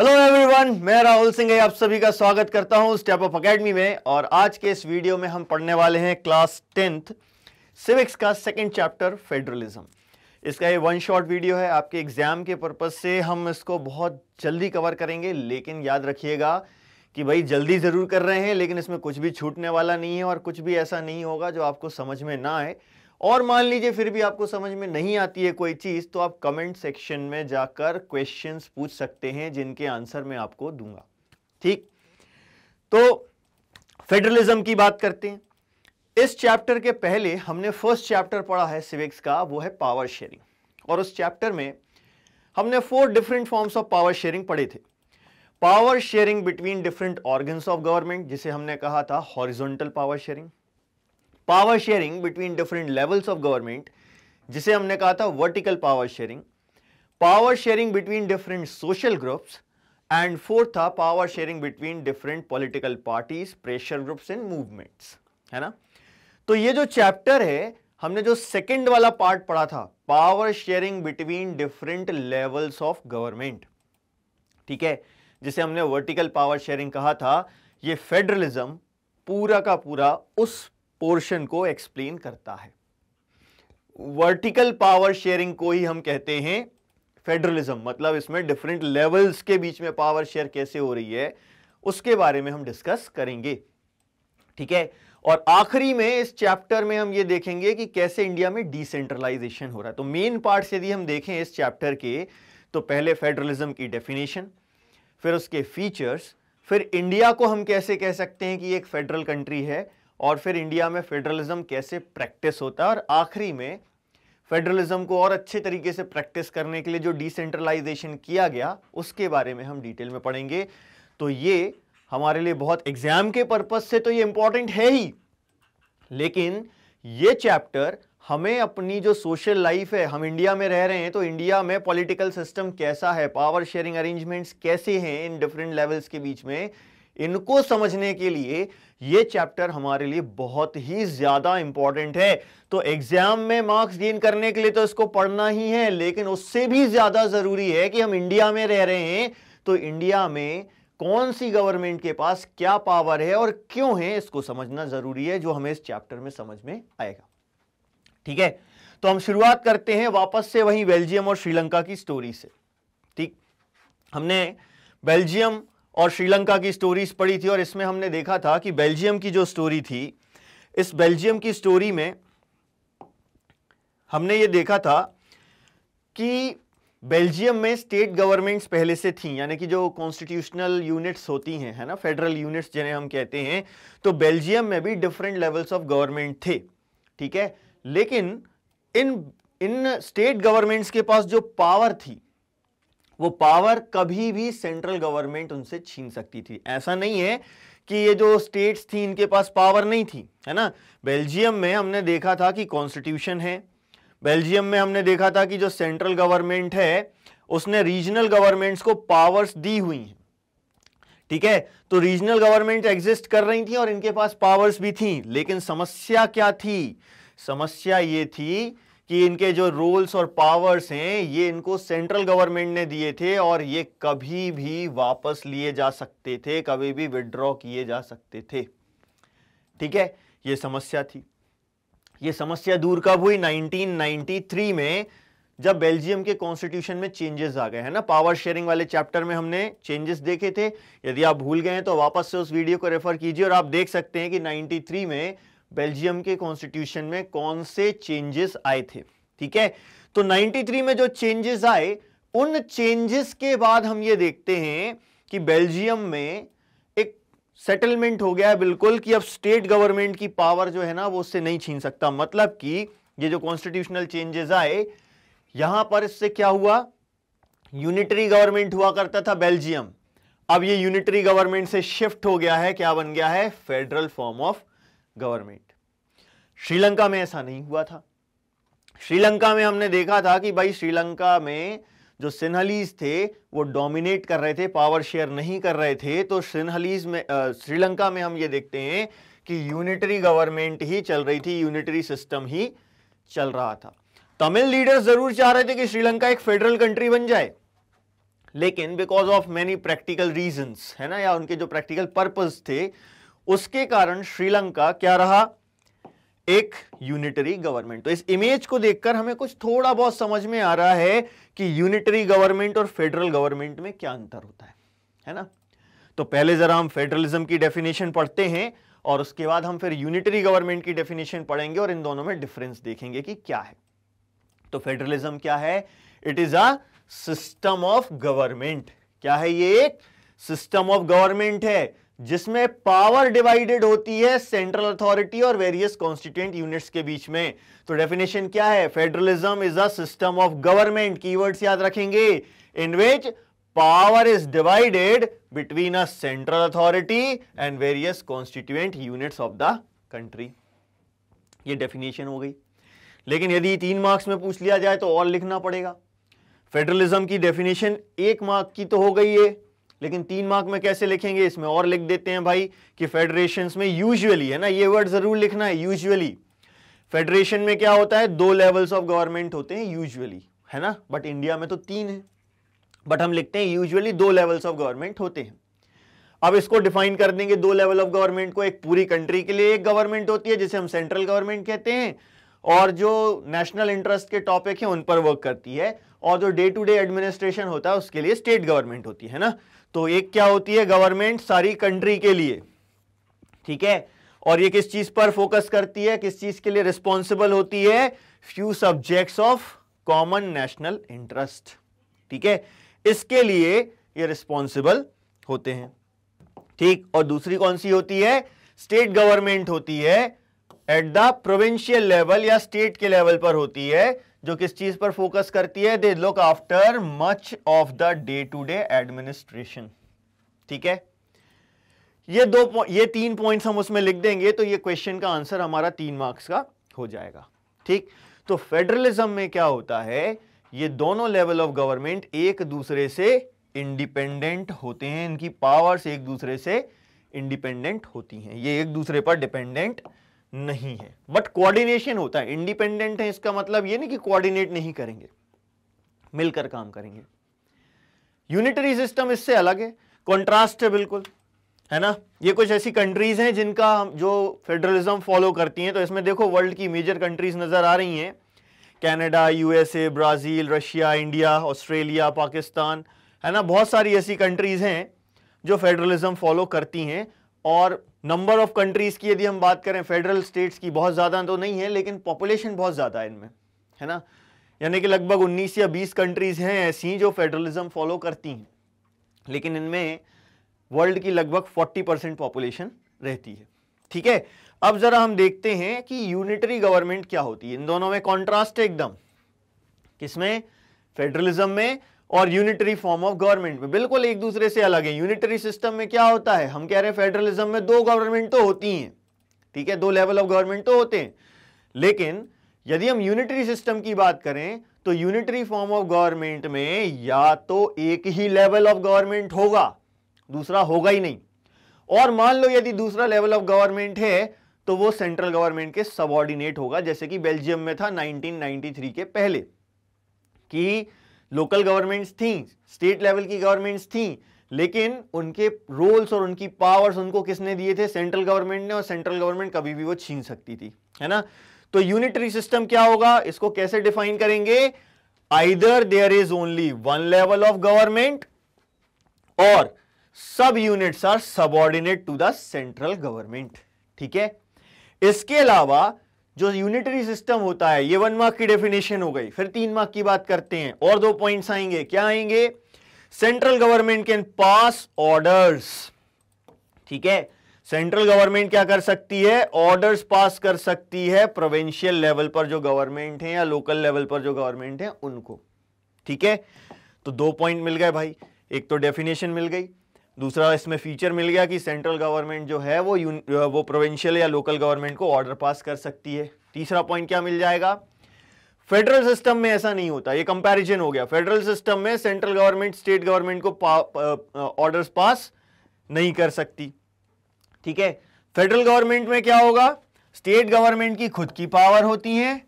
Hello everyone मैं राहुल सिंह आप सभी का स्वागत करता हूं स्टेप ऑफ एकेडमी में और आज के इस वीडियो में हम पढ़ने वाले हैं क्लास टेंथ सिविक्स का सेकंड चैप्टर फेडरलिज्म इसका ये वन शॉट वीडियो है आपके एग्जाम के पर्पज से हम इसको बहुत जल्दी कवर करेंगे लेकिन याद रखिएगा कि भाई जल्दी ज़रूर कर रहे हैं लेकिन इसमें कुछ भी छूटने वाला नहीं है और कुछ भी ऐसा नहीं होगा जो आपको समझ में ना आए और मान लीजिए फिर भी आपको समझ में नहीं आती है कोई चीज़ तो आप कमेंट सेक्शन में जाकर क्वेश्चंस पूछ सकते हैं जिनके आंसर मैं आपको दूंगा ठीक तो फेडरलिज्म की बात करते हैं इस चैप्टर के पहले हमने फर्स्ट चैप्टर पढ़ा है सिविक्स का वो है पावर शेयरिंग और उस चैप्टर में हमने four different forms of power sharing पढ़े थे power sharing between different organs of government जिसे हमने कहा था horizontal power sharing power sharing between different levels of government जिसे हमने कहा था vertical power sharing power sharing between different social groups and fourth था power sharing between different political parties pressure groups and movements है ना तो ये जो चैप्टर है हमने जो सेकंड वाला पार्ट पढ़ा था power sharing between different levels of government ठीक है जिसे हमने वर्टिकल पावर शेयरिंग कहा था ये फेडरलिज्म पूरा का पूरा उस पोर्शन को एक्सप्लेन करता है वर्टिकल पावर शेयरिंग को ही हम कहते हैं फेडरलिज्म मतलब इसमें डिफरेंट लेवल्स के बीच में पावर शेयर कैसे हो रही है उसके बारे में हम डिस्कस करेंगे ठीक है और आखिरी में इस चैप्टर में हम ये देखेंगे कि कैसे इंडिया में डिसेंट्रलाइजेशन हो रहा है तो मेन पार्ट यदि हम देखें इस चैप्टर के तो पहले फेडरलिज्म की डेफिनेशन फिर उसके फीचर्स फिर इंडिया को हम कैसे कह सकते हैं कि एक फेडरल कंट्री है और फिर इंडिया में फेडरलिज्म कैसे प्रैक्टिस होता है और आखिरी में फेडरलिज्म को और अच्छे तरीके से प्रैक्टिस करने के लिए जो डिसेंट्रलाइजेशन किया गया उसके बारे में हम डिटेल में पढ़ेंगे तो ये हमारे लिए बहुत एग्जाम के पर्पज से तो ये इंपॉर्टेंट है ही लेकिन ये चैप्टर हमें अपनी जो सोशल लाइफ है हम इंडिया में रह रहे हैं तो इंडिया में पॉलिटिकल सिस्टम कैसा है पावर शेयरिंग अरेंजमेंट्स कैसे हैं इन डिफरेंट लेवल्स के बीच में इनको समझने के लिए ये चैप्टर हमारे लिए बहुत ही ज़्यादा इंपॉर्टेंट है तो एग्जाम में मार्क्स गेन करने के लिए तो इसको पढ़ना ही है लेकिन उससे भी ज़्यादा ज़रूरी है कि हम इंडिया में रह रहे हैं तो इंडिया में कौन सी गवर्नमेंट के पास क्या पावर है और क्यों है इसको समझना ज़रूरी है जो हमें इस चैप्टर में समझ में आएगा ठीक है तो हम शुरुआत करते हैं वापस से वहीं बेल्जियम और श्रीलंका की स्टोरी से ठीक हमने बेल्जियम और श्रीलंका की स्टोरीज पढ़ी थी और इसमें हमने देखा था कि बेल्जियम की जो स्टोरी थी इस बेल्जियम की स्टोरी में हमने ये देखा था कि बेल्जियम में स्टेट गवर्नमेंट्स पहले से थी यानी कि जो कॉन्स्टिट्यूशनल यूनिट्स होती हैं है ना फेडरल यूनिट्स जिन्हें हम कहते हैं तो बेल्जियम में भी डिफरेंट लेवल्स ऑफ गवर्नमेंट थे ठीक है लेकिन इन इन स्टेट गवर्नमेंट्स के पास जो पावर थी वो पावर कभी भी सेंट्रल गवर्नमेंट उनसे छीन सकती थी ऐसा नहीं है कि ये जो स्टेट्स थी इनके पास पावर नहीं थी है ना बेल्जियम में हमने देखा था कि कॉन्स्टिट्यूशन है बेल्जियम में हमने देखा था कि जो सेंट्रल गवर्नमेंट है उसने रीजनल गवर्नमेंट्स को पावर्स दी हुई हैं ठीक है तो रीजनल गवर्नमेंट एग्जिस्ट कर रही थी और इनके पास पावर्स भी थी लेकिन समस्या क्या थी समस्या ये थी कि इनके जो रूल्स और पावर्स हैं ये इनको सेंट्रल गवर्नमेंट ने दिए थे और ये कभी भी वापस लिए जा सकते थे कभी भी विड्रॉ किए जा सकते थे ठीक है ये समस्या थी ये समस्या दूर कब हुई 1993 में जब बेल्जियम के कॉन्स्टिट्यूशन में चेंजेस आ गए हैं ना पावर शेयरिंग वाले चैप्टर में हमने चेंजेस देखे थे यदि आप भूल गए हैं तो वापस से उस वीडियो को रेफर कीजिए और आप देख सकते हैं कि 93 में बेल्जियम के कॉन्स्टिट्यूशन में कौन से चेंजेस आए थे ठीक है तो 93 में जो चेंजेस आए उन चेंजेस के बाद हम ये देखते हैं कि बेल्जियम में एक सेटलमेंट हो गया है बिल्कुल कि अब स्टेट गवर्नमेंट की पावर जो है ना वो उससे नहीं छीन सकता मतलब कि ये जो कॉन्स्टिट्यूशनल चेंजेस आए यहां पर इससे क्या हुआ यूनिटरी गवर्नमेंट हुआ करता था बेल्जियम अब ये यूनिटरी गवर्नमेंट से शिफ्ट हो गया है क्या बन गया है federal form of government Sri Lanka में ऐसा नहीं हुआ था श्रीलंका में हमने देखा था कि भाई श्रीलंका में जो सिन्हलीज थे वो डोमिनेट कर रहे थे पावर शेयर नहीं कर रहे थे तो सिन्हलीज में श्रीलंका में हम ये देखते हैं कि यूनिटरी गवर्नमेंट ही चल रही थी यूनिटरी सिस्टम ही चल रहा था तमिल लीडर्स जरूर चाह रहे थे कि श्रीलंका एक फेडरल कंट्री बन जाए लेकिन because of many practical reason है ना या उनके जो प्रैक्टिकल पर्पज थे उसके कारण श्रीलंका क्या रहा एक यूनिटरी गवर्नमेंट तो इस इमेज को देखकर हमें कुछ थोड़ा बहुत समझ में आ रहा है कि यूनिटरी गवर्नमेंट और फेडरल गवर्नमेंट में क्या अंतर होता है है ना तो पहले जरा हम फेडरलिज्म की डेफिनेशन पढ़ते हैं और उसके बाद हम फिर यूनिटरी गवर्नमेंट की डेफिनेशन पढ़ेंगे और इन दोनों में डिफरेंस देखेंगे कि क्या है तो फेडरलिज्म क्या है it is a system of government क्या है ये एक सिस्टम ऑफ गवर्नमेंट है जिसमें पावर डिवाइडेड होती है सेंट्रल अथॉरिटी और वेरियस कॉन्स्टिट्यूंट यूनिट्स के बीच में तो डेफिनेशन क्या है federalism is a system of government keywords याद रखेंगे in which power is divided between a central authority and various constituent units of the country ये डेफिनेशन हो गई लेकिन यदि तीन मार्क्स में पूछ लिया जाए तो और लिखना पड़ेगा फेडरलिज्म की डेफिनेशन एक मार्क की तो हो गई है लेकिन तीन मार्क में कैसे लिखेंगे इसमें और लिख देते हैं भाई कि फेडरेशन में यूजुअली है ना ये वर्ड जरूर लिखना है यूजुअली फेडरेशन में क्या होता है दो लेवल्स ऑफ गवर्नमेंट होते हैं यूजुअली है ना बट इंडिया में तो तीन है बट हम लिखते हैं यूजुअली दो लेवल्स ऑफ गवर्नमेंट होते हैं अब इसको डिफाइन कर देंगे दो लेवल ऑफ गवर्नमेंट को एक पूरी कंट्री के लिए एक गवर्नमेंट होती है जिसे हम सेंट्रल गवर्नमेंट कहते हैं और जो नेशनल इंटरेस्ट के टॉपिक है उन पर वर्क करती है और जो डे टू डे एडमिनिस्ट्रेशन होता है उसके लिए स्टेट गवर्नमेंट होती है ना तो एक क्या होती है गवर्नमेंट सारी कंट्री के लिए ठीक है और ये किस चीज पर फोकस करती है किस चीज के लिए रिस्पॉन्सिबल होती है few subjects of common national interest ठीक है इसके लिए ये रिस्पॉन्सिबल होते हैं ठीक और दूसरी कौन सी होती है स्टेट गवर्नमेंट होती है एट द प्रोविंशियल लेवल या स्टेट के लेवल पर होती है जो किस चीज पर फोकस करती है they look after much of the day to day administration ठीक है ये दो ये तीन पॉइंट्स हम उसमें लिख देंगे तो ये क्वेश्चन का आंसर हमारा तीन मार्क्स का हो जाएगा ठीक तो फेडरलिज्म में क्या होता है ये दोनों लेवल ऑफ गवर्नमेंट एक दूसरे से इंडिपेंडेंट होते हैं इनकी पावर्स एक दूसरे से इंडिपेंडेंट होती हैं ये एक दूसरे पर डिपेंडेंट नहीं है बट कोऑर्डिनेशन होता है इंडिपेंडेंट है इसका मतलब ये नहीं कि कोऑर्डिनेट नहीं करेंगे मिलकर काम करेंगे यूनिटरी सिस्टम इससे अलग है कॉन्ट्रास्ट है बिल्कुल है ना ये कुछ ऐसी कंट्रीज हैं जिनका जो फेडरलिज्म फॉलो करती हैं तो इसमें देखो वर्ल्ड की मेजर कंट्रीज नज़र आ रही हैं Canada USA Brazil Russia India Australia Pakistan है ना बहुत सारी ऐसी कंट्रीज़ हैं जो फेडरलिज्म फॉलो करती हैं और नंबर ऑफ कंट्रीज की यदि हम बात करें फेडरल स्टेट्स की बहुत ज़्यादा तो नहीं है लेकिन पॉपुलेशन बहुत ज़्यादा है इनमें है ना यानी कि लगभग 19 या 20 कंट्रीज़ हैं ऐसी जो फेडरलिज्म फॉलो करती हैं लेकिन इनमें वर्ल्ड की लगभग 40 परसेंट पॉपुलेशन रहती है ठीक है अब ज़रा हम देखते हैं कि यूनिटरी गवर्नमेंट क्या होती है इन दोनों में कॉन्ट्रास्ट है एकदम किसमें फेडरलिज्म में और यूनिटरी फॉर्म ऑफ गवर्नमेंट में बिल्कुल एक दूसरे से अलग है यूनिटरी सिस्टम में क्या होता है हम कह रहे हैं फेडरलिज्म में दो गवर्नमेंट तो होती हैं ठीक है दो लेवल ऑफ गवर्नमेंट तो होते हैं लेकिन यदि हम यूनिटरी सिस्टम की बात करें तो यूनिटरी फॉर्म ऑफ गवर्नमेंट में या तो एक ही लेवल ऑफ गवर्नमेंट होगा दूसरा होगा ही नहीं और मान लो यदि दूसरा लेवल ऑफ गवर्नमेंट है तो वो सेंट्रल गवर्नमेंट के सबॉर्डिनेट होगा जैसे कि बेल्जियम में था 1993 के पहले कि लोकल गवर्नमेंट्स थी स्टेट लेवल की गवर्नमेंट्स थी लेकिन उनके रोल्स और उनकी पावर्स उनको किसने दिए थे सेंट्रल गवर्नमेंट ने और सेंट्रल गवर्नमेंट कभी भी वो छीन सकती थी है ना तो यूनिटरी सिस्टम क्या होगा इसको कैसे डिफाइन करेंगे either there is only one level of government और सब units are subordinate to the central government ठीक है इसके अलावा जो यूनिटरी सिस्टम होता है ये वन मार्क की डेफिनेशन हो गई फिर तीन मार्क की बात करते हैं और दो पॉइंट्स आएंगे क्या आएंगे central government can pass orders ठीक है सेंट्रल गवर्नमेंट क्या कर सकती है ऑर्डर्स पास कर सकती है प्रोविंशियल लेवल पर जो गवर्नमेंट है या लोकल लेवल पर जो गवर्नमेंट है उनको ठीक है तो दो पॉइंट मिल गए भाई एक तो डेफिनेशन मिल गई दूसरा इसमें फीचर मिल गया कि सेंट्रल गवर्नमेंट जो है वो वो प्रोविंशियल या लोकल गवर्नमेंट को ऑर्डर पास कर सकती है तीसरा पॉइंट क्या मिल जाएगा फेडरल सिस्टम में ऐसा नहीं होता ये कंपैरिजन हो गया फेडरल सिस्टम में सेंट्रल गवर्नमेंट स्टेट गवर्नमेंट को ऑर्डर्स पास नहीं कर सकती ठीक है फेडरल गवर्नमेंट में क्या होगा स्टेट गवर्नमेंट की खुद की पावर होती है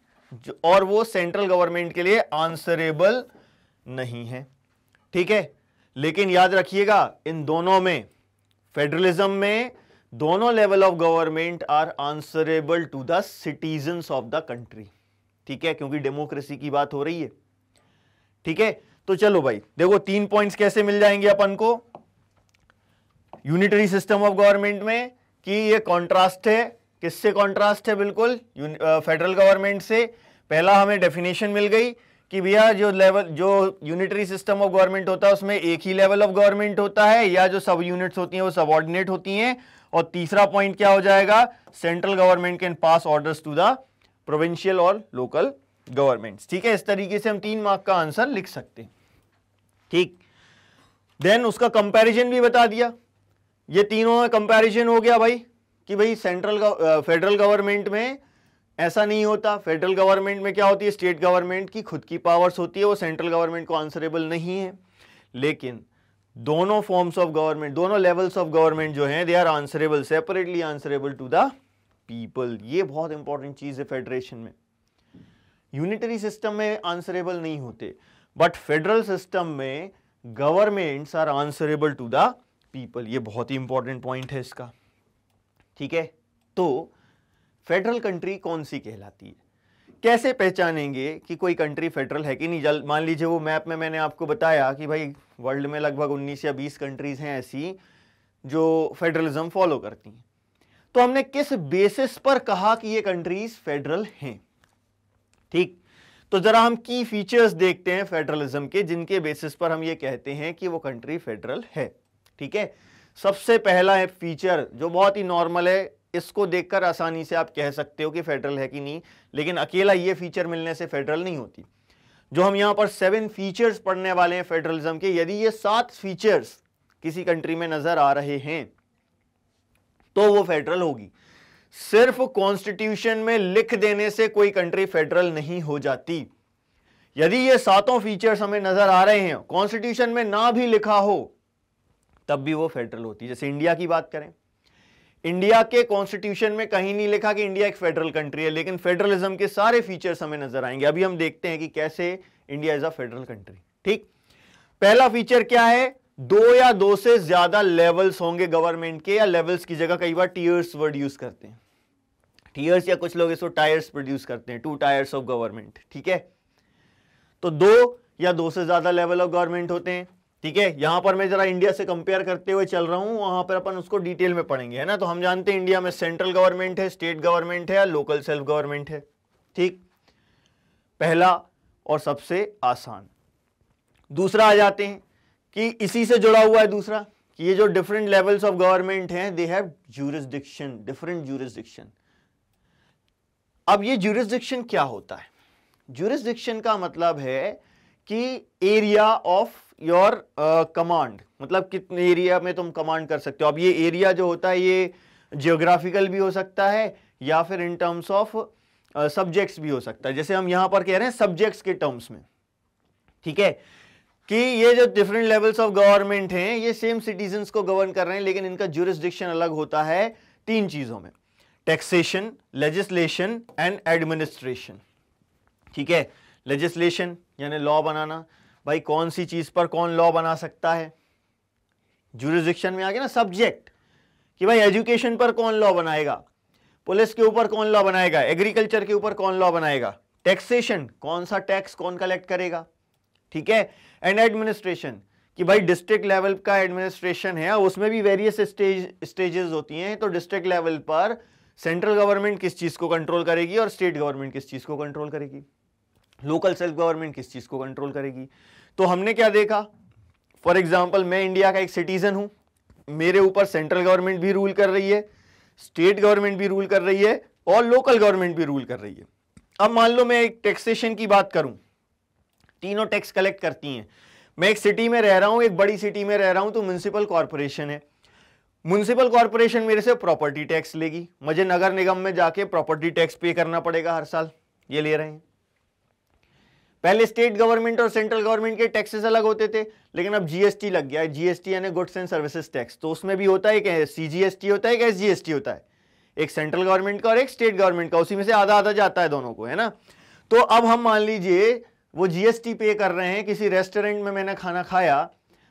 और वो सेंट्रल गवर्नमेंट के लिए आंसरेबल नहीं है ठीक है लेकिन याद रखिएगा इन दोनों में फेडरलिज्म में दोनों level of government are answerable to the citizen of the country ठीक है क्योंकि डेमोक्रेसी की बात हो रही है ठीक है तो चलो भाई देखो तीन पॉइंट्स कैसे मिल जाएंगे अपन को यूनिटरी सिस्टम ऑफ गवर्नमेंट में कि ये कॉन्ट्रास्ट है किससे कॉन्ट्रास्ट है बिल्कुल फेडरल गवर्नमेंट से पहला हमें डेफिनेशन मिल गई कि भैया जो लेवल जो यूनिटरी सिस्टम ऑफ गवर्नमेंट होता है उसमें एक ही लेवल ऑफ गवर्नमेंट होता है या जो सब यूनिट्स होती हैं वो सबॉर्डिनेट होती हैं और तीसरा पॉइंट क्या हो जाएगा central government can pass orders to the provincial और लोकल गवर्नमेंट्स ठीक है इस तरीके से हम तीन मार्क का आंसर लिख सकते हैं ठीक देन उसका कंपेरिजन भी बता दिया ये तीनों में कंपैरिजन हो गया भाई कि भाई सेंट्रल फेडरल गवर्नमेंट में ऐसा नहीं होता फेडरल गवर्नमेंट में क्या होती है स्टेट गवर्नमेंट की खुद की पावर्स होती है वो सेंट्रल गवर्नमेंट को आंसरेबल नहीं है लेकिन दोनों फॉर्म्स ऑफ गवर्नमेंट दोनों लेवल्स ऑफ गवर्नमेंट जो हैं they are answerable separately answerable to the people ये बहुत इंपॉर्टेंट चीज़ है फेडरेशन में यूनिटरी सिस्टम में आंसरेबल नहीं होते बट फेडरल सिस्टम में governments are answerable to the people ये बहुत ही इंपॉर्टेंट पॉइंट है इसका ठीक है तो फेडरल कंट्री कौन सी कहलाती है कैसे पहचानेंगे कि कोई कंट्री फेडरल है कि नहीं जल मान लीजिए वो मैप में मैंने आपको बताया कि भाई वर्ल्ड में लगभग 19 या 20 कंट्रीज हैं ऐसी जो फेडरलिज्म फॉलो करती हैं तो हमने किस बेसिस पर कहा कि ये कंट्रीज फेडरल हैं ठीक तो जरा हम की फीचर्स देखते हैं फेडरलिज्म के जिनके बेसिस पर हम ये कहते हैं कि वो कंट्री फेडरल है ठीक है सबसे पहला है फीचर जो बहुत ही नॉर्मल है इसको देखकर आसानी से आप कह सकते हो कि फेडरल है कि नहीं लेकिन अकेला ये फीचर मिलने से फेडरल नहीं होती जो हम यहाँ पर सेवन फीचर्स पढ़ने वाले हैं फेडरलिज्म के यदि ये सात फीचर्स किसी कंट्री में नजर आ रहे हैं तो वो फेडरल होगी सिर्फ कॉन्स्टिट्यूशन में लिख देने से कोई कंट्री फेडरल नहीं हो जाती यदि ये सातों फीचर्स हमें नजर आ रहे हैं कॉन्स्टिट्यूशन में ना भी लिखा हो तब भी वो फेडरल होती है जैसे इंडिया की बात करें इंडिया के कॉन्स्टिट्यूशन में कहीं नहीं लिखा कि इंडिया एक फेडरल कंट्री है लेकिन फेडरलिज्म के सारे फीचर्स हमें नजर आएंगे अभी हम देखते हैं कि कैसे India is a federal country ठीक पहला फीचर क्या है दो या दो से ज्यादा लेवल्स होंगे गवर्नमेंट के या लेवल्स की जगह कई बार टीयर्स वर्ड यूज करते हैं टीयर्स या कुछ लोग इसको टायर्स प्रोड्यूस करते हैं टू टायर्स ऑफ गवर्नमेंट ठीक है तो दो या दो से ज्यादा लेवल ऑफ गवर्नमेंट होते हैं ठीक है यहां पर मैं जरा इंडिया से कंपेयर करते हुए चल रहा हूं वहां पर अपन उसको डिटेल में पढ़ेंगे है ना तो हम जानते हैं इंडिया में सेंट्रल गवर्नमेंट है स्टेट गवर्नमेंट है या लोकल सेल्फ गवर्नमेंट है ठीक पहला और सबसे आसान दूसरा आ जाते हैं कि इसी से जुड़ा हुआ है दूसरा कि ये जो डिफरेंट लेवल्स ऑफ गवर्नमेंट हैं they have jurisdiction different jurisdiction अब ये जूरिस्डिक्शन क्या होता है जूरिस्डिक्शन का मतलब है कि area of your command uh, मतलब कितने एरिया में तुम कमांड कर सकते हो अब ये एरिया जो होता है ये जियोग्राफिकल भी हो सकता है या फिर इन टर्म्स ऑफ सब्जेक्ट्स भी हो सकता है जैसे हम यहां पर कह रहे हैं सब्जेक्ट्स के टर्म्स में ठीक है कि ये जो डिफरेंट लेवल्स ऑफ गवर्नमेंट हैं ये सेम सिटीजन्स को गवर्न कर रहे हैं लेकिन इनका जुरिस्डिक्शन अलग होता है तीन चीज़ों में टैक्सेशन लेजिस्लेशन एंड एडमिनिस्ट्रेशन ठीक है लेजिस्लेशन यानी लॉ बनाना भाई कौन सी चीज़ पर कौन लॉ बना सकता है जुरिस्डिक्शन में आ गया ना सब्जेक्ट कि भाई एजुकेशन पर कौन लॉ बनाएगा पुलिस के ऊपर कौन लॉ बनाएगा एग्रीकल्चर के ऊपर कौन लॉ बनाएगा टैक्सेशन कौन सा टैक्स कौन कलेक्ट करेगा ठीक है एंड एडमिनिस्ट्रेशन कि भाई डिस्ट्रिक्ट लेवल का एडमिनिस्ट्रेशन है उसमें भी वेरियस स्टेज स्टेजेस होती हैं तो डिस्ट्रिक्ट लेवल पर सेंट्रल गवर्नमेंट किस चीज़ को कंट्रोल करेगी और स्टेट गवर्नमेंट किस चीज़ को कंट्रोल करेगी लोकल सेल्फ गवर्नमेंट किस चीज़ को कंट्रोल करेगी तो हमने क्या देखा फॉर एग्जाम्पल मैं इंडिया का एक सिटीजन हूं मेरे ऊपर सेंट्रल गवर्नमेंट भी रूल कर रही है स्टेट गवर्नमेंट भी रूल कर रही है और लोकल गवर्नमेंट भी रूल कर रही है अब मान लो मैं एक टैक्सेशन की बात करूं तीनों टैक्स कलेक्ट करती हैं मैं एक सिटी में रह रहा हूं एक बड़ी सिटी में रह रहा हूं तो म्यूनसिपल कॉरपोरेशन है म्यूनसिपल कॉरपोरेशन मेरे से प्रॉपर्टी टैक्स लेगी मुझे नगर निगम में जाके प्रॉपर्टी टैक्स पे करना पड़ेगा हर साल ये ले रहे हैं पहले स्टेट गवर्नमेंट और सेंट्रल गवर्नमेंट के टैक्सेस अलग होते थे लेकिन अब जीएसटी लग गया है जीएसटी यानी गुड्स एंड सर्विसेज टैक्स तो उसमें भी होता है एक सीजीएसटी होता है एक एसजीएसटी होता है एक सेंट्रल गवर्नमेंट का और एक स्टेट गवर्नमेंट का उसी में से आधा आधा जाता है दोनों को है ना तो अब हम मान लीजिए वो जीएसटी पे कर रहे हैं किसी रेस्टोरेंट में मैंने खाना खाया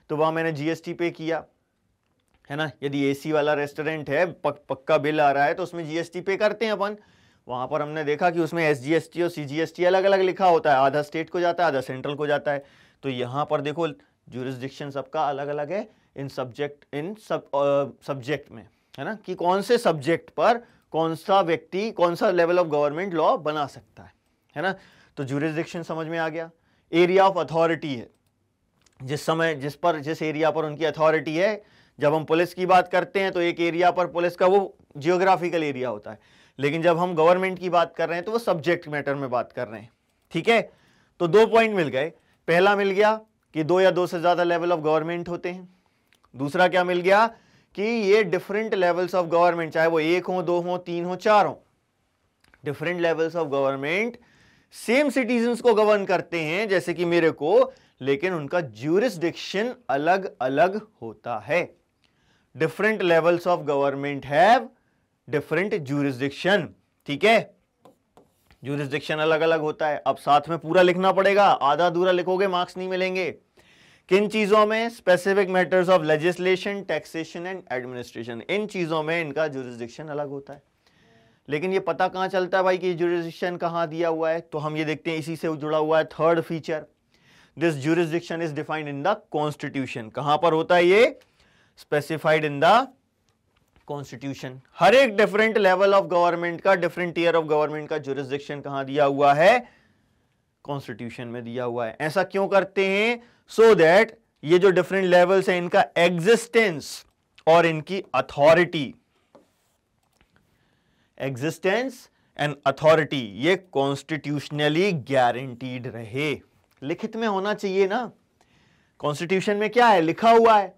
तो वहां मैंने जीएसटी पे किया है ना यदि एसी वाला रेस्टोरेंट है पक, पक्का बिल आ रहा है तो उसमें जीएसटी पे करते हैं अपन वहाँ पर हमने देखा कि उसमें एस जी एस टी और सी जी एस टी अलग अलग लिखा होता है आधा स्टेट को जाता है आधा सेंट्रल को जाता है तो यहाँ पर देखो जूरिस्डिक्शन सबका अलग अलग है इन सब्जेक्ट इन सब सब्जेक्ट में है ना कि कौन से सब्जेक्ट पर कौन सा व्यक्ति कौन सा लेवल ऑफ गवर्नमेंट लॉ बना सकता है है ना तो जूरिस्डिक्शन समझ में आ गया एरिया ऑफ अथॉरिटी है जिस समय जिस पर जिस एरिया पर उनकी अथॉरिटी है जब हम पुलिस की बात करते हैं तो एक एरिया पर पुलिस का वो जियोग्राफिकल एरिया होता है लेकिन जब हम गवर्नमेंट की बात कर रहे हैं तो वो सब्जेक्ट मैटर में बात कर रहे हैं ठीक है तो दो पॉइंट मिल गए पहला मिल गया कि दो या दो से ज़्यादा लेवल ऑफ गवर्नमेंट होते हैं दूसरा क्या मिल गया कि ये डिफरेंट लेवल्स ऑफ गवर्नमेंट चाहे वो एक हो दो हो तीन हो चार हो different levels of government same citizen को गवर्न करते हैं जैसे कि मेरे को लेकिन उनका ज्यूरिस्डिक्शन अलग अलग होता है different levels of government have different jurisdiction ठीक है जूरिस्डिक्शन अलग अलग होता है अब साथ में पूरा लिखना पड़ेगा आधा अधूरा लिखोगे मार्क्स नहीं मिलेंगे किन चीज़ों में specific matters of legislation taxation and administration इन चीज़ों में इनका जूरिस्डिक्शन अलग होता है लेकिन ये पता कहां चलता है भाई कि जूरिस्डिक्शन कहां दिया हुआ है तो हम ये देखते हैं इसी से जुड़ा हुआ है third feature this jurisdiction is defined in the constitution कहां पर होता है ये स्पेसिफाइड इन द कॉन्स्टिट्यूशन हर एक डिफरेंट लेवल ऑफ गवर्नमेंट का डिफरेंट ईयर ऑफ गवर्नमेंट का जुरिस्डिक्शन कहां दिया हुआ है कॉन्स्टिट्यूशन में दिया हुआ है ऐसा क्यों करते हैं सो so दैट ये जो डिफरेंट लेवल्स हैं इनका एग्जिस्टेंस और इनकी अथॉरिटी एग्जिस्टेंस एंड अथॉरिटी ये कॉन्स्टिट्यूशनली गारंटीड रहे लिखित में होना चाहिए ना कॉन्स्टिट्यूशन में क्या है लिखा हुआ है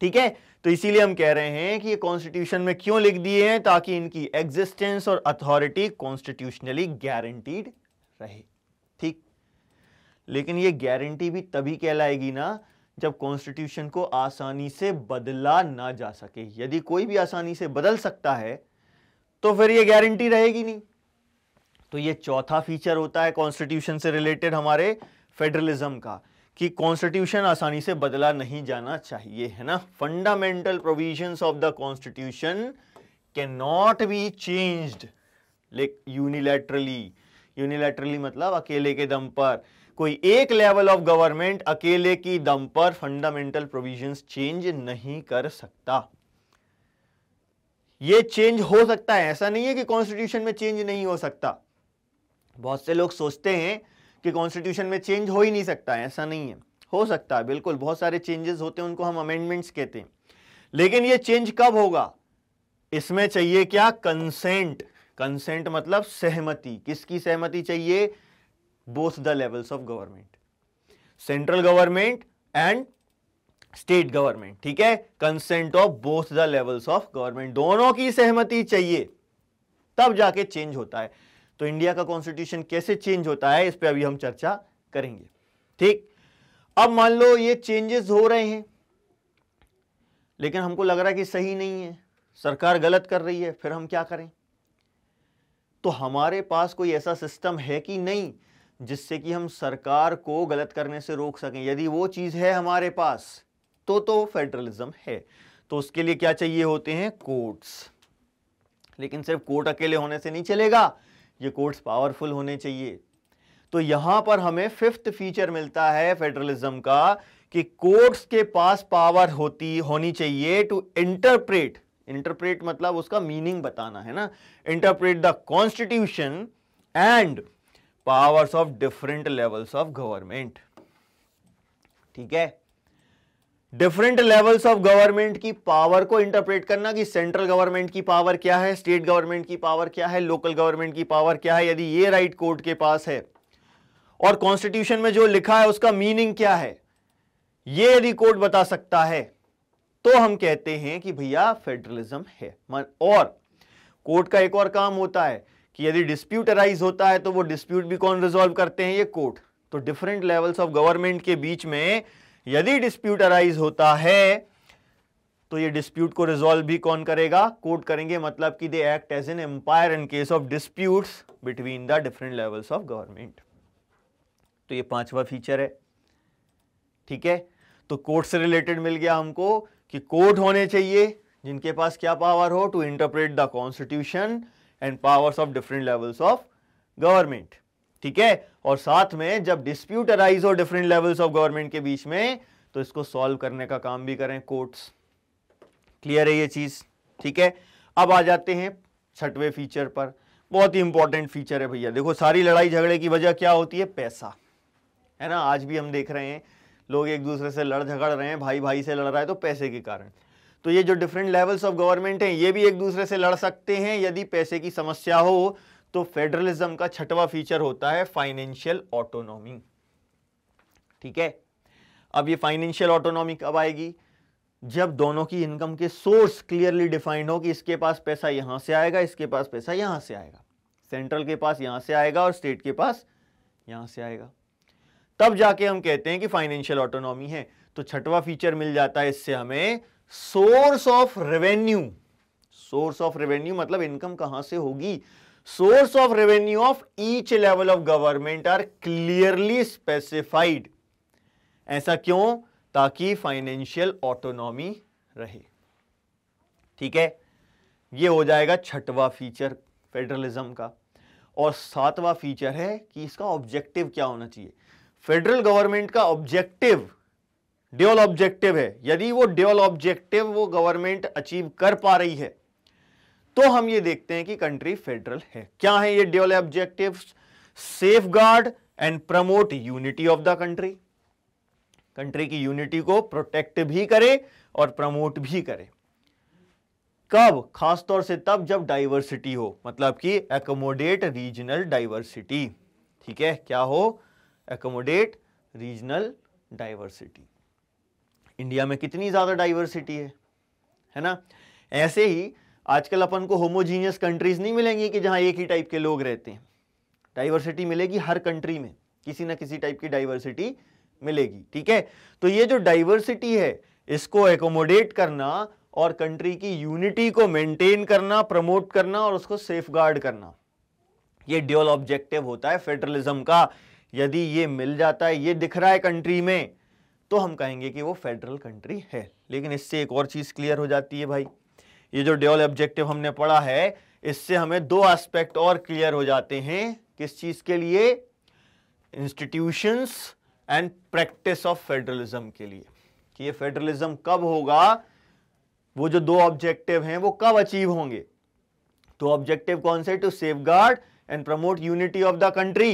ठीक है तो इसीलिए हम कह रहे हैं कि ये कॉन्स्टिट्यूशन में क्यों लिख दिए हैं ताकि इनकी एग्जिस्टेंस और अथॉरिटी कॉन्स्टिट्यूशनली गारंटीड रहे ठीक लेकिन ये गारंटी भी तभी कहलाएगी ना जब कॉन्स्टिट्यूशन को आसानी से बदला ना जा सके यदि कोई भी आसानी से बदल सकता है तो फिर ये गारंटी रहेगी नहीं तो ये चौथा फीचर होता है कॉन्स्टिट्यूशन से रिलेटेड हमारे फेडरलिज्म का कि कॉन्स्टिट्यूशन आसानी से बदला नहीं जाना चाहिए है ना fundamental provisions of the constitution can not be changed like unilaterally unilaterally मतलब अकेले के दम पर कोई एक लेवल ऑफ गवर्नमेंट अकेले की दम पर फंडामेंटल प्रोविजंस चेंज नहीं कर सकता ये चेंज हो सकता है ऐसा नहीं है कि कॉन्स्टिट्यूशन में चेंज नहीं हो सकता बहुत से लोग सोचते हैं कि कॉन्स्टिट्यूशन में चेंज हो ही नहीं सकता है ऐसा नहीं है हो सकता है बिल्कुल बहुत सारे चेंजेस होते हैं उनको हम अमेंडमेंट्स कहते हैं लेकिन ये चेंज कब होगा इसमें चाहिए क्या कंसेंट कंसेंट मतलब सहमति किसकी सहमति चाहिए both the levels of government central government and state government ठीक है consent of both the levels of government दोनों की सहमति चाहिए तब जाके चेंज होता है तो इंडिया का कॉन्स्टिट्यूशन कैसे चेंज होता है इस पर अभी हम चर्चा करेंगे ठीक अब मान लो ये चेंजेस हो रहे हैं लेकिन हमको लग रहा है कि सही नहीं है सरकार गलत कर रही है फिर हम क्या करें तो हमारे पास कोई ऐसा सिस्टम है कि नहीं जिससे कि हम सरकार को गलत करने से रोक सकें यदि वो चीज़ है हमारे पास तो तो फेडरलिज्म है तो उसके लिए क्या चाहिए होते हैं कोर्ट्स लेकिन सिर्फ कोर्ट अकेले होने से नहीं चलेगा ये कोर्ट्स पावरफुल होने चाहिए तो यहां पर हमें फिफ्थ फीचर मिलता है फेडरलिज्म का कि कोर्ट्स के पास पावर होती होनी चाहिए टू इंटरप्रेट इंटरप्रेट मतलब उसका मीनिंग बताना है ना interpret the constitution and powers of different levels of government ठीक है डिफरेंट लेवल्स ऑफ गवर्नमेंट की पावर को इंटरप्रेट करना कि सेंट्रल गवर्नमेंट की पावर क्या है स्टेट गवर्नमेंट की पावर क्या है लोकल गवर्नमेंट की पावर क्या है यदि ये राइट कोर्ट के पास है और कॉन्स्टिट्यूशन में जो लिखा है उसका मीनिंग क्या है ये यदि कोर्ट बता सकता है तो हम कहते हैं कि भैया फेडरलिज्म है और कोर्ट का एक और काम होता है कि यदि डिस्प्यूट अराइज होता है तो वो डिस्प्यूट भी कौन रिजोल्व करते हैं ये कोर्ट तो डिफरेंट लेवल्स ऑफ गवर्नमेंट के बीच में यदि डिस्प्यूट अराइज होता है तो ये डिस्प्यूट को रिजॉल्व भी कौन करेगा कोर्ट करेंगे मतलब कि they act as an umpire in case of disputes between the different levels of government तो ये पांचवा फीचर है ठीक है तो कोर्ट से रिलेटेड मिल गया हमको कि कोर्ट होने चाहिए जिनके पास क्या पावर हो to interpret the constitution and powers of different levels of government ठीक है और साथ में जब डिस्प्यूट अराइज हो डिफरेंट लेवल्स ऑफ गवर्नमेंट के बीच में तो इसको सॉल्व करने का काम भी करें कोर्ट्स क्लियर है ये चीज ठीक है अब आ जाते हैं छठवें फीचर पर बहुत ही इंपॉर्टेंट फीचर है भैया देखो सारी लड़ाई झगड़े की वजह क्या होती है पैसा है ना आज भी हम देख रहे हैं लोग एक दूसरे से लड़ झगड़ रहे हैं भाई भाई से लड़ रहा है तो पैसे के कारण तो ये जो डिफरेंट लेवल्स ऑफ गवर्नमेंट हैं ये भी एक दूसरे से लड़ सकते हैं यदि पैसे की समस्या हो तो फेडरलिज्म का छठवा फीचर होता है फाइनेंशियल ऑटोनॉमी ठीक है अब ये फाइनेंशियल ऑटोनॉमी कब आएगी जब दोनों की इनकम के सोर्स क्लियरली डिफाइंड हो कि इसके पास पैसा यहां से आएगा इसके पास पैसा यहां से आएगा सेंट्रल के पास यहां से आएगा और स्टेट के पास यहां से आएगा तब जाके हम कहते हैं कि फाइनेंशियल ऑटोनॉमी है तो छठवा फीचर मिल जाता है इससे हमें source of revenue source of revenue मतलब इनकम कहां से होगी source of revenue of each level of government are clearly specified ऐसा क्यों ताकि फाइनेंशियल ऑटोनॉमी रहे ठीक है ये हो जाएगा छठवा फीचर फेडरलिज्म का और सातवां फीचर है कि इसका ऑब्जेक्टिव क्या होना चाहिए फेडरल गवर्नमेंट का ऑब्जेक्टिव ड्यूअल ऑब्जेक्टिव है यदि वो ड्यूअल ऑब्जेक्टिव वो गवर्नमेंट अचीव कर पा रही है तो हम ये देखते हैं कि कंट्री फेडरल है क्या है ये dual objective safeguard and promote unity of the country country की यूनिटी को प्रोटेक्ट भी करे और प्रमोट भी करे कब खासतौर से तब जब डाइवर्सिटी हो मतलब कि एकोमोडेट रीजनल डाइवर्सिटी ठीक है क्या हो एकोमोडेट रीजनल डाइवर्सिटी इंडिया में कितनी ज़्यादा डाइवर्सिटी है है ना ऐसे ही आजकल अपन को होमोजीनियस कंट्रीज नहीं मिलेंगी कि जहाँ एक ही टाइप के लोग रहते हैं डाइवर्सिटी मिलेगी हर कंट्री में किसी ना किसी टाइप की डाइवर्सिटी मिलेगी ठीक है तो ये जो डाइवर्सिटी है इसको एकोमोडेट करना और कंट्री की यूनिटी को मेंटेन करना प्रमोट करना और उसको सेफ करना ये ड्यूअल ऑब्जेक्टिव होता है फेडरलिज्म का यदि ये मिल जाता है ये दिख रहा है कंट्री में तो हम कहेंगे कि वो फेडरल कंट्री है लेकिन इससे एक और चीज़ क्लियर हो जाती है भाई ये जो ड्यूअल ऑब्जेक्टिव हमने पढ़ा है इससे हमें दो एस्पेक्ट और क्लियर हो जाते हैं किस चीज के लिए institutions and practice of federalism के लिए कि ये फेडरलिज्म कब होगा वो जो दो ऑब्जेक्टिव हैं वो कब अचीव होंगे तो ऑब्जेक्टिव कौन से to safeguard and promote unity of the country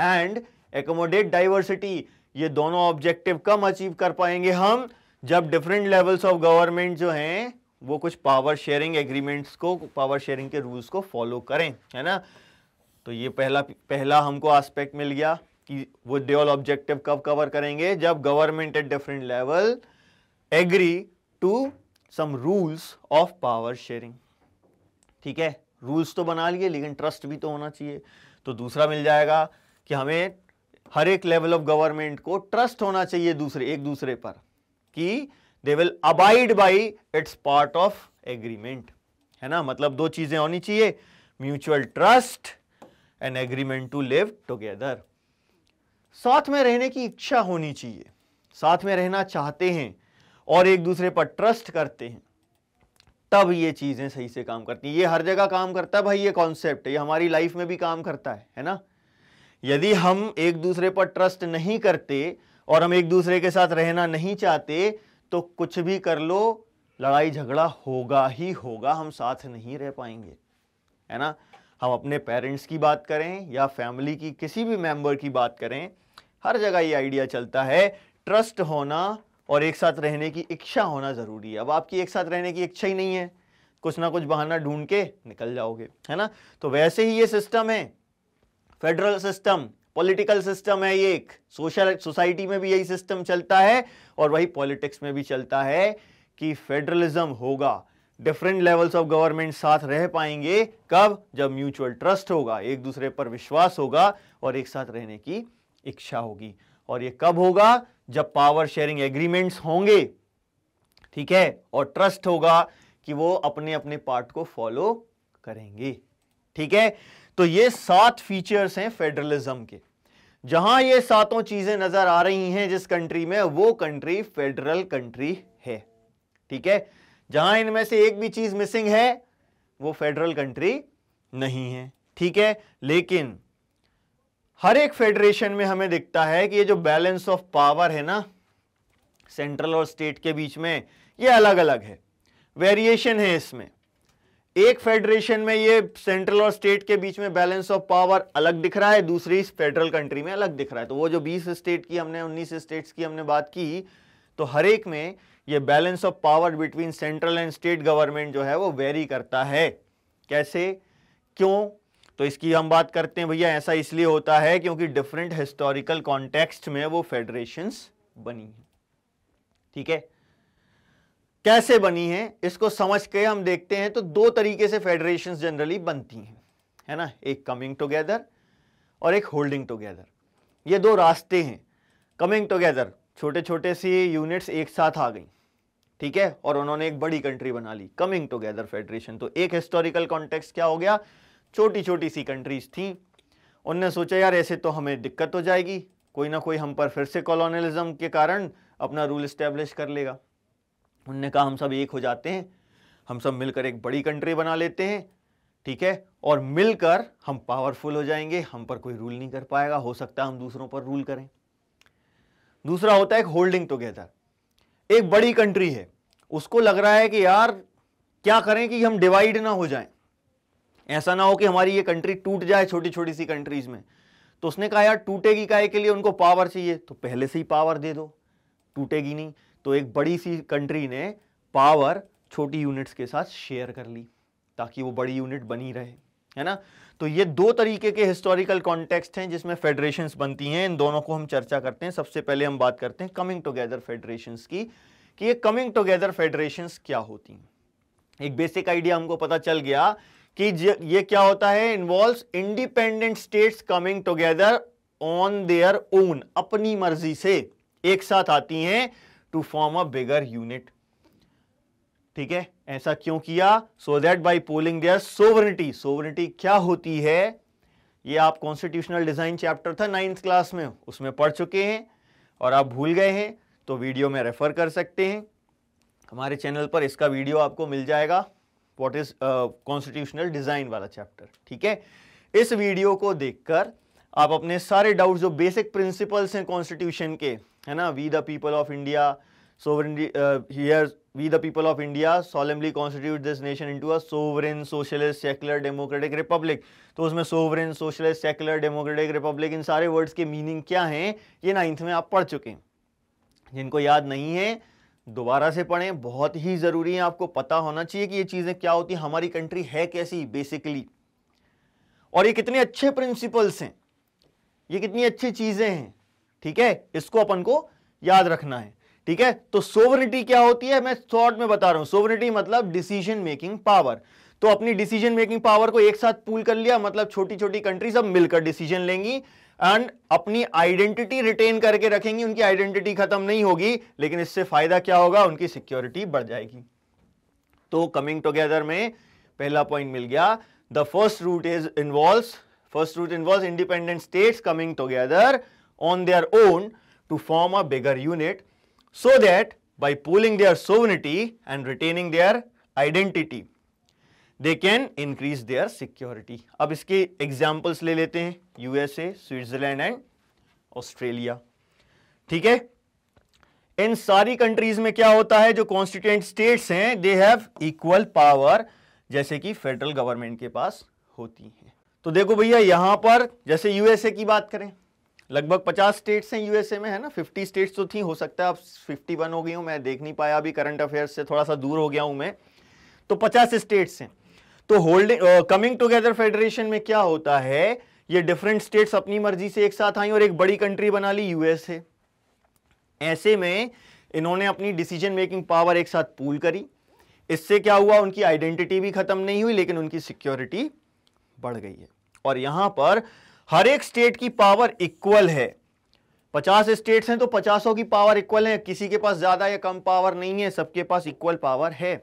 and accommodate diversity ये दोनों ऑब्जेक्टिव कब अचीव कर पाएंगे हम जब डिफरेंट लेवल्स ऑफ गवर्नमेंट जो हैं वो कुछ पावर शेयरिंग एग्रीमेंट्स को पावर शेयरिंग के रूल्स को फॉलो करें है ना तो ये पहला पहला हमको एस्पेक्ट मिल गया कि वो ड्यूअल ऑब्जेक्टिव कब कवर करेंगे जब government at different level agree to some rules of power sharing ठीक है रूल्स तो बना लिए लेकिन ट्रस्ट भी तो होना चाहिए तो दूसरा मिल जाएगा कि हमें हर एक लेवल ऑफ गवर्नमेंट को ट्रस्ट होना चाहिए दूसरे एक दूसरे पर कि they will abide by its part of agreement है ना मतलब दो चीजें होनी चाहिए mutual trust and agreement to live together साथ में रहने की इच्छा होनी चाहिए साथ में रहना चाहते हैं और एक दूसरे पर ट्रस्ट करते हैं तब ये चीज़ें सही से काम करती हैं ये हर जगह काम करता है भाई ये कॉन्सेप्ट ये हमारी लाइफ में भी काम करता है है ना यदि हम एक दूसरे पर ट्रस्ट नहीं करते और हम एक दूसरे के साथ रहना नहीं चाहते तो कुछ भी कर लो लड़ाई झगड़ा होगा ही होगा हम साथ नहीं रह पाएंगे है ना हम अपने पेरेंट्स की बात करें या फैमिली की किसी भी मेंबर की बात करें हर जगह ये आइडिया चलता है ट्रस्ट होना और एक साथ रहने की इच्छा होना ज़रूरी है अब आपकी एक साथ रहने की इच्छा ही नहीं है कुछ ना कुछ बहाना ढूंढ के निकल जाओगे है ना तो वैसे ही ये सिस्टम है फेडरल सिस्टम पॉलिटिकल सिस्टम है ये एक सोशल सोसाइटी में भी यही सिस्टम चलता है और वही पॉलिटिक्स में भी चलता है कि फेडरलिज्म होगा डिफरेंट लेवल्स ऑफ गवर्नमेंट साथ रह पाएंगे कब जब म्यूचुअल ट्रस्ट होगा एक दूसरे पर विश्वास होगा और एक साथ रहने की इच्छा होगी और ये कब होगा जब पावर शेयरिंग एग्रीमेंट्स होंगे ठीक है और ट्रस्ट होगा कि वो अपने अपने पार्ट को फॉलो करेंगे ठीक है तो ये सात फीचर्स हैं फेडरलिज्म के जहां ये सातों चीजें नजर आ रही हैं जिस कंट्री में वो कंट्री फेडरल कंट्री है ठीक है जहां इनमें से एक भी चीज मिसिंग है वो फेडरल कंट्री नहीं है ठीक है लेकिन हर एक फेडरेशन में हमें दिखता है कि ये जो बैलेंस ऑफ पावर है ना सेंट्रल और स्टेट के बीच में ये अलग अलग है वेरिएशन है इसमें एक फेडरेशन में ये सेंट्रल और स्टेट के बीच में बैलेंस ऑफ पावर अलग दिख रहा है दूसरी फेडरल कंट्री में अलग दिख रहा है तो वो जो 20 स्टेट की हमने 19 स्टेट्स की हमने बात की तो हर एक में ये balance of power between central and state government जो है वो वेरी करता है कैसे क्यों तो इसकी हम बात करते हैं भैया ऐसा इसलिए होता है क्योंकि डिफरेंट हिस्टोरिकल कॉन्टेक्स्ट में वो फेडरेशन बनी हैं ठीक है कैसे बनी है इसको समझ के हम देखते हैं तो दो तरीके से फेडरेशन जनरली बनती हैं है ना एक कमिंग टुगेदर और एक होल्डिंग टुगेदर ये दो रास्ते हैं कमिंग टुगेदर छोटे छोटे से यूनिट्स एक साथ आ गई ठीक है और उन्होंने एक बड़ी कंट्री बना ली कमिंग टुगेदर फेडरेशन तो एक हिस्टोरिकल कॉन्टेक्स क्या हो गया छोटी छोटी सी कंट्रीज थी उनने सोचा यार ऐसे तो हमें दिक्कत हो जाएगी कोई ना कोई हम पर फिर से कॉलोनलिज्म के कारण अपना रूल इस्टेब्लिश कर लेगा उनने कहा हम सब एक हो जाते हैं हम सब मिलकर एक बड़ी कंट्री बना लेते हैं ठीक है और मिलकर हम पावरफुल हो जाएंगे हम पर कोई रूल नहीं कर पाएगा हो सकता हम दूसरों पर रूल करें दूसरा होता है एक होल्डिंग टुगेदर एक बड़ी कंट्री है उसको लग रहा है कि यार क्या करें कि हम डिवाइड ना हो जाएं ऐसा ना हो कि हमारी ये कंट्री टूट जाए छोटी छोटी सी कंट्रीज में तो उसने कहा यार टूटेगी काय के लिए उनको पावर चाहिए तो पहले से ही पावर दे दो टूटेगी नहीं तो एक बड़ी सी कंट्री ने पावर छोटी यूनिट्स के साथ शेयर कर ली ताकि वो बड़ी यूनिट बनी रहे है ना तो ये दो तरीके के हिस्टोरिकल कॉन्टेक्स्ट हैं जिसमें फेडरेशन बनती हैं इन दोनों को हम चर्चा करते हैं सबसे पहले हम बात करते हैं कमिंग टुगेदर फेडरेशन की कि ये कमिंग टुगेदर फेडरेशन क्या होती हैं एक बेसिक आइडिया हमको पता चल गया कि ये क्या होता है involve independent states coming together on their own अपनी मर्जी से एक साथ आती हैं to form a bigger unit ठीक है ऐसा क्यों किया so that by pooling their sovereignty sovereignty क्या होती है ये आप कॉन्स्टिट्यूशनल डिजाइन चैप्टर था नाइन्थ क्लास में उसमें पढ़ चुके हैं और आप भूल गए हैं तो वीडियो में रेफर कर सकते हैं हमारे चैनल पर इसका वीडियो आपको मिल जाएगा व्हाट इज कॉन्स्टिट्यूशनल डिजाइन वाला चैप्टर ठीक है इस वीडियो को देखकर आप अपने सारे डाउट जो बेसिक प्रिंसिपल्स हैं कॉन्स्टिट्यूशन के है ना we the people of India sovereignly here we the people of India solemnly constitute this nation to a sovereign socialist secular democratic republic तो उसमें sovereign socialist secular democratic republic इन सारे words के meaning क्या हैं ये नाइन्थ में आप पढ़ चुके हैं जिनको याद नहीं है दोबारा से पढ़ें बहुत ही ज़रूरी है आपको पता होना चाहिए कि ये चीज़ें क्या होती हैं हमारी कंट्री है कैसी बेसिकली और ये कितने अच्छे प्रिंसिपल्स हैं ये कितनी अच्छी चीज़ें हैं ठीक है इसको अपन को याद रखना है ठीक है तो सोवरिटी क्या होती है मैं शॉर्ट में बता रहा हूं सोवरिटी मतलब डिसीजन मेकिंग पावर तो अपनी डिसीजन मेकिंग पावर को एक साथ पूल कर लिया मतलब छोटी छोटी कंट्री सब मिलकर डिसीजन लेंगी एंड अपनी आइडेंटिटी रिटेन करके रखेंगी उनकी आइडेंटिटी खत्म नहीं होगी लेकिन इससे फायदा क्या होगा उनकी सिक्योरिटी बढ़ जाएगी तो कमिंग टुगेदर में पहला पॉइंट मिल गया the first root is involve first root involve independent states coming together on their own to form a bigger unit so that by pooling their sovereignty and retaining their identity, they can increase their security. ab iske examples le lete hain USA, Switzerland and Australia. theek hai इन सारी countries में क्या होता है जो constituent states हैं they have equal power जैसे कि फेडरल गवर्नमेंट के पास होती है तो देखो भैया यहां पर जैसे यूएसए की बात करें लगभग 50 स्टेट्स हैं यूएसए में है ना 50 स्टेट्स तो थी हो सकता है अब 51 हो गई हूँ मैं देख नहीं पाया अभी करंट अफेयर्स से थोड़ा सा दूर हो गया हूँ मैं तो 50 स्टेट्स हैं तो होल्डिंग कमिंग टुगेदर फेडरेशन में क्या होता है ये डिफरेंट स्टेट्स अपनी मर्जी से एक साथ आई और एक बड़ी कंट्री बना ली यूएसए ऐसे में इन्होंने अपनी डिसीजन मेकिंग पावर एक साथ पूल करी इससे क्या हुआ उनकी आइडेंटिटी भी खत्म नहीं हुई लेकिन उनकी सिक्योरिटी बढ़ गई है और यहां पर हर एक स्टेट की पावर इक्वल है पचास स्टेट्स हैं तो पचासों की पावर इक्वल है किसी के पास ज़्यादा या कम पावर नहीं है सबके पास इक्वल पावर है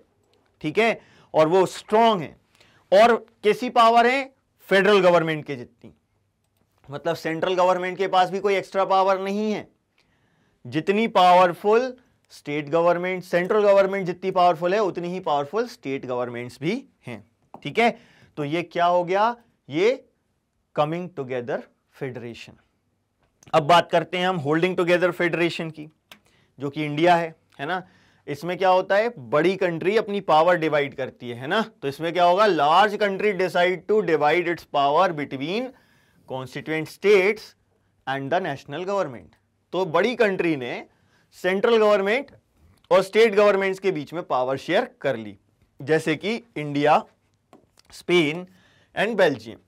ठीक है और वो स्ट्रांग है और कैसी पावर है फेडरल गवर्नमेंट के जितनी मतलब सेंट्रल गवर्नमेंट के पास भी कोई एक्स्ट्रा पावर नहीं है जितनी powerful state government central government जितनी पावरफुल है उतनी ही पावरफुल स्टेट गवर्नमेंट्स भी हैं ठीक है तो ये क्या हो गया ये कमिंग टुगेदर फेडरेशन अब बात करते हैं हम होल्डिंग टुगेदर फेडरेशन की जो कि इंडिया है है ना इसमें क्या होता है बड़ी कंट्री अपनी पावर डिवाइड करती है है ना तो इसमें क्या होगा large country decide to divide its power between constituent states and the national government तो बड़ी कंट्री ने सेंट्रल गवर्नमेंट और स्टेट गवर्नमेंट्स के बीच में पावर शेयर कर ली जैसे कि इंडिया स्पेन एंड बेल्जियम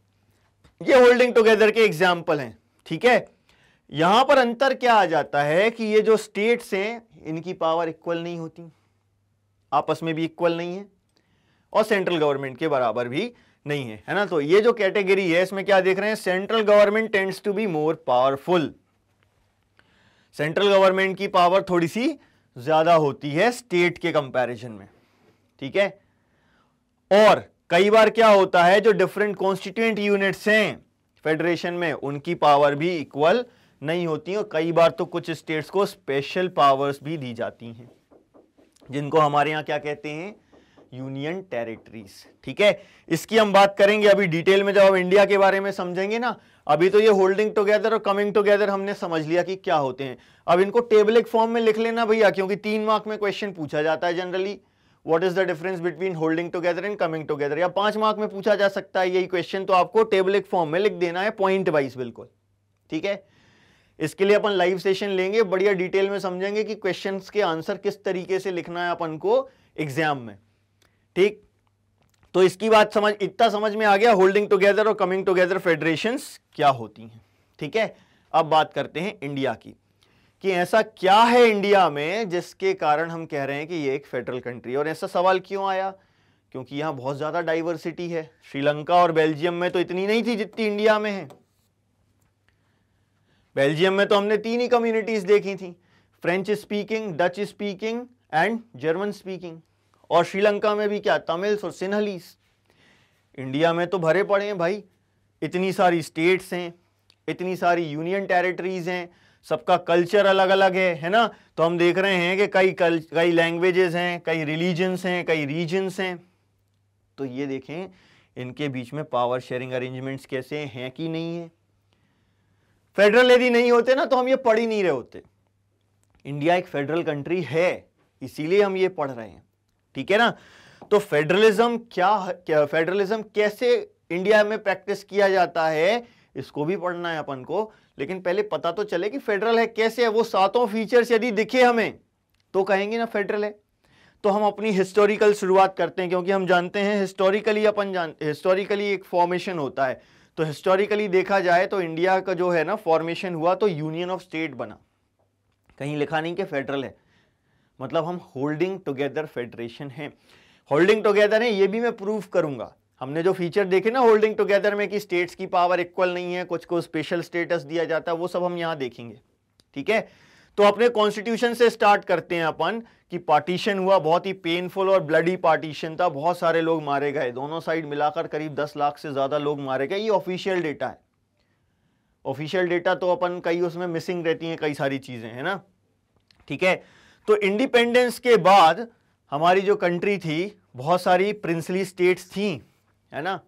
ये होल्डिंग टुगेदर के एग्जाम्पल हैं ठीक है यहां पर अंतर क्या आ जाता है कि ये जो स्टेट्स हैं इनकी पावर इक्वल नहीं होती आपस में भी इक्वल नहीं है और सेंट्रल गवर्नमेंट के बराबर भी नहीं है है ना तो ये जो कैटेगरी है इसमें क्या देख रहे हैं central government tends to be more powerful central government की पावर थोड़ी सी ज्यादा होती है स्टेट के कंपैरिजन में ठीक है और कई बार क्या होता है जो डिफरेंट कॉन्स्टिट्यूंट यूनिट्स हैं फेडरेशन में उनकी पावर भी इक्वल नहीं होती और कई बार तो कुछ स्टेट्स को स्पेशल पावर्स भी दी जाती हैं जिनको हमारे यहाँ क्या कहते हैं यूनियन टेरिटरीज ठीक है इसकी हम बात करेंगे अभी डिटेल में जब हम इंडिया के बारे में समझेंगे ना अभी तो ये होल्डिंग टुगेदर और कमिंग टुगेदर हमने समझ लिया कि क्या होते हैं अब इनको टेबलिक फॉर्म में लिख लेना भैया क्योंकि तीन मार्क में क्वेश्चन पूछा जाता है generally what is the difference between holding together and coming together या पांच मार्क में पूछा जा सकता है यही क्वेश्चन तो आपको टेबलिक फॉर्म में लिख देना है पॉइंट वाइज बिल्कुल ठीक है इसके लिए अपन लाइव सेशन लेंगे बढ़िया डिटेल में समझेंगे कि क्वेश्चन के आंसर किस तरीके से लिखना है अपन को एग्जाम में ठीक तो इसकी बात समझ इतना समझ में आ गया होल्डिंग टुगेदर और कमिंग टुगेदर फेडरेशन क्या होती हैं ठीक है अब बात करते हैं इंडिया की कि ऐसा क्या है इंडिया में जिसके कारण हम कह रहे हैं कि ये एक फेडरल कंट्री और ऐसा सवाल क्यों आया क्योंकि यहां बहुत ज़्यादा डाइवर्सिटी है श्रीलंका और बेल्जियम में तो इतनी नहीं थी जितनी इंडिया में है बेल्जियम में तो हमने तीन ही कम्युनिटीज़ देखी थी French speaking Dutch speaking and German speaking और श्रीलंका में भी क्या तमिल्स और सिन्हलीस इंडिया में तो भरे पड़े हैं भाई इतनी सारी स्टेट्स हैं इतनी सारी यूनियन टेरिटरीज हैं सबका कल्चर अलग अलग है है ना तो हम देख रहे हैं कि कई कल कई लैंग्वेजेस हैं कई रिलीजन्स हैं कई रीजन्स हैं तो ये देखें इनके बीच में पावर शेयरिंग अरेंजमेंट्स कैसे हैं कि नहीं है फेडरल यदि नहीं होते ना तो हम ये पढ़ ही नहीं रहे होते इंडिया एक फेडरल कंट्री है इसीलिए हम ये पढ़ रहे हैं ठीक है ना तो फेडरलिज्म क्या, क्या फेडरलिज्म कैसे इंडिया में प्रैक्टिस किया जाता है इसको भी पढ़ना है अपन को लेकिन पहले पता तो चले कि फेडरल है कैसे है वो सातों फीचर्स यदि दिखे हमें तो कहेंगे ना फेडरल है तो हम अपनी हिस्टोरिकल शुरुआत करते हैं क्योंकि हम जानते हैं हिस्टोरिकली अपन जान हिस्टोरिकली एक फॉर्मेशन होता है तो हिस्टोरिकली देखा जाए तो इंडिया का जो है ना फॉर्मेशन हुआ तो यूनियन ऑफ स्टेट बना कहीं लिखा नहीं कि फेडरल है मतलब हम होल्डिंग टुगेदर फेडरेशन है होल्डिंग टुगेदर है ये भी मैं प्रूव करूंगा हमने जो फीचर देखे ना होल्डिंग टुगेदर में कि स्टेट्स की पावर इक्वल नहीं है कुछ को स्पेशल स्टेटस दिया जाता है वो सब हम यहां देखेंगे ठीक है तो अपने कॉन्स्टिट्यूशन से स्टार्ट करते हैं अपन कि पार्टीशन हुआ बहुत ही पेनफुल और ब्लडी पार्टीशन था बहुत सारे लोग मारे गए दोनों साइड मिलाकर करीब दस लाख से ज़्यादा लोग मारे गए ये ऑफिशियल डेटा है ऑफिशियल डेटा तो अपन कई उसमें मिसिंग रहती हैं कई सारी चीज़ें है ना ठीक है तो इंडिपेंडेंस के बाद हमारी जो कंट्री थी बहुत सारी प्रिंसली स्टेट्स थी है ना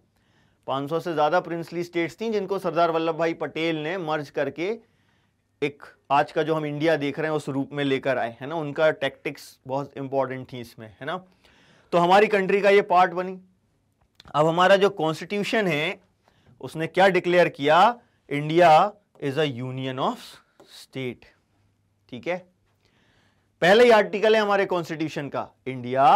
500 से ज़्यादा प्रिंसली स्टेट्स थी जिनको सरदार वल्लभ भाई पटेल ने मर्ज करके एक आज का जो हम इंडिया देख रहे हैं उस रूप में लेकर आए है ना उनका टैक्टिक्स बहुत इंपॉर्टेंट थी इसमें है ना तो हमारी कंट्री का ये पार्ट बनी अब हमारा जो कॉन्स्टिट्यूशन है उसने क्या डिक्लेयर किया India is a union of state ठीक है पहले ही आर्टिकल है हमारे कॉन्स्टिट्यूशन का India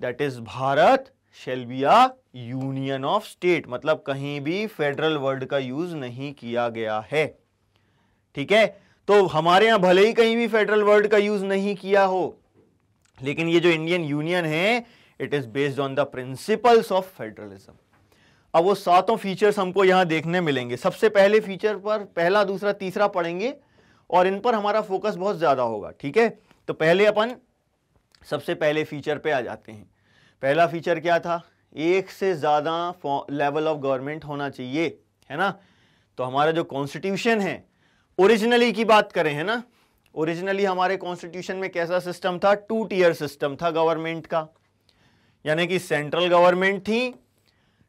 that is Bharat shall be a union of state मतलब कहीं भी फेडरल वर्ड का यूज नहीं किया गया है ठीक है तो हमारे यहां भले ही कहीं भी फेडरल वर्ड का यूज नहीं किया हो लेकिन ये जो इंडियन यूनियन है it is based on the principles of federalism अब वो सातों फीचर्स हमको यहां देखने मिलेंगे सबसे पहले फीचर पर पहला दूसरा तीसरा पढ़ेंगे और इन पर हमारा फोकस बहुत ज्यादा होगा ठीक है तो पहले अपन सबसे पहले फीचर पे आ जाते हैं पहला फीचर क्या था एक से ज़्यादा लेवल ऑफ गवर्नमेंट होना चाहिए है ना तो हमारा जो कॉन्स्टिट्यूशन है ओरिजिनली की बात करें है ना ओरिजिनली हमारे कॉन्स्टिट्यूशन में कैसा सिस्टम था टू टीयर सिस्टम था गवर्नमेंट का यानी कि सेंट्रल गवर्नमेंट थी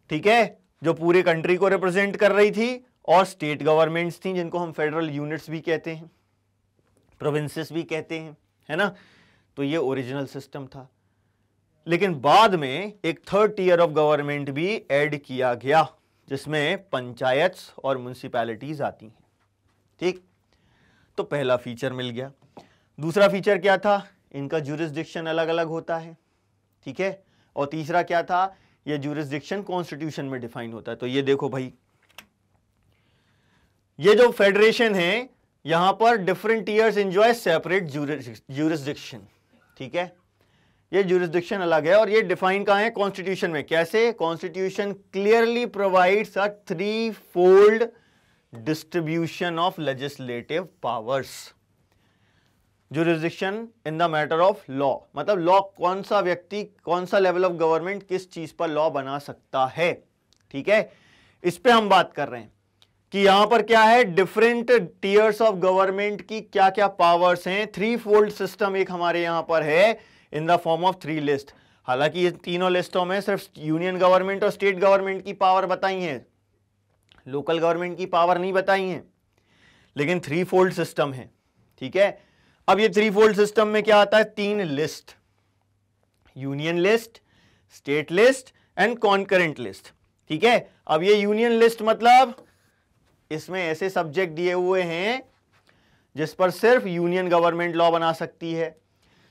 ठीक है जो पूरे कंट्री को रिप्रेजेंट कर रही थी और स्टेट गवर्नमेंट्स थी जिनको हम फेडरल यूनिट्स भी कहते हैं प्रोविंसेस भी कहते हैं है ना तो ये ओरिजिनल सिस्टम था लेकिन बाद में एक थर्ड टीयर ऑफ गवर्नमेंट भी ऐड किया गया जिसमें पंचायत्स और म्यूनसिपैलिटीज आती हैं ठीक तो पहला फीचर मिल गया दूसरा फीचर क्या था इनका जूरिस्डिक्शन अलग अलग होता है ठीक है और तीसरा क्या था यह जूरिस्डिक्शन कॉन्स्टिट्यूशन में डिफाइन होता है तो ये देखो भाई ये जो फेडरेशन है यहां पर different tiers enjoy separate jurisdiction ठीक है ये जुरिस्डिक्शन अलग है और ये डिफाइन कहा है कॉन्स्टिट्यूशन में कैसे constitution clearly provides a three fold distribution of legislative powers jurisdiction in the matter of law मतलब लॉ कौन सा व्यक्ति कौन सा लेवल ऑफ गवर्नमेंट किस चीज पर लॉ बना सकता है ठीक है इस पर हम बात कर रहे हैं कि यहां पर क्या है डिफरेंट टीयर्स ऑफ गवर्नमेंट की क्या क्या पावर्स हैं थ्री फोल्ड सिस्टम एक हमारे यहां पर है in the form of three list हालांकि ये तीनों लिस्टों में सिर्फ यूनियन गवर्नमेंट और स्टेट गवर्नमेंट की पावर बताई है लोकल गवर्नमेंट की पावर नहीं बताई है लेकिन थ्री फोल्ड सिस्टम है ठीक है अब ये थ्री फोल्ड सिस्टम में क्या आता है तीन list union list state list and concurrent list ठीक है अब ये यूनियन लिस्ट मतलब इसमें ऐसे सब्जेक्ट दिए हुए हैं जिस पर सिर्फ यूनियन गवर्नमेंट लॉ बना सकती है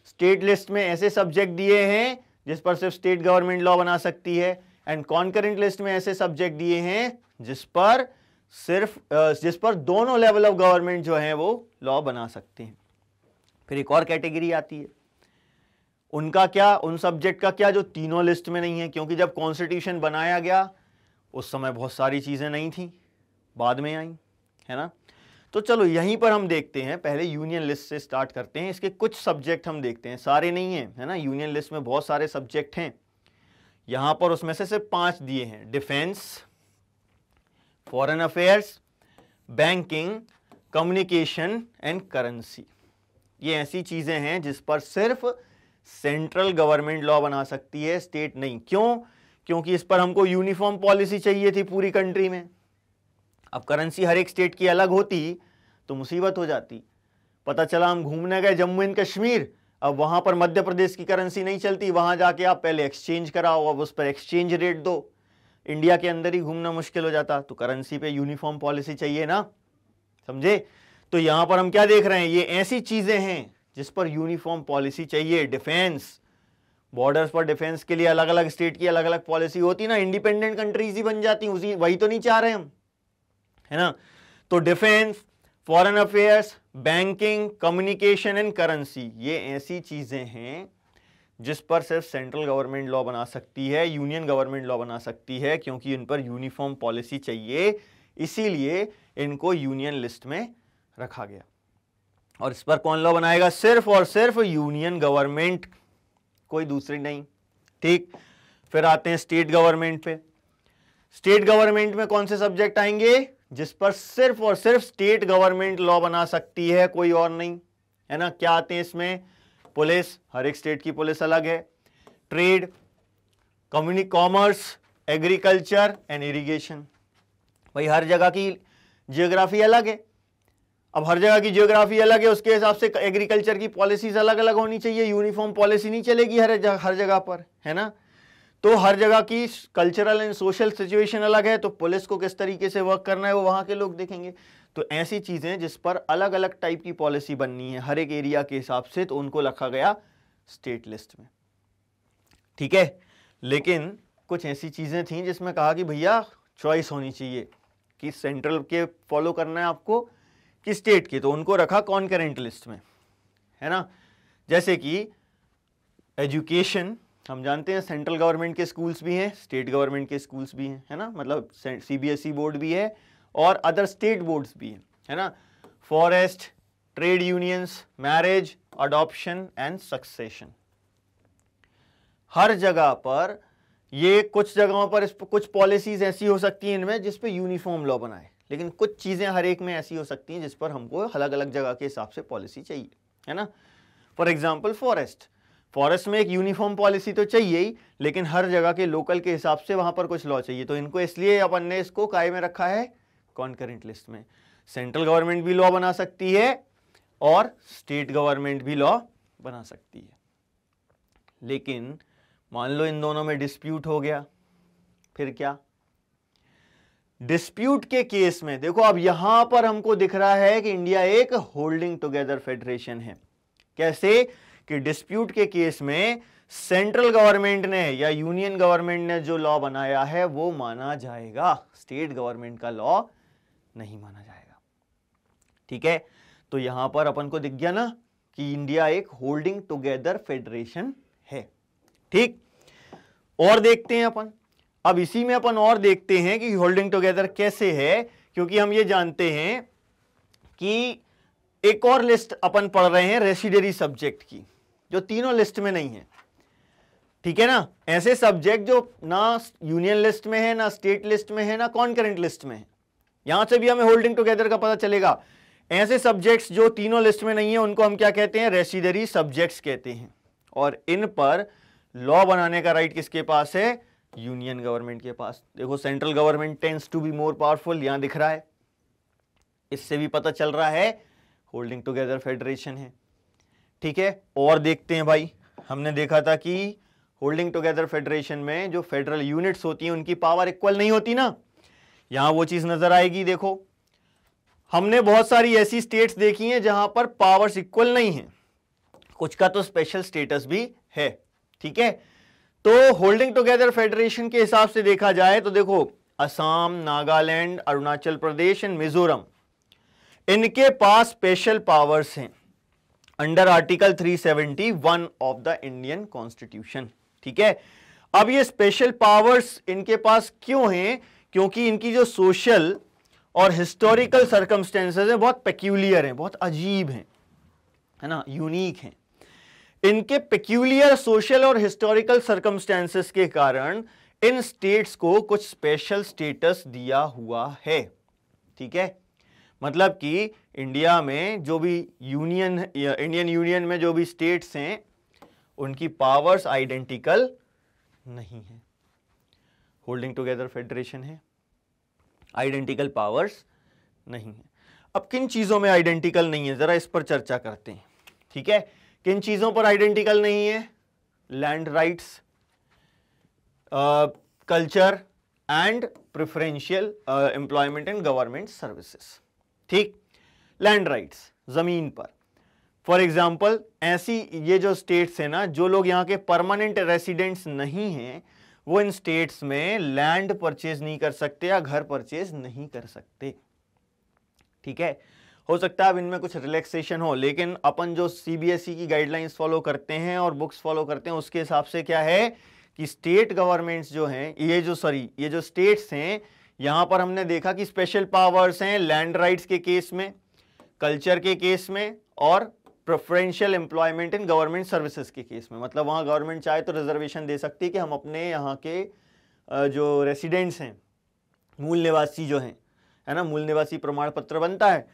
स्टेट लिस्ट में ऐसे सब्जेक्ट दिए हैं जिस पर सिर्फ स्टेट गवर्नमेंट लॉ बना सकती है एंड कॉन्करेंट लिस्ट में ऐसे सब्जेक्ट दिए हैं जिस पर सिर्फ जिस पर दोनों लेवल ऑफ गवर्नमेंट जो है वो लॉ बना सकते हैं फिर एक और कैटेगरी आती है उनका क्या उन सब्जेक्ट का क्या जो तीनों लिस्ट में नहीं है क्योंकि जब कॉन्स्टिट्यूशन बनाया गया उस समय बहुत सारी चीज़ें नहीं थी बाद में आई है ना तो चलो यहीं पर हम देखते हैं पहले यूनियन लिस्ट से स्टार्ट करते हैं इसके कुछ सब्जेक्ट हम देखते हैं सारे नहीं हैं है ना यूनियन लिस्ट में बहुत सारे सब्जेक्ट हैं यहां पर उसमें से सिर्फ पांच दिए हैं defence foreign affairs banking communication and currency ये ऐसी चीज़ें हैं जिस पर सिर्फ सेंट्रल गवर्नमेंट लॉ बना सकती है स्टेट नहीं क्यों क्योंकि इस पर हमको यूनिफॉर्म पॉलिसी चाहिए थी पूरी कंट्री में अब करेंसी हर एक स्टेट की अलग होती तो मुसीबत हो जाती पता चला हम घूमने गए जम्मू एंड कश्मीर अब वहाँ पर मध्य प्रदेश की करेंसी नहीं चलती वहाँ जाके आप पहले एक्सचेंज कराओ अब उस पर एक्सचेंज रेट दो इंडिया के अंदर ही घूमना मुश्किल हो जाता तो करेंसी पे यूनिफॉर्म पॉलिसी चाहिए ना समझे तो यहाँ पर हम क्या देख रहे हैं ये ऐसी चीज़ें हैं जिस पर यूनिफॉर्म पॉलिसी चाहिए डिफेंस बॉर्डर्स पर डिफेंस के लिए अलग अलग स्टेट की अलग अलग पॉलिसी होती ना इंडिपेंडेंट कंट्रीज ही बन जाती उसी वही तो नहीं चाह रहे हम है ना तो defence foreign affairs banking communication and currency ये ऐसी चीज़ें हैं जिस पर सिर्फ सेंट्रल गवर्नमेंट लॉ बना सकती है यूनियन गवर्नमेंट लॉ बना सकती है क्योंकि इन पर यूनिफॉर्म पॉलिसी चाहिए इसीलिए इनको यूनियन लिस्ट में रखा गया और इस पर कौन लॉ बनाएगा सिर्फ और सिर्फ यूनियन गवर्नमेंट कोई दूसरी नहीं ठीक फिर आते हैं स्टेट गवर्नमेंट पे स्टेट गवर्नमेंट में कौन से सब्जेक्ट आएंगे जिस पर सिर्फ और सिर्फ स्टेट गवर्नमेंट लॉ बना सकती है कोई और नहीं है ना क्या आते हैं इसमें पुलिस हर एक स्टेट की पुलिस अलग है ट्रेड कम्युनिक कॉमर्स एग्रीकल्चर एंड इरिगेशन भाई हर जगह की जियोग्राफी अलग है अब हर जगह की जियोग्राफी अलग है उसके हिसाब से एग्रीकल्चर की पॉलिसीज अलग अलग होनी चाहिए यूनिफॉर्म पॉलिसी नहीं चलेगी हर हर जगह पर है ना तो हर जगह की कल्चरल एंड सोशल सिचुएशन अलग है तो पुलिस को किस तरीके से वर्क करना है वो वहाँ के लोग देखेंगे तो ऐसी चीज़ें जिस पर अलग अलग टाइप की पॉलिसी बननी है हर एक एरिया के हिसाब से तो उनको रखा गया स्टेट लिस्ट में ठीक है लेकिन कुछ ऐसी चीज़ें थी जिसमें कहा कि भैया चॉइस होनी चाहिए कि सेंट्रल के फॉलो करना है आपको कि स्टेट के तो उनको रखा कॉन्करेंट लिस्ट में है ना जैसे कि एजुकेशन हम जानते हैं सेंट्रल गवर्नमेंट के स्कूल्स भी हैं स्टेट गवर्नमेंट के स्कूल्स भी हैं है ना मतलब सीबीएसई e बोर्ड भी है और अदर स्टेट बोर्ड्स भी हैं है ना forest trade unions marriage adoption and succession हर जगह पर ये कुछ जगहों पर इस पर कुछ पॉलिसीज ऐसी हो सकती हैं इनमें जिस पर यूनिफॉर्म लॉ बनाए लेकिन कुछ चीज़ें हर एक में ऐसी हो सकती हैं जिस पर हमको अलग अलग जगह के हिसाब से पॉलिसी चाहिए है ना फॉर एग्जाम्पल फॉरेस्ट फॉरेस्ट में एक यूनिफॉर्म पॉलिसी तो चाहिए ही लेकिन हर जगह के लोकल के हिसाब से वहां पर कुछ लॉ चाहिए तो इनको इसलिए अपन ने इसको काय में रखा है कॉन्करेंट लिस्ट में सेंट्रल गवर्नमेंट भी लॉ बना सकती है और स्टेट गवर्नमेंट भी लॉ बना सकती है लेकिन मान लो इन दोनों में डिस्प्यूट हो गया फिर क्या डिस्प्यूट के केस में देखो अब यहां पर हमको दिख रहा है कि इंडिया एक होल्डिंग टुगेदर फेडरेशन है कैसे कि डिस्प्यूट के केस में सेंट्रल गवर्नमेंट ने या यूनियन गवर्नमेंट ने जो लॉ बनाया है वो माना जाएगा स्टेट गवर्नमेंट का लॉ नहीं माना जाएगा ठीक है तो यहां पर अपन को दिख गया ना कि इंडिया एक होल्डिंग टुगेदर फेडरेशन है ठीक और देखते हैं अपन अब इसी में अपन और देखते हैं कि होल्डिंग टुगेदर कैसे है क्योंकि हम ये जानते हैं कि एक और लिस्ट अपन पढ़ रहे हैं रेसिडरी सब्जेक्ट की जो तीनों लिस्ट में नहीं है ठीक है ना ऐसे सब्जेक्ट जो ना यूनियन लिस्ट में है ना स्टेट लिस्ट में है ना कॉन्करेंट लिस्ट में है यहां से भी हमें होल्डिंग टुगेदर का पता चलेगा ऐसे सब्जेक्ट्स जो तीनों लिस्ट में नहीं है उनको हम क्या कहते हैं रेसिडरी सब्जेक्ट्स कहते हैं और इन पर लॉ बनाने का राइट किसके पास है यूनियन गवर्नमेंट के पास देखो central government tends to be more powerful यहां दिख रहा है इससे भी पता चल रहा है होल्डिंग टुगेदर फेडरेशन है ठीक है और देखते हैं भाई हमने देखा था कि होल्डिंग टुगेदर फेडरेशन में जो फेडरल यूनिट्स होती हैं उनकी पावर इक्वल नहीं होती ना यहां वो चीज नजर आएगी देखो हमने बहुत सारी ऐसी स्टेट्स देखी हैं जहां पर पावर्स इक्वल नहीं है कुछ का तो स्पेशल स्टेटस भी है ठीक है तो होल्डिंग टुगेदर फेडरेशन के हिसाब से देखा जाए तो देखो असम नागालैंड अरुणाचल प्रदेश एंड मिजोरम इनके पास स्पेशल पावर्स हैं under article 371 of the Indian constitution ठीक है अब ये स्पेशल पावर्स इनके पास क्यों हैं क्योंकि इनकी जो सोशल और हिस्टोरिकल सर्कमस्टेंसेज हैं बहुत पेक्यूलियर हैं बहुत अजीब हैं है ना यूनिक हैं इनके पेक्यूलियर सोशल और हिस्टोरिकल सर्कमस्टेंसेस के कारण इन स्टेट्स को कुछ स्पेशल स्टेटस दिया हुआ है ठीक है मतलब कि इंडिया में जो भी यूनियन इंडियन यूनियन में जो भी स्टेट्स हैं उनकी पावर्स आइडेंटिकल नहीं है होल्डिंग टुगेदर फेडरेशन है आइडेंटिकल पावर्स नहीं है अब किन चीज़ों में आइडेंटिकल नहीं है ज़रा इस पर चर्चा करते हैं ठीक है किन चीज़ों पर आइडेंटिकल नहीं है land rights culture and preferential employment and government services ठीक लैंड राइट्स जमीन पर फॉर एग्जाम्पल ऐसी ये जो स्टेट्स हैं ना जो लोग यहाँ के परमानेंट रेसिडेंट्स नहीं हैं वो इन स्टेट्स में लैंड परचेज नहीं कर सकते या घर परचेज नहीं कर सकते ठीक है हो सकता है अब इनमें कुछ रिलैक्सेशन हो लेकिन अपन जो सीबीएसई e की गाइडलाइंस फॉलो करते हैं और बुक्स फॉलो करते हैं उसके हिसाब से क्या है कि स्टेट गवर्नमेंट्स जो हैं ये जो सॉरी ये जो स्टेट्स हैं यहां पर हमने देखा कि स्पेशल पावर्स हैं लैंड राइट्स के केस में कल्चर के केस में और preferential employment in government services के केस में मतलब वहां गवर्नमेंट चाहे तो रिजर्वेशन दे सकती है कि हम अपने यहाँ के जो रेसिडेंट्स हैं मूल निवासी जो हैं है ना मूल निवासी प्रमाण पत्र बनता है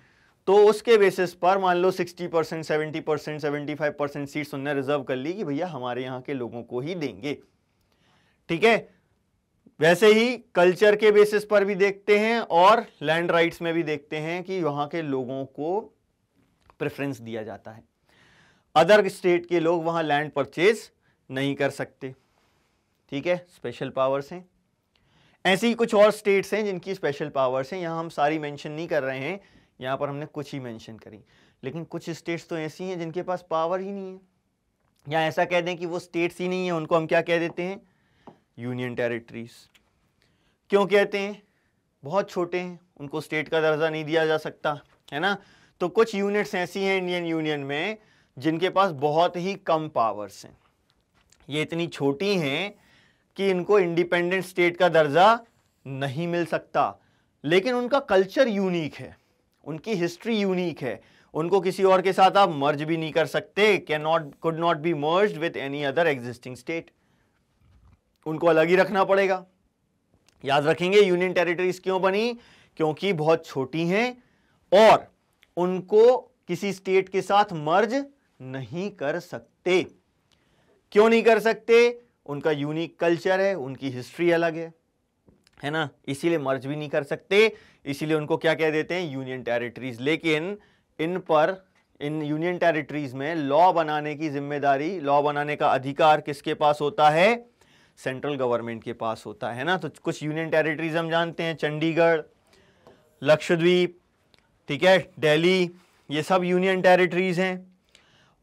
तो उसके बेसिस पर मान लो 60 percent seventy percent seventy five percent seats उन्होंने रिजर्व कर ली कि भैया हमारे यहाँ के लोगों को ही देंगे ठीक है वैसे ही कल्चर के बेसिस पर भी देखते हैं और लैंड राइट्स में भी देखते हैं कि वहाँ के लोगों को प्रेफरेंस दिया जाता है अदर स्टेट के लोग वहाँ लैंड परचेज नहीं कर सकते ठीक है स्पेशल पावर्स हैं ऐसी कुछ और स्टेट्स हैं जिनकी स्पेशल पावर्स हैं यहाँ हम सारी मेंशन नहीं कर रहे हैं यहाँ पर हमने कुछ ही मेंशन करी लेकिन कुछ स्टेट्स तो ऐसी हैं जिनके पास पावर ही नहीं है या ऐसा कह दें कि वो स्टेट्स ही नहीं है उनको हम क्या कह देते हैं यूनियन टेरिटरीज क्यों कहते हैं बहुत छोटे हैं उनको स्टेट का दर्जा नहीं दिया जा सकता है ना तो कुछ यूनिट्स ऐसी हैं इंडियन यूनियन में जिनके पास बहुत ही कम पावर्स हैं ये इतनी छोटी हैं कि इनको इंडिपेंडेंट स्टेट का दर्जा नहीं मिल सकता लेकिन उनका कल्चर यूनिक है उनकी हिस्ट्री यूनिक है उनको किसी और के साथ आप मर्ज भी नहीं कर सकते can not could not be merge with any other existing state उनको अलग ही रखना पड़ेगा याद रखेंगे यूनियन टेरिटरीज क्यों बनी क्योंकि बहुत छोटी हैं और उनको किसी स्टेट के साथ मर्ज नहीं कर सकते क्यों नहीं कर सकते उनका यूनिक कल्चर है उनकी हिस्ट्री अलग है है ना इसीलिए मर्ज भी नहीं कर सकते इसीलिए उनको क्या कह देते हैं यूनियन टेरिटरीज लेकिन इन पर इन यूनियन टेरिटरीज में लॉ बनाने की जिम्मेदारी लॉ बनाने का अधिकार किसके पास होता है सेंट्रल गवर्नमेंट के पास होता है ना तो कुछ यूनियन टेरिटरीज हम जानते हैं चंडीगढ़ लक्षद्वीप ठीक है दिल्ली ये सब यूनियन टेरिटरीज हैं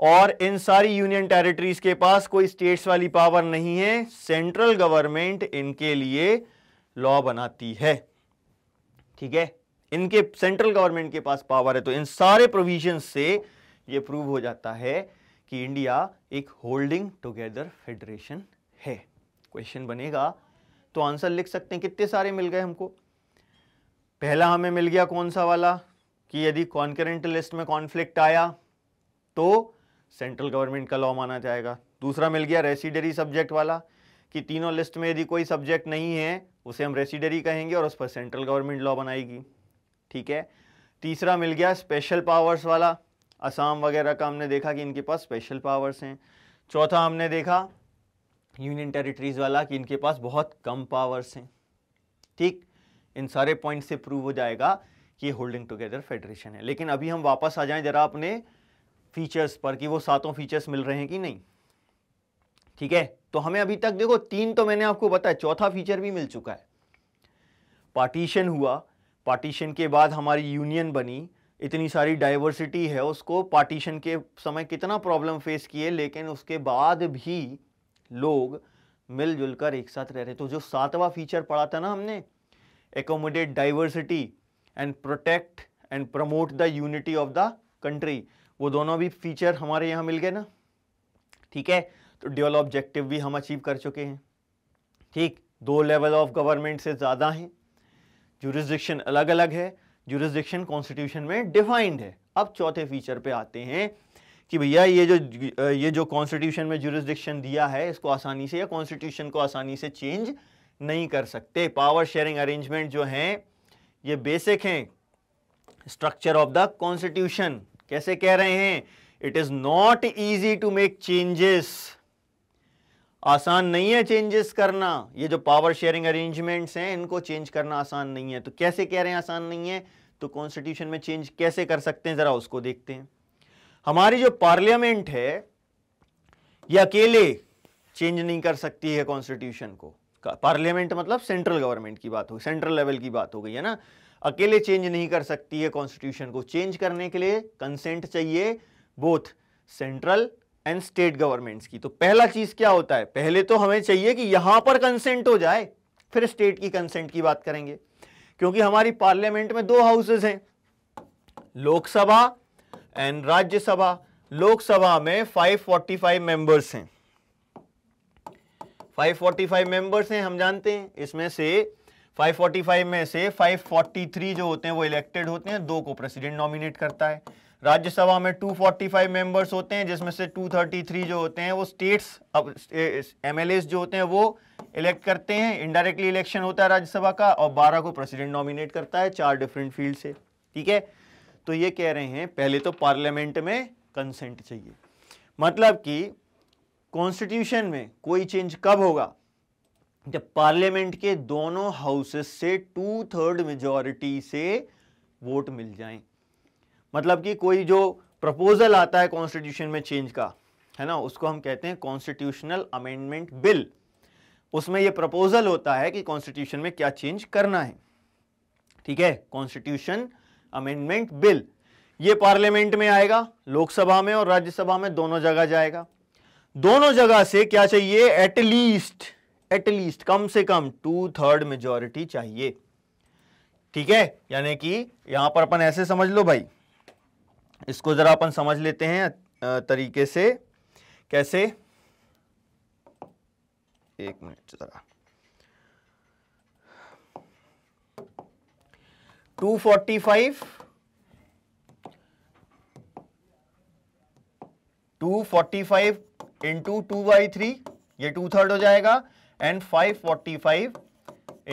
और इन सारी यूनियन टेरिटरीज के पास कोई स्टेट्स वाली पावर नहीं है सेंट्रल गवर्नमेंट इनके लिए लॉ बनाती है ठीक है इनके सेंट्रल गवर्नमेंट के पास पावर है तो इन सारे प्रोविजन से ये प्रूव हो जाता है कि इंडिया एक होल्डिंग टुगेदर फेडरेशन क्वेश्चन बनेगा तो आंसर लिख सकते हैं कितने सारे मिल गए हमको पहला हमें मिल गया कौन सा वाला कि यदि कॉन्करेंट लिस्ट में कॉन्फ्लिक्ट आया तो सेंट्रल गवर्नमेंट का लॉ माना जाएगा दूसरा मिल गया रेसिडरी सब्जेक्ट वाला कि तीनों लिस्ट में यदि कोई सब्जेक्ट नहीं है उसे हम रेसिडरी कहेंगे और उस पर सेंट्रल गवर्नमेंट लॉ बनाएगी ठीक है तीसरा मिल गया स्पेशल पावर्स वाला असम वगैरह का हमने देखा कि इनके पास स्पेशल पावर्स हैं चौथा हमने देखा यूनियन टेरिटरीज़ वाला कि इनके पास बहुत कम पावर्स हैं ठीक इन सारे पॉइंट से प्रूव हो जाएगा कि होल्डिंग टुगेदर फेडरेशन है लेकिन अभी हम वापस आ जाएं ज़रा अपने फीचर्स पर कि वो सातों फीचर्स मिल रहे हैं कि नहीं ठीक है तो हमें अभी तक देखो तीन तो मैंने आपको बताया चौथा फीचर भी मिल चुका है पार्टीशन हुआ पार्टीशन के बाद हमारी यूनियन बनी इतनी सारी डाइवर्सिटी है उसको पार्टीशन के समय कितना प्रॉब्लम फेस किए लेकिन उसके बाद भी लोग मिलजुल कर एक साथ रह रहे तो जो सातवां फीचर पढ़ा था ना हमने accommodate diversity and protect and promote the unity of the country वो दोनों भी फीचर हमारे यहाँ मिल गए ना ठीक है तो ड्यूअल ऑब्जेक्टिव भी हम अचीव कर चुके हैं ठीक दो लेवल ऑफ गवर्नमेंट से ज़्यादा हैं जुरिस्डिक्शन अलग अलग है जुरिस्डिक्शन कॉन्स्टिट्यूशन में डिफाइंड है अब चौथे फीचर पे आते हैं कि भैया ये जो ये जो कॉन्स्टिट्यूशन में जुरिस्डिक्शन दिया है इसको आसानी से या कॉन्स्टिट्यूशन को आसानी से चेंज नहीं कर सकते पावर शेयरिंग अरेंजमेंट जो हैं ये बेसिक हैं स्ट्रक्चर ऑफ द कॉन्स्टिट्यूशन कैसे कह रहे हैं it is not easy to make changes आसान नहीं है चेंजेस करना ये जो पावर शेयरिंग अरेंजमेंट्स हैं इनको चेंज करना आसान नहीं है तो कैसे कह रहे हैं आसान नहीं है तो कॉन्स्टिट्यूशन में चेंज कैसे कर सकते हैं जरा उसको देखते हैं हमारी जो पार्लियामेंट है ये अकेले चेंज नहीं कर सकती है कॉन्स्टिट्यूशन को पार्लियामेंट मतलब सेंट्रल गवर्नमेंट की बात हो सेंट्रल लेवल की बात हो गई है ना अकेले चेंज नहीं कर सकती है कॉन्स्टिट्यूशन को चेंज करने के लिए कंसेंट चाहिए both central and state governments की तो पहला चीज क्या होता है पहले तो हमें चाहिए कि यहां पर कंसेंट हो जाए फिर स्टेट की कंसेंट की बात करेंगे क्योंकि हमारी पार्लियामेंट में दो हाउसेज हैं लोकसभा एंड राज्यसभा लोकसभा में 545 मेंबर्स हैं 545 मेंबर्स हैं हम जानते हैं इसमें से 545 में से 543 जो होते हैं वो इलेक्टेड होते हैं दो को प्रेसिडेंट नॉमिनेट करता है राज्यसभा में 245 मेंबर्स होते हैं जिसमें से 233 जो होते हैं वो स्टेट्स अब एम जो होते हैं वो इलेक्ट करते हैं इनडायरेक्टली इलेक्शन होता है राज्यसभा का और 12 को प्रेसिडेंट नॉमिनेट करता है चार डिफरेंट फील्ड से ठीक है तो ये कह रहे हैं पहले तो पार्लियामेंट में कंसेंट चाहिए मतलब कि कॉन्स्टिट्यूशन में कोई चेंज कब होगा जब पार्लियामेंट के दोनों हाउसेस से टू थर्ड मेजोरिटी से वोट मिल जाएं मतलब कि कोई जो प्रपोजल आता है कॉन्स्टिट्यूशन में चेंज का है ना उसको हम कहते हैं कॉन्स्टिट्यूशनल अमेंडमेंट बिल उसमें यह प्रपोजल होता है कि कॉन्स्टिट्यूशन में क्या चेंज करना है ठीक है कॉन्स्टिट्यूशन अमेंडमेंट बिल ये पार्लियामेंट में आएगा लोकसभा में और राज्यसभा में दोनों जगह जाएगा दोनों जगह से क्या चाहिए एटलीस्ट एटलीस्ट कम से कम टू थर्ड मेजोरिटी चाहिए ठीक है यानी कि यहां पर अपन ऐसे समझ लो भाई इसको जरा अपन समझ लेते हैं तरीके से कैसे एक मिनट जरा forty five into two by three ये टू थर्ड हो जाएगा and 545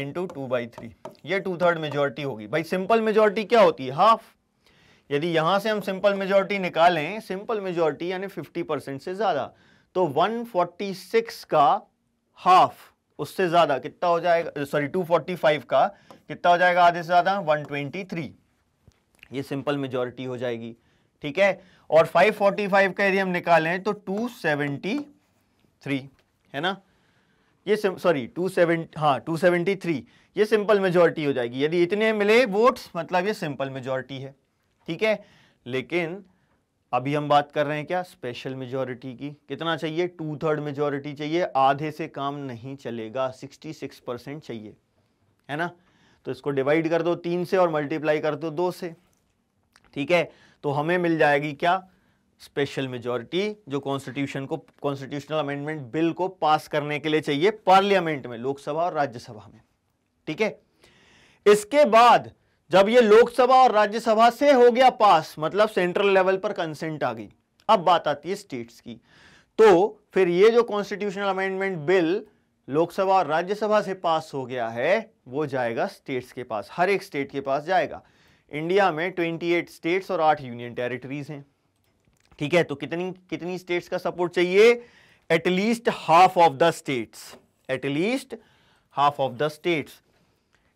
into two by three ये टू थर्ड मेजोरिटी होगी भाई सिंपल मेजोरिटी क्या होती है हाफ यदि यहां से हम सिंपल मेजोरिटी निकालें सिंपल मेजोरिटी यानी 50 परसेंट से ज्यादा तो 146 का हाफ उससे ज़्यादा कितना हो जाएगा सॉरी 245 का कितना हो जाएगा आधे से ज़्यादा 123 ये सिंपल मेजोरिटी हो जाएगी ठीक है और 545 का यदि हम निकालें तो 273 है ना ये सॉरी टू सेवन हाँ टू सेवेंटी थ्री ये सिंपल मेजोरिटी हो जाएगी यदि इतने मिले वोट्स मतलब ये सिंपल मेजोरिटी है ठीक है लेकिन अभी हम बात कर रहे हैं क्या स्पेशल मेजोरिटी की कितना चाहिए टू थर्ड मेजोरिटी चाहिए आधे से काम नहीं चलेगा 66 परसेंट चाहिए है ना तो इसको डिवाइड कर दो तीन से और मल्टीप्लाई कर दो दो से ठीक है तो हमें मिल जाएगी क्या स्पेशल मेजोरिटी जो कॉन्स्टिट्यूशन को कॉन्स्टिट्यूशनल अमेंडमेंट बिल को पास करने के लिए चाहिए पार्लियामेंट में लोकसभा और राज्यसभा में ठीक है इसके बाद जब ये लोकसभा और राज्यसभा से हो गया पास मतलब सेंट्रल लेवल पर कंसेंट आ गई अब बात आती है स्टेट्स की तो फिर ये जो कॉन्स्टिट्यूशनल अमेंडमेंट बिल लोकसभा और राज्यसभा से पास हो गया है वो जाएगा स्टेट्स के पास हर एक स्टेट के पास जाएगा इंडिया में 28 स्टेट्स और 8 यूनियन टेरिटरीज हैं ठीक है तो कितनी कितनी स्टेट्स का सपोर्ट चाहिए at least half of the states at least half of the states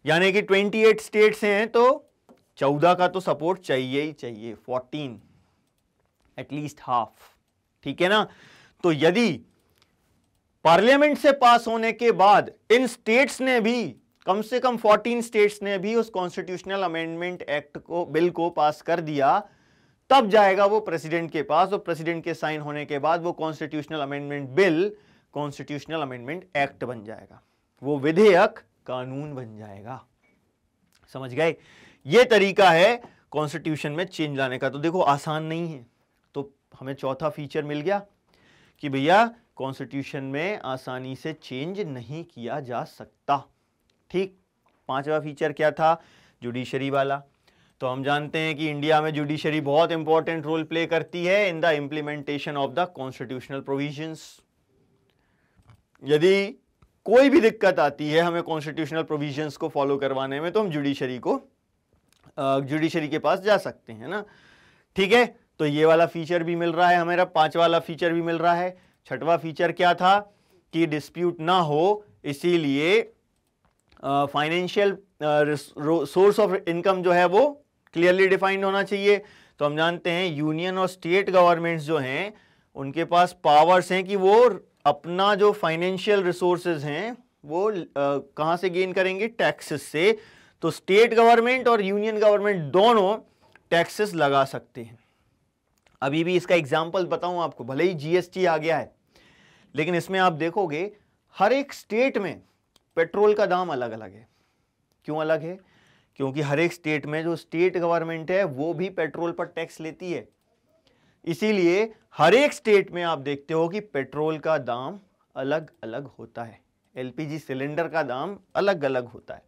यानी कि 28 स्टेट्स हैं तो 14 का तो सपोर्ट चाहिए ही चाहिए 14 एटलीस्ट हाफ ठीक है ना तो यदि पार्लियामेंट से पास होने के बाद इन स्टेट्स ने भी कम से कम 14 स्टेट्स ने भी उस कॉन्स्टिट्यूशनल अमेंडमेंट एक्ट को बिल को पास कर दिया तब जाएगा वो प्रेसिडेंट के पास और प्रेसिडेंट के साइन होने के बाद वो constitutional amendment bill constitutional amendment act बन जाएगा वो विधेयक कानून बन जाएगा समझ गए ये तरीका है कॉन्स्टिट्यूशन में चेंज लाने का तो देखो आसान नहीं है तो हमें चौथा फीचर मिल गया कि भैया कॉन्स्टिट्यूशन में आसानी से चेंज नहीं किया जा सकता ठीक पांचवा फीचर क्या था जुडिशरी वाला तो हम जानते हैं कि इंडिया में जुडिशरी बहुत इंपॉर्टेंट रोल प्ले करती है in the implementation of the constitutional provision यदि कोई भी दिक्कत आती है हमें कॉन्स्टिट्यूशनल प्रोविजंस को फॉलो करवाने में तो हम जुडिशरी को जुडिशरी के पास जा सकते हैं ना ठीक है तो ये वाला फीचर भी मिल रहा है हमारा पांच वाला फीचर भी मिल रहा है छठवा फीचर क्या था कि डिस्प्यूट ना हो इसीलिए फाइनेंशियल सोर्स ऑफ इनकम जो है वो क्लियरली डिफाइंड होना चाहिए तो हम जानते हैं यूनियन और स्टेट गवर्नमेंट्स जो हैं उनके पास पावर्स हैं कि वो अपना जो फाइनेंशियल रिसोर्सेज हैं वो कहाँ से गेन करेंगे टैक्सेस से तो स्टेट गवर्नमेंट और यूनियन गवर्नमेंट दोनों टैक्सेस लगा सकते हैं अभी भी इसका एग्जाम्पल बताऊं आपको भले ही जीएसटी आ गया है लेकिन इसमें आप देखोगे हर एक स्टेट में पेट्रोल का दाम अलग अलग है क्यों अलग है क्योंकि हर एक स्टेट में जो स्टेट गवर्नमेंट है वो भी पेट्रोल पर टैक्स लेती है इसीलिए हर एक स्टेट में आप देखते हो कि पेट्रोल का दाम अलग अलग होता है एलपीजी सिलेंडर का दाम अलग अलग होता है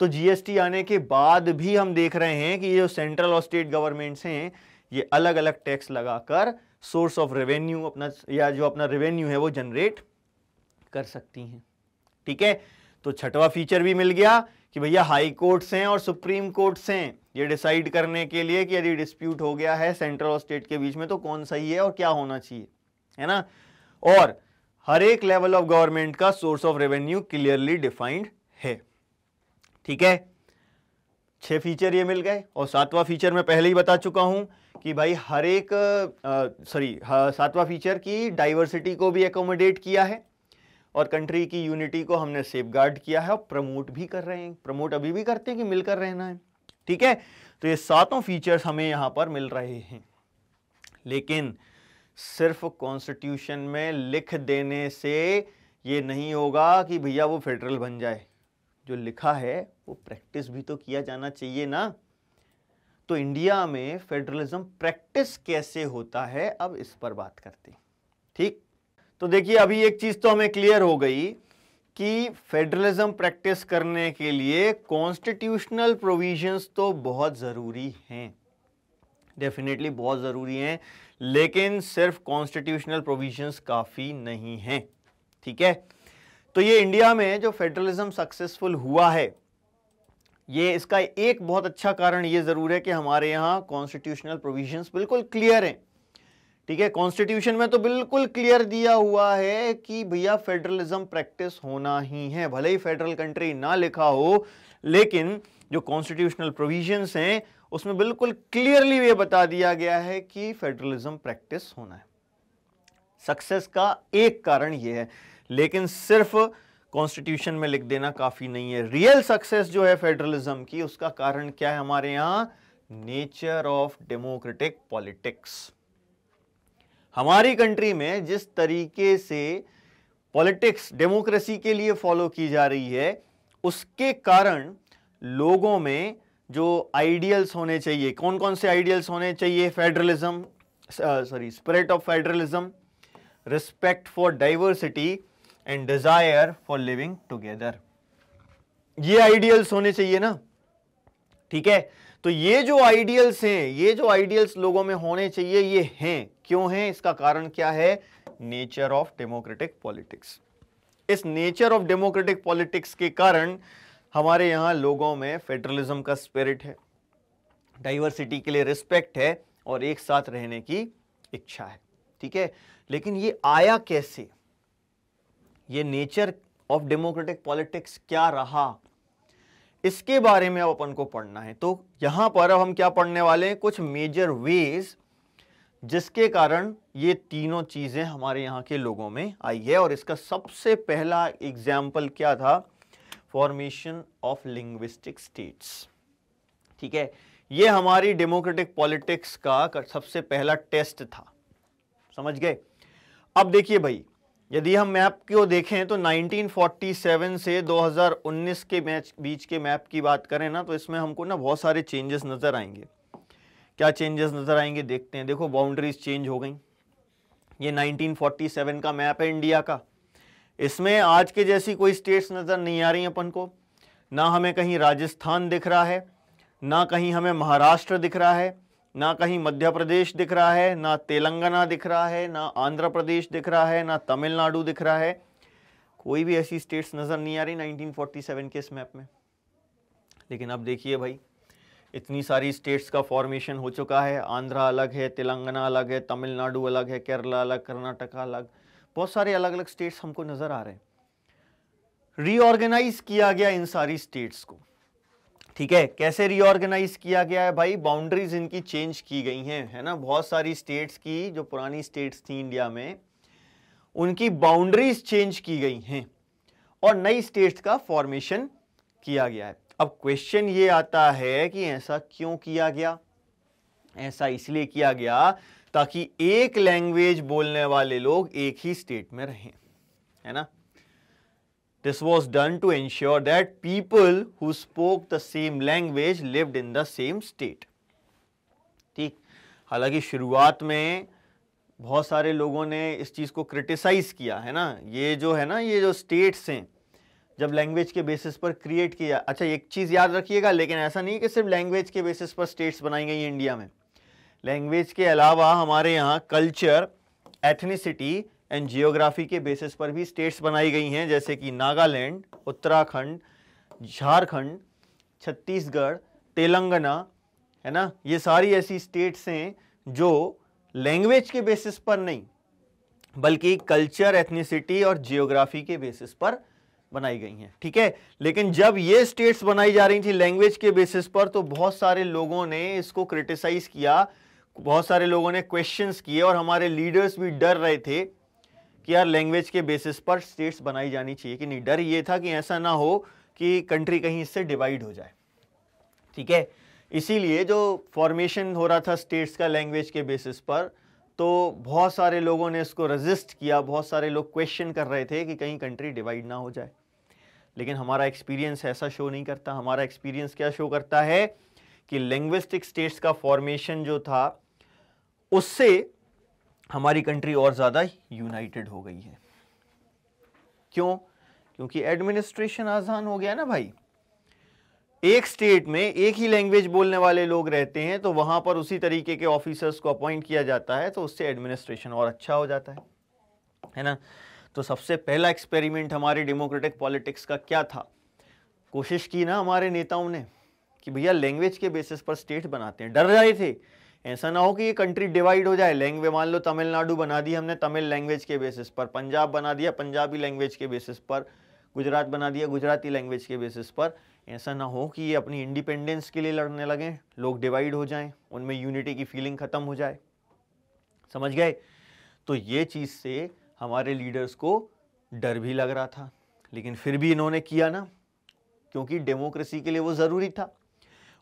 तो जीएसटी आने के बाद भी हम देख रहे हैं कि ये जो सेंट्रल और स्टेट गवर्नमेंट्स हैं ये अलग अलग टैक्स लगाकर सोर्स ऑफ रेवेन्यू अपना या जो अपना रेवेन्यू है वो जनरेट कर सकती हैं ठीक है तो छठवा फीचर भी मिल गया कि भैया हाई कोर्ट्स हैं और सुप्रीम कोर्ट्स हैं ये डिसाइड करने के लिए कि यदि डिस्प्यूट हो गया है सेंट्रल और स्टेट के बीच में तो कौन सही है और क्या होना चाहिए है ना और हर एक लेवल ऑफ गवर्नमेंट का source of revenue clearly defined है ठीक है छह फीचर ये मिल गए और सातवां फीचर मैं पहले ही बता चुका हूं कि भाई हर एक सॉरी सातवां फीचर की डाइवर्सिटी को भी एकोमोडेट किया है और कंट्री की यूनिटी को हमने सेफ किया है और प्रमोट भी कर रहे हैं प्रमोट अभी भी करते हैं कि मिलकर रहना है ठीक है तो ये सातों फीचर्स हमें यहां पर मिल रहे हैं लेकिन सिर्फ कॉन्स्टिट्यूशन में लिख देने से ये नहीं होगा कि भैया वो फेडरल बन जाए जो लिखा है वो प्रैक्टिस भी तो किया जाना चाहिए ना तो इंडिया में फेडरलिज्म प्रैक्टिस कैसे होता है अब इस पर बात करते ठीक तो देखिए अभी एक चीज़ तो हमें क्लियर हो गई कि फेडरलिज्म प्रैक्टिस करने के लिए कॉन्स्टिट्यूशनल प्रोविजंस तो बहुत ज़रूरी हैं डेफिनेटली बहुत ज़रूरी हैं लेकिन सिर्फ कॉन्स्टिट्यूशनल प्रोविजंस काफ़ी नहीं हैं ठीक है तो ये इंडिया में जो फेडरलिज्म सक्सेसफुल हुआ है ये इसका एक बहुत अच्छा कारण ये ज़रूर है कि हमारे यहाँ कॉन्स्टिट्यूशनल प्रोविजन बिल्कुल क्लियर हैं ठीक है कॉन्स्टिट्यूशन में तो बिल्कुल क्लियर दिया हुआ है कि भैया फेडरलिज्म प्रैक्टिस होना ही है भले ही फेडरल कंट्री ना लिखा हो लेकिन जो कॉन्स्टिट्यूशनल प्रोविजंस हैं उसमें बिल्कुल क्लियरली ये बता दिया गया है कि फेडरलिज्म प्रैक्टिस होना है सक्सेस का एक कारण ये है लेकिन सिर्फ कॉन्स्टिट्यूशन में लिख देना काफ़ी नहीं है रियल सक्सेस जो है फेडरलिज्म की उसका कारण क्या है हमारे यहां नेचर ऑफ डेमोक्रेटिक पॉलिटिक्स हमारी कंट्री में जिस तरीके से पॉलिटिक्स डेमोक्रेसी के लिए फॉलो की जा रही है उसके कारण लोगों में जो आइडियल्स होने चाहिए कौन कौन से आइडियल्स होने चाहिए federalism sorry spirit of federalism respect for diversity and desire for living together ये आइडियल्स होने चाहिए ना ठीक है तो ये जो आइडियल्स हैं ये जो आइडियल्स लोगों में होने चाहिए ये हैं क्यों है इसका कारण क्या है नेचर ऑफ डेमोक्रेटिक पॉलिटिक्स इस नेचर ऑफ डेमोक्रेटिक पॉलिटिक्स के कारण हमारे यहां लोगों में फेडरलिज्म का स्पिरिट है डाइवर्सिटी के लिए रिस्पेक्ट है और एक साथ रहने की इच्छा है ठीक है लेकिन ये आया कैसे ये नेचर ऑफ डेमोक्रेटिक पॉलिटिक्स क्या रहा इसके बारे में अब अपन को पढ़ना है तो यहां पर अब हम क्या पढ़ने वाले हैं कुछ मेजर वेज जिसके कारण ये तीनों चीज़ें हमारे यहाँ के लोगों में आई है और इसका सबसे पहला एग्जाम्पल क्या था फॉर्मेशन ऑफ लिंग्विस्टिक स्टेट्स ठीक है ये हमारी डेमोक्रेटिक पॉलिटिक्स का सबसे पहला टेस्ट था समझ गए अब देखिए भाई यदि हम मैप को देखें तो 1947 से 2019 के मैच बीच के मैप की बात करें ना तो इसमें हमको ना बहुत सारे चेंजेस नज़र आएंगे क्या चेंजेस नज़र आएंगे देखते हैं देखो बाउंड्रीज चेंज हो गई ये 1947 का मैप है इंडिया का इसमें आज के जैसी कोई स्टेट्स नज़र नहीं आ रही अपन को ना हमें कहीं राजस्थान दिख रहा है ना कहीं हमें महाराष्ट्र दिख रहा है ना कहीं मध्य प्रदेश दिख रहा है ना तेलंगाना दिख रहा है ना आंध्र प्रदेश दिख रहा है ना तमिलनाडु दिख रहा है कोई भी ऐसी स्टेट्स नज़र नहीं आ रही 1947 के इस मैप में लेकिन अब देखिए भाई इतनी सारी स्टेट्स का फॉर्मेशन हो चुका है आंध्रा अलग है तेलंगाना अलग है तमिलनाडु अलग है केरला अलग कर्नाटका अलग बहुत सारे अलग अलग स्टेट्स हमको नज़र आ रहे हैं रीऑर्गेनाइज किया गया इन सारी स्टेट्स को ठीक है कैसे रीऑर्गेनाइज किया गया है भाई बाउंड्रीज इनकी चेंज की गई हैं है ना बहुत सारी स्टेट्स की जो पुरानी स्टेट्स थी इंडिया में उनकी बाउंड्रीज चेंज की गई हैं और नई स्टेट्स का फॉर्मेशन किया गया है अब क्वेश्चन ये आता है कि ऐसा क्यों किया गया ऐसा इसलिए किया गया ताकि एक लैंग्वेज बोलने वाले लोग एक ही स्टेट में रहें है ना this was done to ensure that people who spoke the same language lived in the same state ठीक हालांकि शुरुआत में बहुत सारे लोगों ने इस चीज़ को क्रिटिसाइज किया है ना ये जो है ना ये जो स्टेट्स हैं जब लैंग्वेज के बेसिस पर क्रिएट किया अच्छा एक चीज़ याद रखिएगा लेकिन ऐसा नहीं कि सिर्फ लैंग्वेज के बेसिस पर स्टेट्स बनाई गई इंडिया में लैंग्वेज के अलावा हमारे यहाँ कल्चर एथनिसिटी एंड जियोग्राफी के बेसिस पर भी स्टेट्स बनाई गई हैं जैसे कि नागालैंड उत्तराखंड झारखंड छत्तीसगढ़ तेलंगाना है ना ये सारी ऐसी स्टेट्स हैं जो लैंग्वेज के बेसिस पर नहीं बल्कि कल्चर एथनिसिटी और जियोग्राफी के बेसिस पर बनाई गई हैं ठीक है लेकिन जब ये स्टेट्स बनाई जा रही थी लैंग्वेज के बेसिस पर तो बहुत सारे लोगों ने इसको क्रिटिसाइज किया बहुत सारे लोगों ने क्वेश्चंस किए और हमारे लीडर्स भी डर रहे थे कि यार लैंग्वेज के बेसिस पर स्टेट्स बनाई जानी चाहिए कि नहीं डर ये था कि ऐसा ना हो कि कंट्री कहीं इससे डिवाइड हो जाए ठीक है इसीलिए जो फॉर्मेशन हो रहा था स्टेट्स का लैंग्वेज के बेसिस पर तो बहुत सारे लोगों ने इसको रजिस्ट किया बहुत सारे लोग क्वेश्चन कर रहे थे कि कहीं कंट्री डिवाइड ना हो जाए लेकिन हमारा एक्सपीरियंस ऐसा शो नहीं करता हमारा एक्सपीरियंस क्या शो करता है कि लिंग्विस्टिक स्टेट्स का फॉर्मेशन जो था उससे हमारी कंट्री और ज़्यादा यूनाइटेड हो गई है क्यों क्योंकि एडमिनिस्ट्रेशन आसान हो गया ना भाई एक स्टेट में एक ही लैंग्वेज बोलने वाले लोग रहते हैं तो वहां पर उसी तरीके के ऑफिसर्स को अपॉइंट किया जाता है तो उससे एडमिनिस्ट्रेशन और अच्छा हो जाता है है ना तो सबसे पहला एक्सपेरिमेंट हमारे डेमोक्रेटिक पॉलिटिक्स का क्या था कोशिश की ना हमारे नेताओं ने कि भैया लैंग्वेज के बेसिस पर स्टेट बनाते हैं डर रहे थे ऐसा ना हो कि ये कंट्री डिवाइड हो जाए लैंग्वेज मान लो तमिलनाडु बना दी हमने तमिल लैंग्वेज के बेसिस पर पंजाब बना दिया पंजाबी लैंग्वेज के बेसिस पर गुजरात बना दिया गुजराती लैंग्वेज के बेसिस पर ऐसा ना हो कि ये अपनी इंडिपेंडेंस के लिए लड़ने लगें लोग डिवाइड हो जाएं उनमें यूनिटी की फीलिंग ख़त्म हो जाए समझ गए तो ये चीज़ से हमारे लीडर्स को डर भी लग रहा था लेकिन फिर भी इन्होंने किया ना क्योंकि डेमोक्रेसी के लिए वो ज़रूरी था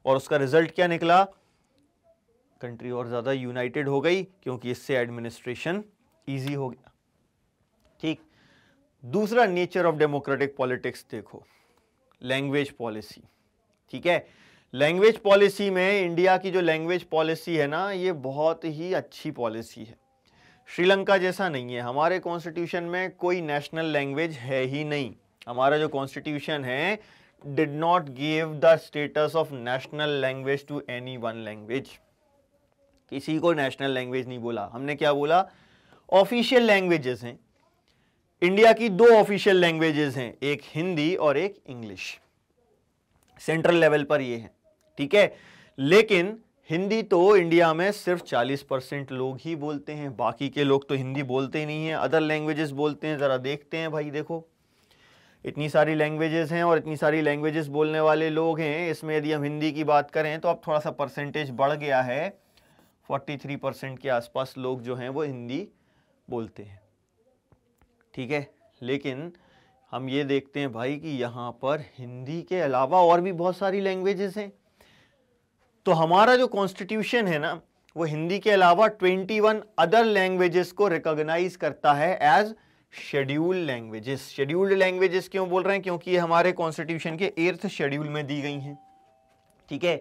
और उसका रिजल्ट क्या निकला कंट्री और ज़्यादा यूनाइटेड हो गई क्योंकि इससे एडमिनिस्ट्रेशन ईजी हो गया ठीक दूसरा नेचर ऑफ डेमोक्रेटिक पॉलिटिक्स देखो लैंग्वेज पॉलिसी ठीक है लैंग्वेज पॉलिसी में इंडिया की जो लैंग्वेज पॉलिसी है ना ये बहुत ही अच्छी पॉलिसी है श्रीलंका जैसा नहीं है हमारे कॉन्स्टिट्यूशन में कोई नेशनल लैंग्वेज है ही नहीं हमारा जो कॉन्स्टिट्यूशन है did not give the status of national language to any one language किसी को नेशनल लैंग्वेज नहीं बोला हमने क्या बोला ऑफिशियल लैंग्वेजेस हैं इंडिया की दो ऑफिशियल लैंग्वेजेस हैं एक हिंदी और एक इंग्लिश सेंट्रल लेवल पर ये है ठीक है लेकिन हिंदी तो इंडिया में सिर्फ 40 परसेंट लोग ही बोलते हैं बाकी के लोग तो हिंदी बोलते ही नहीं हैं अदर लैंग्वेजेस बोलते हैं ज़रा देखते हैं भाई देखो इतनी सारी लैंग्वेजेस हैं और इतनी सारी लैंग्वेजेस बोलने वाले लोग हैं इसमें यदि हम हिंदी की बात करें तो अब थोड़ा सा परसेंटेज बढ़ गया है 43 परसेंट के आसपास लोग जो हैं वो हिंदी बोलते हैं ठीक है लेकिन हम ये देखते हैं भाई कि यहाँ पर हिंदी के अलावा और भी बहुत सारी लैंग्वेजेस हैं तो हमारा जो कॉन्स्टिट्यूशन है ना वो हिंदी के अलावा 21 अदर लैंग्वेजेस को रिकॉग्नाइज करता है as schedule languages scheduled languages क्यों बोल रहे हैं क्योंकि ये हमारे कॉन्स्टिट्यूशन के एर्थ शेड्यूल में दी गई हैं ठीक है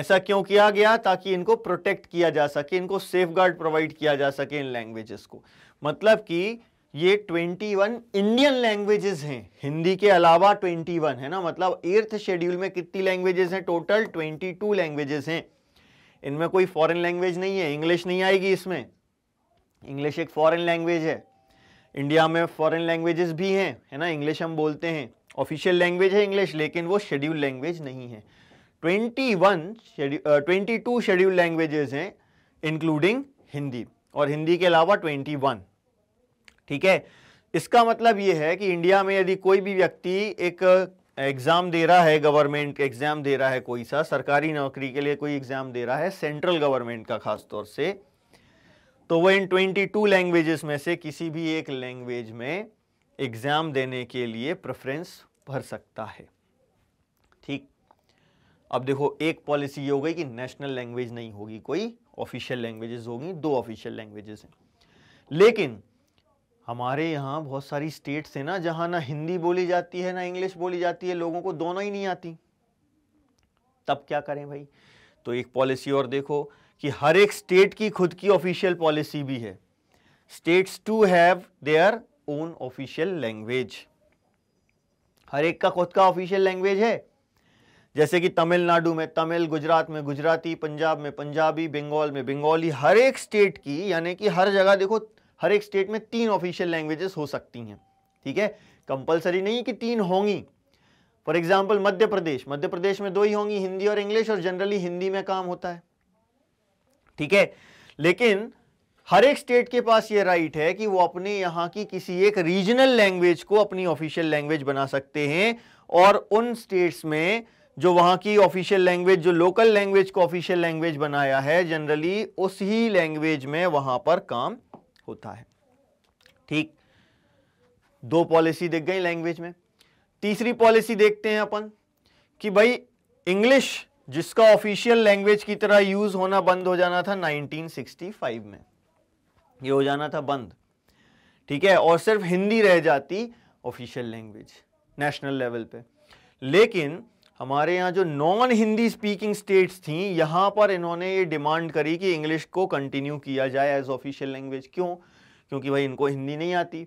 ऐसा क्यों किया गया ताकि इनको प्रोटेक्ट किया जा सके इनको सेफ गार्ड प्रोवाइड किया जा सके इन लैंग्वेजेस को मतलब कि ये 21 इंडियन लैंग्वेजेस हैं हिंदी के अलावा 21 है ना मतलब एर्थ शेड्यूल में कितनी लैंग्वेजेस हैं टोटल 22 लैंग्वेजेस हैं इनमें कोई फॉरेन लैंग्वेज नहीं है इंग्लिश नहीं आएगी इसमें इंग्लिश एक फॉरेन लैंग्वेज है इंडिया में फॉरेन लैंग्वेजेस भी हैं है ना इंग्लिश हम बोलते हैं ऑफिशियल लैंग्वेज है इंग्लिश लेकिन वो शेड्यूल लैंग्वेज नहीं है twenty one twenty two schedule languages हैं इंक्लूडिंग हिंदी और हिंदी के अलावा ट्वेंटी वन ठीक है इसका मतलब ये है कि इंडिया में यदि कोई भी व्यक्ति एक एग्ज़ाम दे रहा है गवर्नमेंट एग्ज़ाम दे रहा है कोई सा सरकारी नौकरी के लिए कोई एग्ज़ाम दे रहा है सेंट्रल गवर्नमेंट का खास तौर से तो वह इन 22 लैंग्वेजेस में से किसी भी एक लैंग्वेज में एग्ज़ाम देने के लिए प्रेफरेंस भर सकता है ठीक अब देखो एक पॉलिसी ये हो गई कि नेशनल लैंग्वेज नहीं होगी कोई ऑफिशियल लैंग्वेजेस होगी दो ऑफिशियल लैंग्वेजेस हैं लेकिन हमारे यहाँ बहुत सारी स्टेट्स हैं ना जहाँ ना हिंदी बोली जाती है ना इंग्लिश बोली जाती है लोगों को दोनों ही नहीं आती तब क्या करें भाई तो एक पॉलिसी और देखो कि हर एक स्टेट की खुद की ऑफिशियल पॉलिसी भी है states to have their own official language हर एक का खुद का ऑफिशियल लैंग्वेज है जैसे कि तमिलनाडु में तमिल गुजरात में गुजराती पंजाब में पंजाबी बंगाल में बंगाली हर एक स्टेट की यानी कि हर जगह देखो हर एक स्टेट में तीन ऑफिशियल लैंग्वेजेस हो सकती हैं ठीक है कंपलसरी नहीं कि तीन होंगी फॉर एग्जाम्पल मध्य प्रदेश मध्य प्रदेश में दो ही होंगी हिंदी और इंग्लिश और जनरली हिंदी में काम होता है ठीक है लेकिन हर एक स्टेट के पास ये राइट है कि वो अपने यहाँ की किसी एक रीजनल लैंग्वेज को अपनी ऑफिशियल लैंग्वेज बना सकते हैं और उन स्टेट्स में जो वहाँ की ऑफिशियल लैंग्वेज जो लोकल लैंग्वेज को ऑफिशियल लैंग्वेज बनाया है जनरली उस ही लैंग्वेज में वहाँ पर काम होता है ठीक दो पॉलिसी देख गई लैंग्वेज में तीसरी पॉलिसी देखते हैं अपन कि भाई इंग्लिश जिसका ऑफिशियल लैंग्वेज की तरह यूज होना बंद हो जाना था 1965 में ये हो जाना था बंद ठीक है और सिर्फ हिंदी रह जाती ऑफिशियल लैंग्वेज नेशनल लेवल पे लेकिन हमारे यहाँ जो नॉन हिंदी स्पीकिंग स्टेट्स थी यहाँ पर इन्होंने ये डिमांड करी कि इंग्लिश को कंटिन्यू किया जाए एज ऑफिशियल लैंग्वेज क्यों क्योंकि भाई इनको हिंदी नहीं आती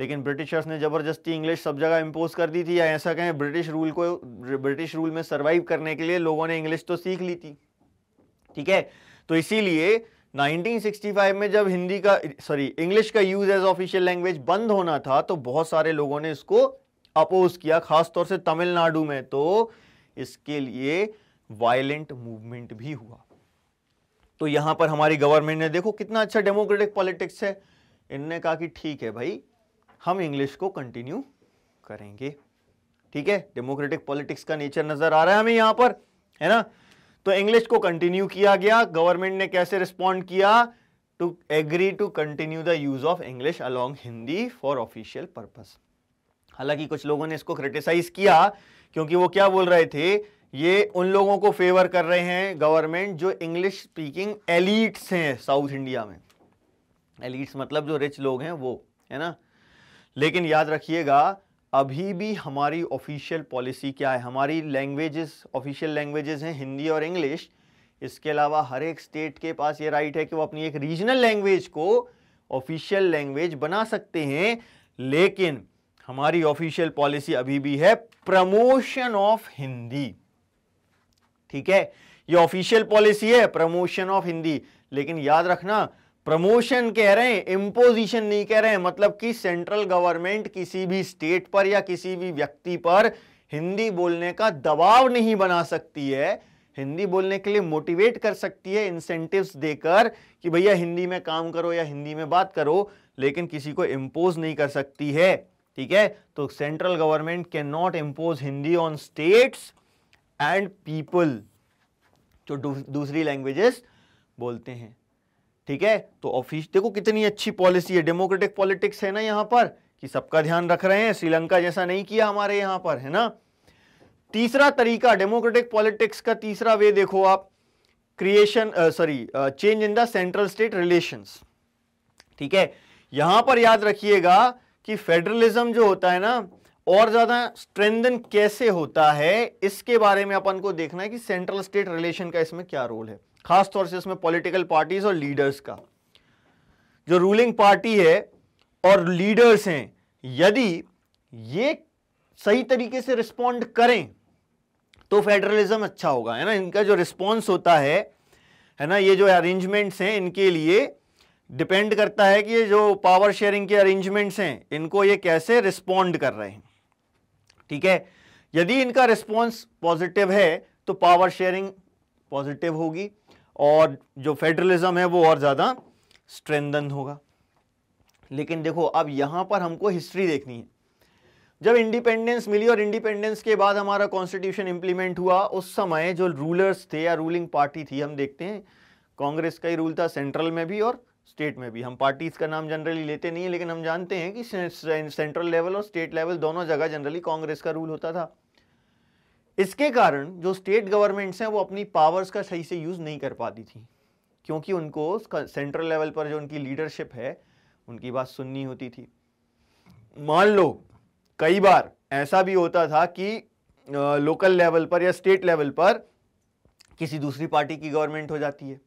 लेकिन ब्रिटिशर्स ने ज़बरदस्ती इंग्लिश सब जगह इम्पोज कर दी थी या ऐसा कहें ब्रिटिश रूल को ब्रिटिश रूल में सर्वाइव करने के लिए लोगों ने इंग्लिश तो सीख ली थी ठीक है तो इसीलिए 1965 में जब हिंदी का सॉरी इंग्लिश का यूज एज ऑफिशियल लैंग्वेज बंद होना था तो बहुत सारे लोगों ने इसको अपोज किया खासतौर से तमिलनाडु में तो इसके लिए वायलेंट मूवमेंट भी हुआ तो यहां पर हमारी गवर्नमेंट ने देखो कितना अच्छा डेमोक्रेटिक पॉलिटिक्स है इनने कहा कि ठीक है भाई हम इंग्लिश को कंटिन्यू करेंगे ठीक है डेमोक्रेटिक पॉलिटिक्स का नेचर नजर आ रहा है हमें यहां पर है ना तो इंग्लिश को कंटिन्यू किया गया गवर्नमेंट ने कैसे रिस्पॉन्ड किया to agree to continue the use of English along Hindi for official purpose हालांकि कुछ लोगों ने इसको क्रिटिसाइज किया क्योंकि वो क्या बोल रहे थे ये उन लोगों को फेवर कर रहे हैं गवर्नमेंट जो इंग्लिश स्पीकिंग एलिट्स हैं साउथ इंडिया में एलिट्स मतलब जो रिच लोग हैं वो है ना लेकिन याद रखिएगा अभी भी हमारी ऑफिशियल पॉलिसी क्या है हमारी लैंग्वेजेस ऑफिशियल लैंग्वेजेस हैं हिंदी और इंग्लिश इसके अलावा हर एक स्टेट के पास ये राइट है कि वो अपनी एक रीजनल लैंग्वेज को ऑफिशियल लैंग्वेज बना सकते हैं लेकिन हमारी ऑफिशियल पॉलिसी अभी भी है प्रमोशन ऑफ हिंदी ठीक है ये ऑफिशियल पॉलिसी है प्रमोशन ऑफ हिंदी लेकिन याद रखना प्रमोशन कह रहे हैं इंपोजिशन नहीं कह रहे हैं मतलब कि सेंट्रल गवर्नमेंट किसी भी स्टेट पर या किसी भी व्यक्ति पर हिंदी बोलने का दबाव नहीं बना सकती है हिंदी बोलने के लिए मोटिवेट कर सकती है इंसेंटिव्स देकर कि भैया हिंदी में काम करो या हिंदी में बात करो लेकिन किसी को इम्पोज नहीं कर सकती है ठीक है तो central government can not impose Hindi on states and people जो दूसरी लैंग्वेजेस बोलते हैं ठीक है तो ऑफिस देखो कितनी अच्छी पॉलिसी है डेमोक्रेटिक पॉलिटिक्स है ना यहां पर कि सबका ध्यान रख रहे हैं श्रीलंका जैसा नहीं किया हमारे यहां पर है ना तीसरा तरीका डेमोक्रेटिक पॉलिटिक्स का तीसरा वे देखो आप creation sorry change in the central state relations ठीक है यहां पर याद रखिएगा कि फेडरलिज्म जो होता है ना और ज़्यादा स्ट्रेंदन कैसे होता है इसके बारे में अपन को देखना है कि सेंट्रल स्टेट रिलेशन का इसमें क्या रोल है खासतौर से इसमें पॉलिटिकल पार्टीज और लीडर्स का जो रूलिंग पार्टी है और लीडर्स हैं यदि ये सही तरीके से रिस्पॉन्ड करें तो फेडरलिज्म अच्छा होगा है ना इनका जो रिस्पॉन्स होता है है ना ये जो अरेंजमेंट्स हैं इनके लिए डिपेंड करता है कि ये जो पावर शेयरिंग के अरेंजमेंट्स हैं इनको ये कैसे रिस्पॉन्ड कर रहे हैं ठीक है यदि इनका रिस्पॉन्स पॉजिटिव है तो पावर शेयरिंग पॉजिटिव होगी और जो फेडरलिज्म है वो और ज़्यादा स्ट्रेंदन होगा लेकिन देखो अब यहाँ पर हमको हिस्ट्री देखनी है जब इंडिपेंडेंस मिली और इंडिपेंडेंस के बाद हमारा कॉन्स्टिट्यूशन इम्प्लीमेंट हुआ उस समय जो रूलर्स थे या रूलिंग पार्टी थी हम देखते हैं कांग्रेस का ही रूल था सेंट्रल में भी और स्टेट में भी हम पार्टीज का नाम जनरली लेते नहीं है लेकिन हम जानते हैं कि सेंट्रल लेवल और स्टेट लेवल दोनों जगह जनरली कांग्रेस का रूल होता था इसके कारण जो स्टेट गवर्नमेंट्स हैं वो अपनी पावर्स का सही से यूज़ नहीं कर पाती थी क्योंकि उनको सेंट्रल लेवल पर जो उनकी लीडरशिप है उनकी बात सुननी होती थी मान लो कई बार ऐसा भी होता था कि लोकल लेवल पर या स्टेट लेवल पर किसी दूसरी पार्टी की गवर्नमेंट हो जाती है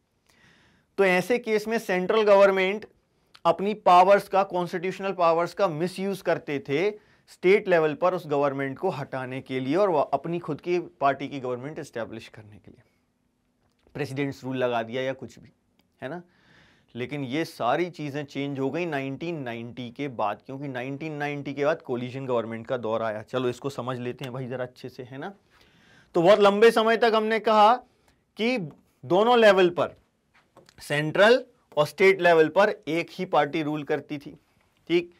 तो ऐसे केस में सेंट्रल गवर्नमेंट अपनी पावर्स का कॉन्स्टिट्यूशनल पावर्स का मिसयूज करते थे स्टेट लेवल पर उस गवर्नमेंट को हटाने के लिए और अपनी खुद की पार्टी की गवर्नमेंट इस्टेब्लिश करने के लिए प्रेसिडेंट्स रूल लगा दिया या कुछ भी है ना लेकिन ये सारी चीज़ें चेंज हो गई 1990 के बाद क्योंकि 1990 के बाद कोलिजन गवर्नमेंट का दौर आया चलो इसको समझ लेते हैं भाई ज़रा अच्छे से है ना तो बहुत लंबे समय तक हमने कहा कि दोनों लेवल पर सेंट्रल और स्टेट लेवल पर एक ही पार्टी रूल करती थी ठीक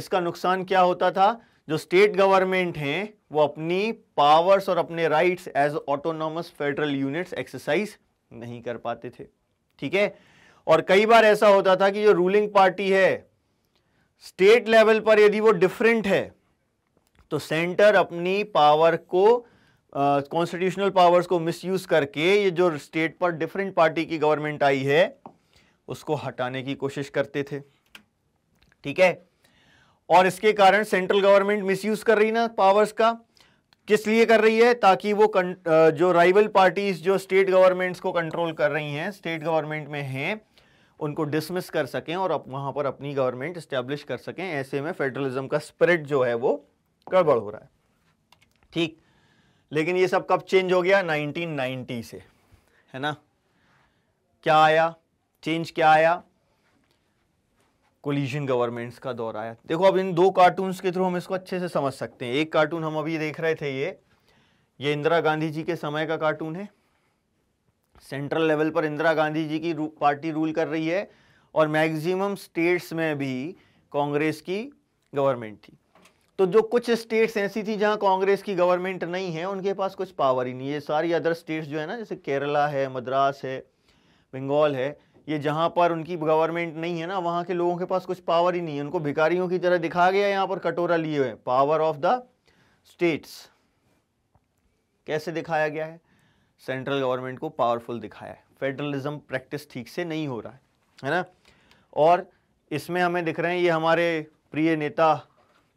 इसका नुकसान क्या होता था जो स्टेट गवर्नमेंट हैं वो अपनी पावर्स और अपने rights as autonomous federal units exercise नहीं कर पाते थे ठीक है और कई बार ऐसा होता था कि जो रूलिंग पार्टी है स्टेट लेवल पर यदि वो डिफरेंट है तो सेंटर अपनी पावर को कॉन्स्टिट्यूशनल पावर्स को मिसयूज करके ये जो स्टेट पर डिफरेंट पार्टी की गवर्नमेंट आई है उसको हटाने की कोशिश करते थे ठीक है और इसके कारण सेंट्रल गवर्नमेंट मिसयूज कर रही ना पावर्स का किस लिए कर रही है ताकि वो जो राइवल पार्टीज जो स्टेट गवर्नमेंट्स को कंट्रोल कर रही हैं स्टेट गवर्नमेंट में हैं उनको डिसमिस कर सकें और अप, वहां पर अपनी गवर्नमेंट इस्टेब्लिश कर सकें ऐसे में फेडरलिज्म का स्प्रेड जो है वो गड़बड़ हो रहा है ठीक लेकिन ये सब कब चेंज हो गया 1990 से है ना क्या आया चेंज क्या आया कोलिजन गवर्नमेंट्स का दौर आया देखो अब इन दो कार्टून्स के थ्रू हम इसको अच्छे से समझ सकते हैं एक कार्टून हम अभी देख रहे थे ये ये इंदिरा गांधी जी के समय का कार्टून है सेंट्रल लेवल पर इंदिरा गांधी जी की रू, पार्टी रूल कर रही है और मैक्सिमम स्टेट्स में भी कांग्रेस की गवर्नमेंट थी तो जो कुछ स्टेट्स ऐसी थी जहां कांग्रेस की गवर्नमेंट नहीं है उनके पास कुछ पावर ही नहीं है सारी अदर स्टेट्स जो है ना जैसे केरला है मद्रास है बंगाल है ये जहाँ पर उनकी गवर्नमेंट नहीं है ना वहाँ के लोगों के पास कुछ पावर ही नहीं है उनको भिखारियों की तरह दिखा गया यहाँ पर कटोरा लिए हुए पावर ऑफ द स्टेट्स कैसे दिखाया गया है सेंट्रल गवर्नमेंट को पावरफुल दिखाया है फेडरलिज्म प्रैक्टिस ठीक से नहीं हो रहा है है ना और इसमें हमें दिख रहे हैं ये हमारे प्रिय नेता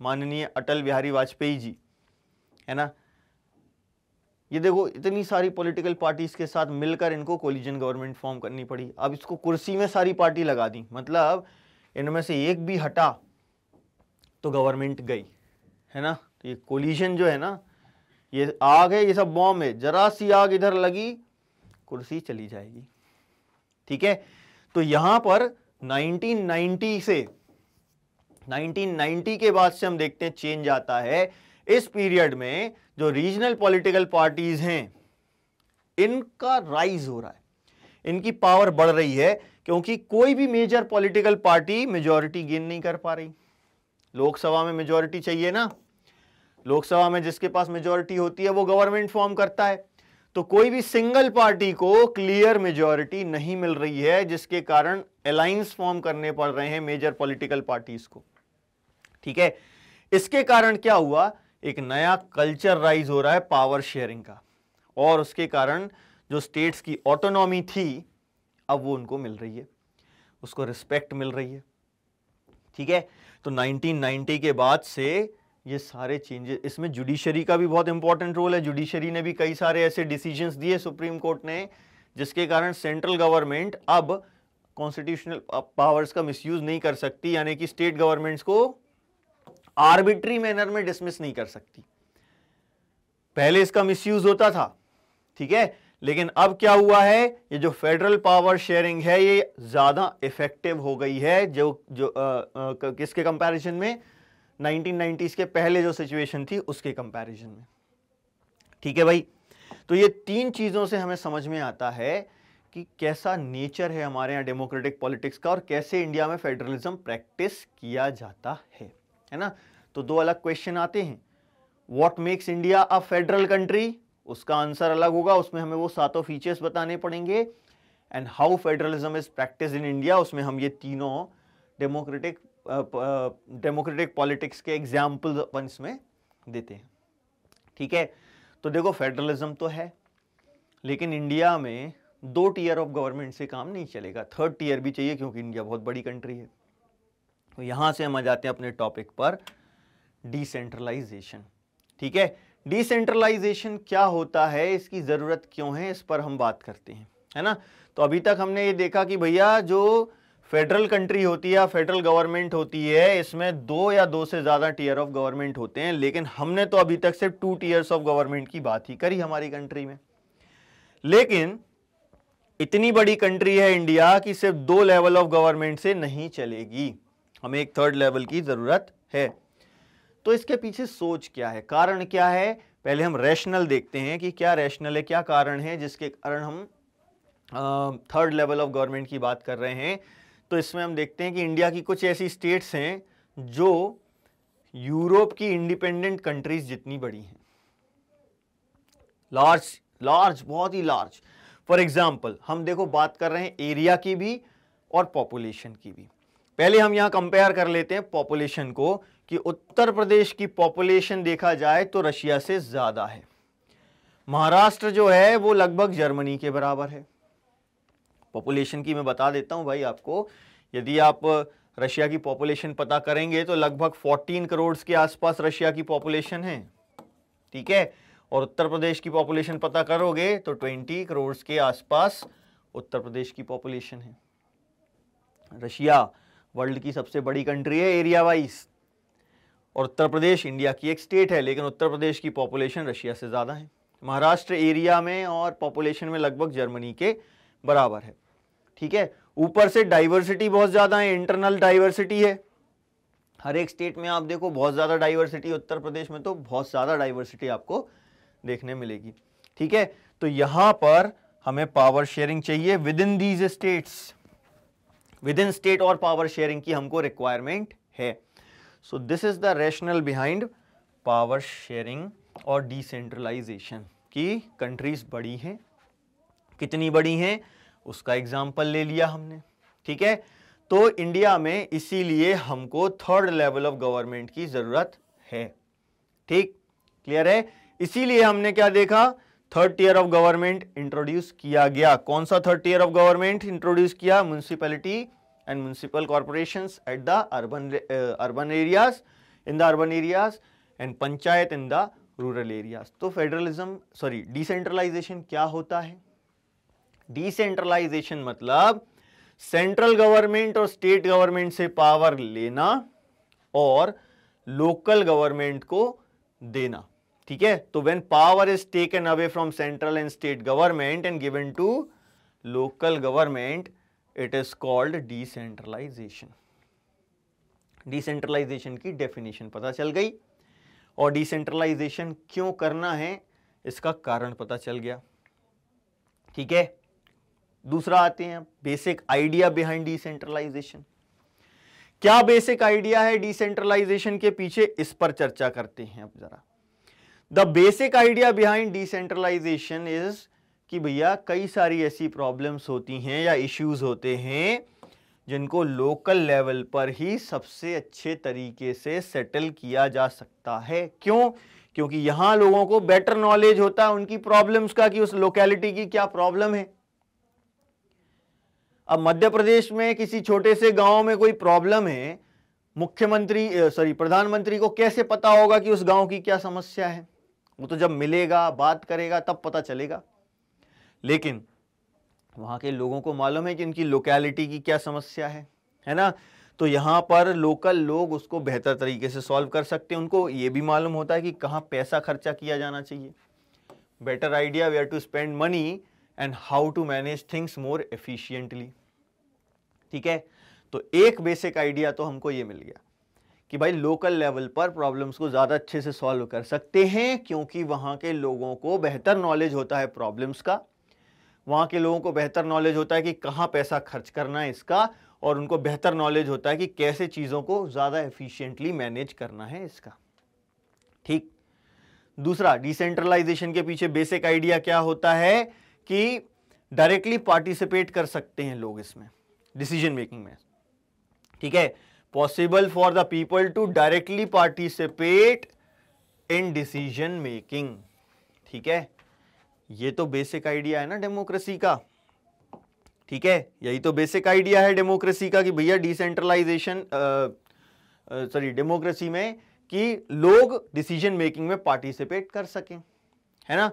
माननीय अटल बिहारी वाजपेयी जी है ना ये देखो इतनी सारी पॉलिटिकल पार्टीज के साथ मिलकर इनको कोलिजन गवर्नमेंट फॉर्म करनी पड़ी अब इसको कुर्सी में सारी पार्टी लगा दी मतलब इनमें से एक भी हटा तो गवर्नमेंट गई है ना तो ये कोलिजन जो है ना ये आग है ये सब बॉम्ब है जरा सी आग इधर लगी कुर्सी चली जाएगी ठीक है तो यहां पर 1990 से 1990 के बाद से हम देखते हैं चेंज आता है इस पीरियड में जो रीजनल पॉलिटिकल पार्टीज हैं इनका राइज हो रहा है इनकी पावर बढ़ रही है क्योंकि कोई भी major political party majority gain नहीं कर पा रही लोकसभा में मेजोरिटी चाहिए ना लोकसभा में जिसके पास मेजोरिटी होती है वो गवर्नमेंट फॉर्म करता है तो कोई भी सिंगल पार्टी को क्लियर मेजोरिटी नहीं मिल रही है जिसके कारण अलायंस फॉर्म करने पड़ रहे हैं मेजर पॉलिटिकल पार्टीज को ठीक है इसके कारण क्या हुआ एक नया कल्चर राइज हो रहा है पावर शेयरिंग का और उसके कारण जो स्टेट्स की ऑटोनॉमी थी अब वो उनको मिल रही है उसको रिस्पेक्ट मिल रही है ठीक है तो 1990 के बाद से ये सारे चेंजेस इसमें जुडिशरी का भी बहुत इंपॉर्टेंट रोल है जुडिशरी ने भी कई सारे ऐसे डिसीजंस दिए सुप्रीम कोर्ट ने जिसके कारण सेंट्रल गवर्नमेंट अब कॉन्स्टिट्यूशनल पावर्स का मिसयूज नहीं कर सकती यानी कि स्टेट गवर्नमेंट्स को आर्बिट्री मैनर में डिसमिस नहीं कर सकती पहले इसका मिसयूज होता था ठीक है लेकिन अब क्या हुआ है ये जो फेडरल पावर शेयरिंग है ये ज़्यादा इफेक्टिव हो गई है जो जो आ, आ, किसके कंपैरिजन में 1990s के पहले जो सिचुएशन थी उसके कंपैरिजन में ठीक है भाई तो ये तीन चीज़ों से हमें समझ में आता है कि कैसा नेचर है हमारे यहाँ डेमोक्रेटिक पॉलिटिक्स का और कैसे इंडिया में फेडरलिज्म प्रैक्टिस किया जाता है है ना तो दो अलग क्वेश्चन आते हैं what makes India a federal country उसका आंसर अलग होगा उसमें हमें वो सातों फीचर्स बताने पड़ेंगे and how federalism is practice in India उसमें हम ये तीनों डेमोक्रेटिक डेमोक्रेटिक पॉलिटिक्स के एग्जाम्पल अपन इसमें देते हैं ठीक है तो देखो फेडरलिज्म तो है लेकिन इंडिया में दो टीयर ऑफ गवर्नमेंट से काम नहीं चलेगा थर्ड टीयर भी चाहिए क्योंकि इंडिया बहुत बड़ी कंट्री है तो यहां से हम आ जाते हैं अपने टॉपिक पर डिसेंट्रलाइजेशन ठीक है डिसेंट्रलाइजेशन क्या होता है इसकी ज़रूरत क्यों है इस पर हम बात करते हैं है ना तो अभी तक हमने ये देखा कि भैया जो फेडरल कंट्री होती है फेडरल गवर्नमेंट होती है इसमें दो या दो से ज़्यादा टीयर ऑफ गवर्नमेंट होते हैं लेकिन हमने तो अभी तक सिर्फ टू टीयर्स ऑफ गवर्नमेंट की बात ही करी हमारी कंट्री में लेकिन इतनी बड़ी कंट्री है इंडिया कि सिर्फ दो लेवल ऑफ गवर्नमेंट से नहीं चलेगी हमें एक थर्ड लेवल की ज़रूरत है तो इसके पीछे सोच क्या है कारण क्या है पहले हम रैशनल देखते हैं कि क्या रैशनल है क्या कारण है जिसके कारण हम थर्ड लेवल ऑफ गवर्नमेंट की बात कर रहे हैं तो इसमें हम देखते हैं कि इंडिया की कुछ ऐसी स्टेट्स हैं जो यूरोप की इंडिपेंडेंट कंट्रीज जितनी बड़ी हैं लार्ज लार्ज बहुत ही लार्ज फॉर एग्जाम्पल हम देखो बात कर रहे हैं एरिया की भी और पॉपुलेशन की भी पहले हम यहां कंपेयर कर लेते हैं पॉपुलेशन को कि उत्तर प्रदेश की पॉपुलेशन देखा जाए तो रशिया से ज़्यादा है महाराष्ट्र जो है वो लगभग जर्मनी के बराबर है पॉपुलेशन की मैं बता देता हूं भाई आपको यदि आप रशिया की पॉपुलेशन पता करेंगे तो लगभग 14 करोड़ के आसपास रशिया की पॉपुलेशन है ठीक है और उत्तर प्रदेश की पॉपुलेशन पता करोगे तो 20 करोड़ के आसपास उत्तर प्रदेश की पॉपुलेशन है रशिया वर्ल्ड की सबसे बड़ी कंट्री है एरिया वाइज और उत्तर प्रदेश इंडिया की एक स्टेट है लेकिन उत्तर प्रदेश की पॉपुलेशन रशिया से ज़्यादा है महाराष्ट्र एरिया में और पॉपुलेशन में लगभग जर्मनी के बराबर है ठीक है ऊपर से डाइवर्सिटी बहुत ज़्यादा है इंटरनल डाइवर्सिटी है हर एक स्टेट में आप देखो बहुत ज़्यादा डाइवर्सिटी उत्तर प्रदेश में तो बहुत ज़्यादा डाइवर्सिटी आपको देखने मिलेगी ठीक है तो यहाँ पर हमें पावर शेयरिंग चाहिए within these states within state और पावर शेयरिंग की हमको रिक्वायरमेंट है so this is the rational behind power sharing और डिसेंट्रलाइजेशन की कंट्रीज बड़ी हैं कितनी बड़ी हैं उसका एग्जाम्पल ले लिया हमने ठीक है तो इंडिया में इसीलिए हमको थर्ड लेवल ऑफ गवर्नमेंट की ज़रूरत है ठीक क्लियर है इसीलिए हमने क्या देखा third tier of government introduce किया गया कौन सा third tier of government introduce किया municipality and municipal corporation at the urban urban areas in the urban areas and panchayat in the rural areas तो फेडरलिज्म सॉरी डिसेंट्रलाइजेशन क्या होता है decentralisation मतलब सेंट्रल गवर्नमेंट और स्टेट गवर्नमेंट से power लेना और लोकल गवर्नमेंट को देना ठीक है तो when power is taken away from central and state government and given to local government it is called decentralisation decentralisation की डेफिनेशन पता चल गई और डिसेंट्रलाइजेशन क्यों करना है इसका कारण पता चल गया ठीक है दूसरा आते हैं बेसिक आइडिया बिहाइंड डिसेंट्रलाइजेशन क्या बेसिक आइडिया है डिसेंट्रलाइजेशन के पीछे इस पर चर्चा करते हैं अब जरा the basic idea behind decentralisation is कि भैया कई सारी ऐसी प्रॉब्लम्स होती हैं या इश्यूज होते हैं जिनको लोकल लेवल पर ही सबसे अच्छे तरीके से सेटल किया जा सकता है क्यों क्योंकि यहां लोगों को बेटर नॉलेज होता है उनकी प्रॉब्लम्स का कि उस लोकेलिटी की क्या प्रॉब्लम है अब मध्य प्रदेश में किसी छोटे से गांव में कोई प्रॉब्लम है मुख्यमंत्री सॉरी प्रधानमंत्री को कैसे पता होगा कि उस गांव की क्या समस्या है वो तो जब मिलेगा बात करेगा तब पता चलेगा लेकिन वहां के लोगों को मालूम है कि उनकी लोकेलिटी की क्या समस्या है है ना तो यहाँ पर लोकल लोग उसको बेहतर तरीके से सॉल्व कर सकते हैं उनको ये भी मालूम होता है कि कहाँ पैसा खर्चा किया जाना चाहिए better idea where to spend money and how to manage things more efficiently ठीक है तो एक बेसिक आइडिया तो हमको ये मिल गया कि भाई लोकल लेवल पर प्रॉब्लम्स को ज़्यादा अच्छे से सॉल्व कर सकते हैं क्योंकि वहाँ के लोगों को बेहतर नॉलेज होता है प्रॉब्लम्स का वहाँ के लोगों को बेहतर नॉलेज होता है कि कहाँ पैसा खर्च करना है इसका और उनको बेहतर नॉलेज होता है कि कैसे चीज़ों को ज़्यादा एफिशिएंटली मैनेज करना है इसका ठीक दूसरा डिसेंट्रलाइजेशन के पीछे बेसिक आइडिया क्या होता है कि डायरेक्टली पार्टिसिपेट कर सकते हैं लोग इसमें डिसीजन मेकिंग में ठीक है possible for the people to directly participate in decision making ठीक है ये तो बेसिक आइडिया है ना डेमोक्रेसी का ठीक है यही तो बेसिक आइडिया है डेमोक्रेसी का कि भैया डिसेंट्रलाइजेशन सॉरी डेमोक्रेसी में कि लोग डिसीजन मेकिंग में पार्टिसिपेट कर सकें है ना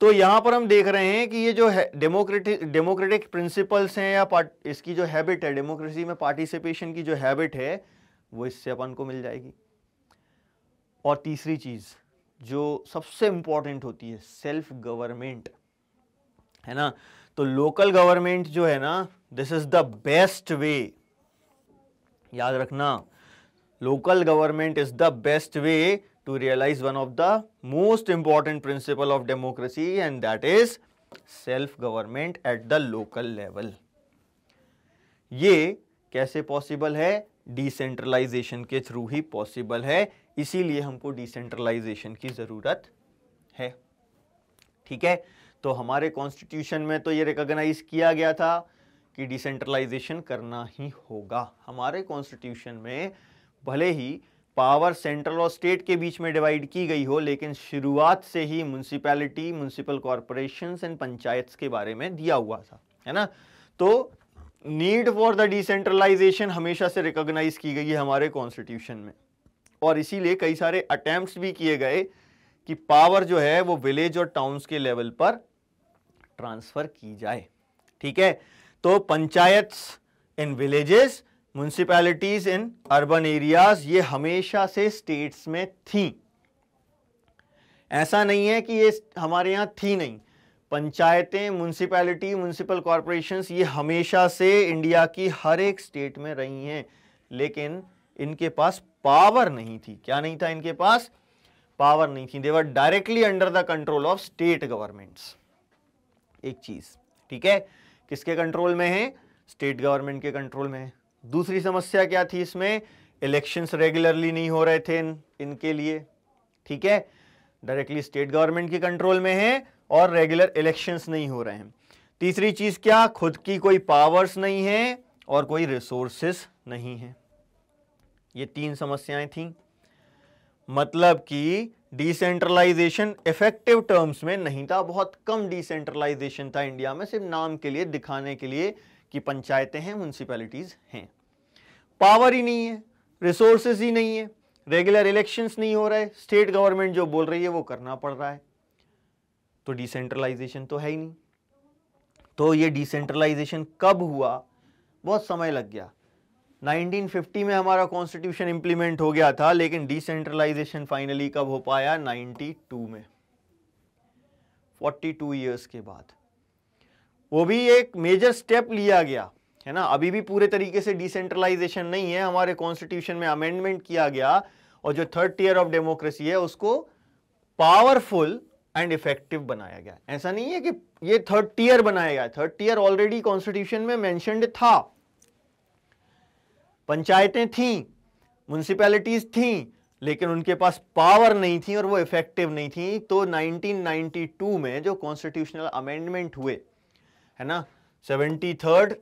तो यहाँ पर हम देख रहे हैं कि ये जो है डेमोक्रेटिक डेमोक्रेटिक प्रिंसिपल्स हैं या पार्ट इसकी जो हैबिट है डेमोक्रेसी में पार्टिसिपेशन की जो हैबिट है वो इससे अपन को मिल जाएगी और तीसरी चीज़ जो सबसे इम्पॉर्टेंट होती है सेल्फ गवर्नमेंट है ना तो लोकल गवर्नमेंट जो है ना this is the best way याद रखना local government is the best way to realize one of the most important principle of democracy and that is self-government at the local level. ये कैसे possible है decentralisation के through ही possible है इसीलिए हमको decentralisation की ज़रूरत है ठीक है तो हमारे कॉन्स्टिट्यूशन में तो ये रिकॉग्नाइज किया गया था कि डिसेंट्रलाइजेशन करना ही होगा हमारे कॉन्स्टिट्यूशन में भले ही पावर सेंट्रल और स्टेट के बीच में डिवाइड की गई हो लेकिन शुरुआत से ही municipality municipal corporation and panchayat के बारे में दिया हुआ था है ना तो नीड फॉर द डिसेंट्रलाइजेशन हमेशा से रिकॉग्नाइज की गई है हमारे कॉन्स्टिट्यूशन में और इसीलिए कई सारे अटैम्प्ट भी किए गए कि पावर जो है वो विलेज और टाउन्स के लेवल पर ट्रांसफर की जाए ठीक है तो panchayat in villages municipalities in urban areas ये हमेशा से स्टेट्स में थी ऐसा नहीं है कि ये हमारे यहाँ थी नहीं पंचायतें म्यूनसिपैलिटी म्यूनसिपल कॉरपोरेशन ये हमेशा से इंडिया की हर एक स्टेट में रही हैं लेकिन इनके पास पावर नहीं थी क्या नहीं था इनके पास पावर नहीं थी they were directly under the control of state governments एक चीज़ ठीक है किसके कंट्रोल में है स्टेट गवर्नमेंट के कंट्रोल में है दूसरी समस्या क्या थी इसमें इलेक्शंस रेगुलरली नहीं हो रहे थे इन, इनके लिए ठीक है डायरेक्टली स्टेट गवर्नमेंट के कंट्रोल में है और रेगुलर इलेक्शंस नहीं हो रहे हैं तीसरी चीज़ क्या खुद की कोई पावर्स नहीं है और कोई रिसोर्सेस नहीं है ये तीन समस्याएं थी मतलब कि डिसेंट्रलाइजेशन इफेक्टिव टर्म्स में नहीं था बहुत कम डिसेंट्रलाइजेशन था इंडिया में सिर्फ नाम के लिए दिखाने के लिए कि पंचायतें हैं म्यूनसिपैलिटीज़ हैं पावर ही नहीं है रिसोर्सेज ही नहीं है रेगुलर इलेक्शंस नहीं हो रहे स्टेट गवर्नमेंट जो बोल रही है वो करना पड़ रहा है तो डिसेंट्रलाइजेशन तो है ही नहीं तो ये डिसेंट्रलाइजेशन कब हुआ बहुत समय लग गया 1950 में हमारा कॉन्स्टिट्यूशन इंप्लीमेंट हो गया था लेकिन डिसेंट्रलाइजेशन फाइनली कब हो पाया 92 में 42 इयर्स के बाद वो भी एक मेजर स्टेप लिया गया है ना अभी भी पूरे तरीके से डिसेंट्रलाइजेशन नहीं है हमारे कॉन्स्टिट्यूशन में अमेंडमेंट किया गया और जो थर्ड टीयर ऑफ डेमोक्रेसी है उसको पावरफुल एंड इफेक्टिव बनाया गया ऐसा नहीं है कि ये थर्ड टीयर बनाया गया थर्ड टीयर ऑलरेडी कॉन्स्टिट्यूशन में मैंशनड था पंचायतें थी म्यूनसिपैलिटीज थी लेकिन उनके पास पावर नहीं थी और वो इफेक्टिव नहीं थी तो 1992 में जो कॉन्स्टिट्यूशनल अमेंडमेंट हुए है ना seventy third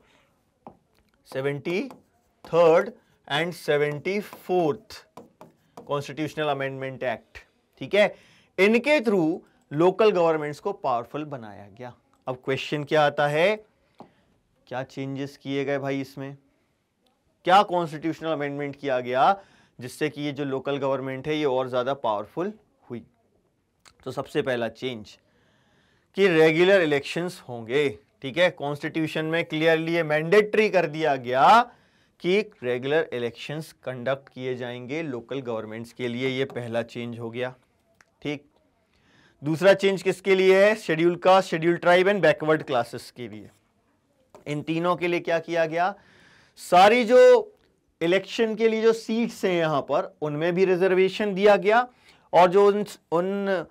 seventy third and seventy fourth constitutional amendment act ठीक है इनके थ्रू लोकल गवर्नमेंट्स को पावरफुल बनाया गया अब क्वेश्चन क्या आता है क्या चेंजेस किए गए भाई इसमें क्या कॉन्स्टिट्यूशनल अमेंडमेंट किया गया जिससे कि ये जो लोकल गवर्नमेंट है ये और ज़्यादा पावरफुल हुई तो सबसे पहला चेंज कि रेगुलर इलेक्शंस होंगे ठीक है कॉन्स्टिट्यूशन में क्लियरली मैंडेटरी कर दिया गया कि रेगुलर इलेक्शंस कंडक्ट किए जाएंगे लोकल गवर्नमेंट्स के लिए ये पहला चेंज हो गया ठीक दूसरा चेंज किसके लिए है शेड्यूल का schedule tribe and backward classes के लिए इन तीनों के लिए क्या किया गया सारी जो इलेक्शन के लिए जो सीट्स हैं यहां पर उनमें भी रिजर्वेशन दिया गया और जो उन उन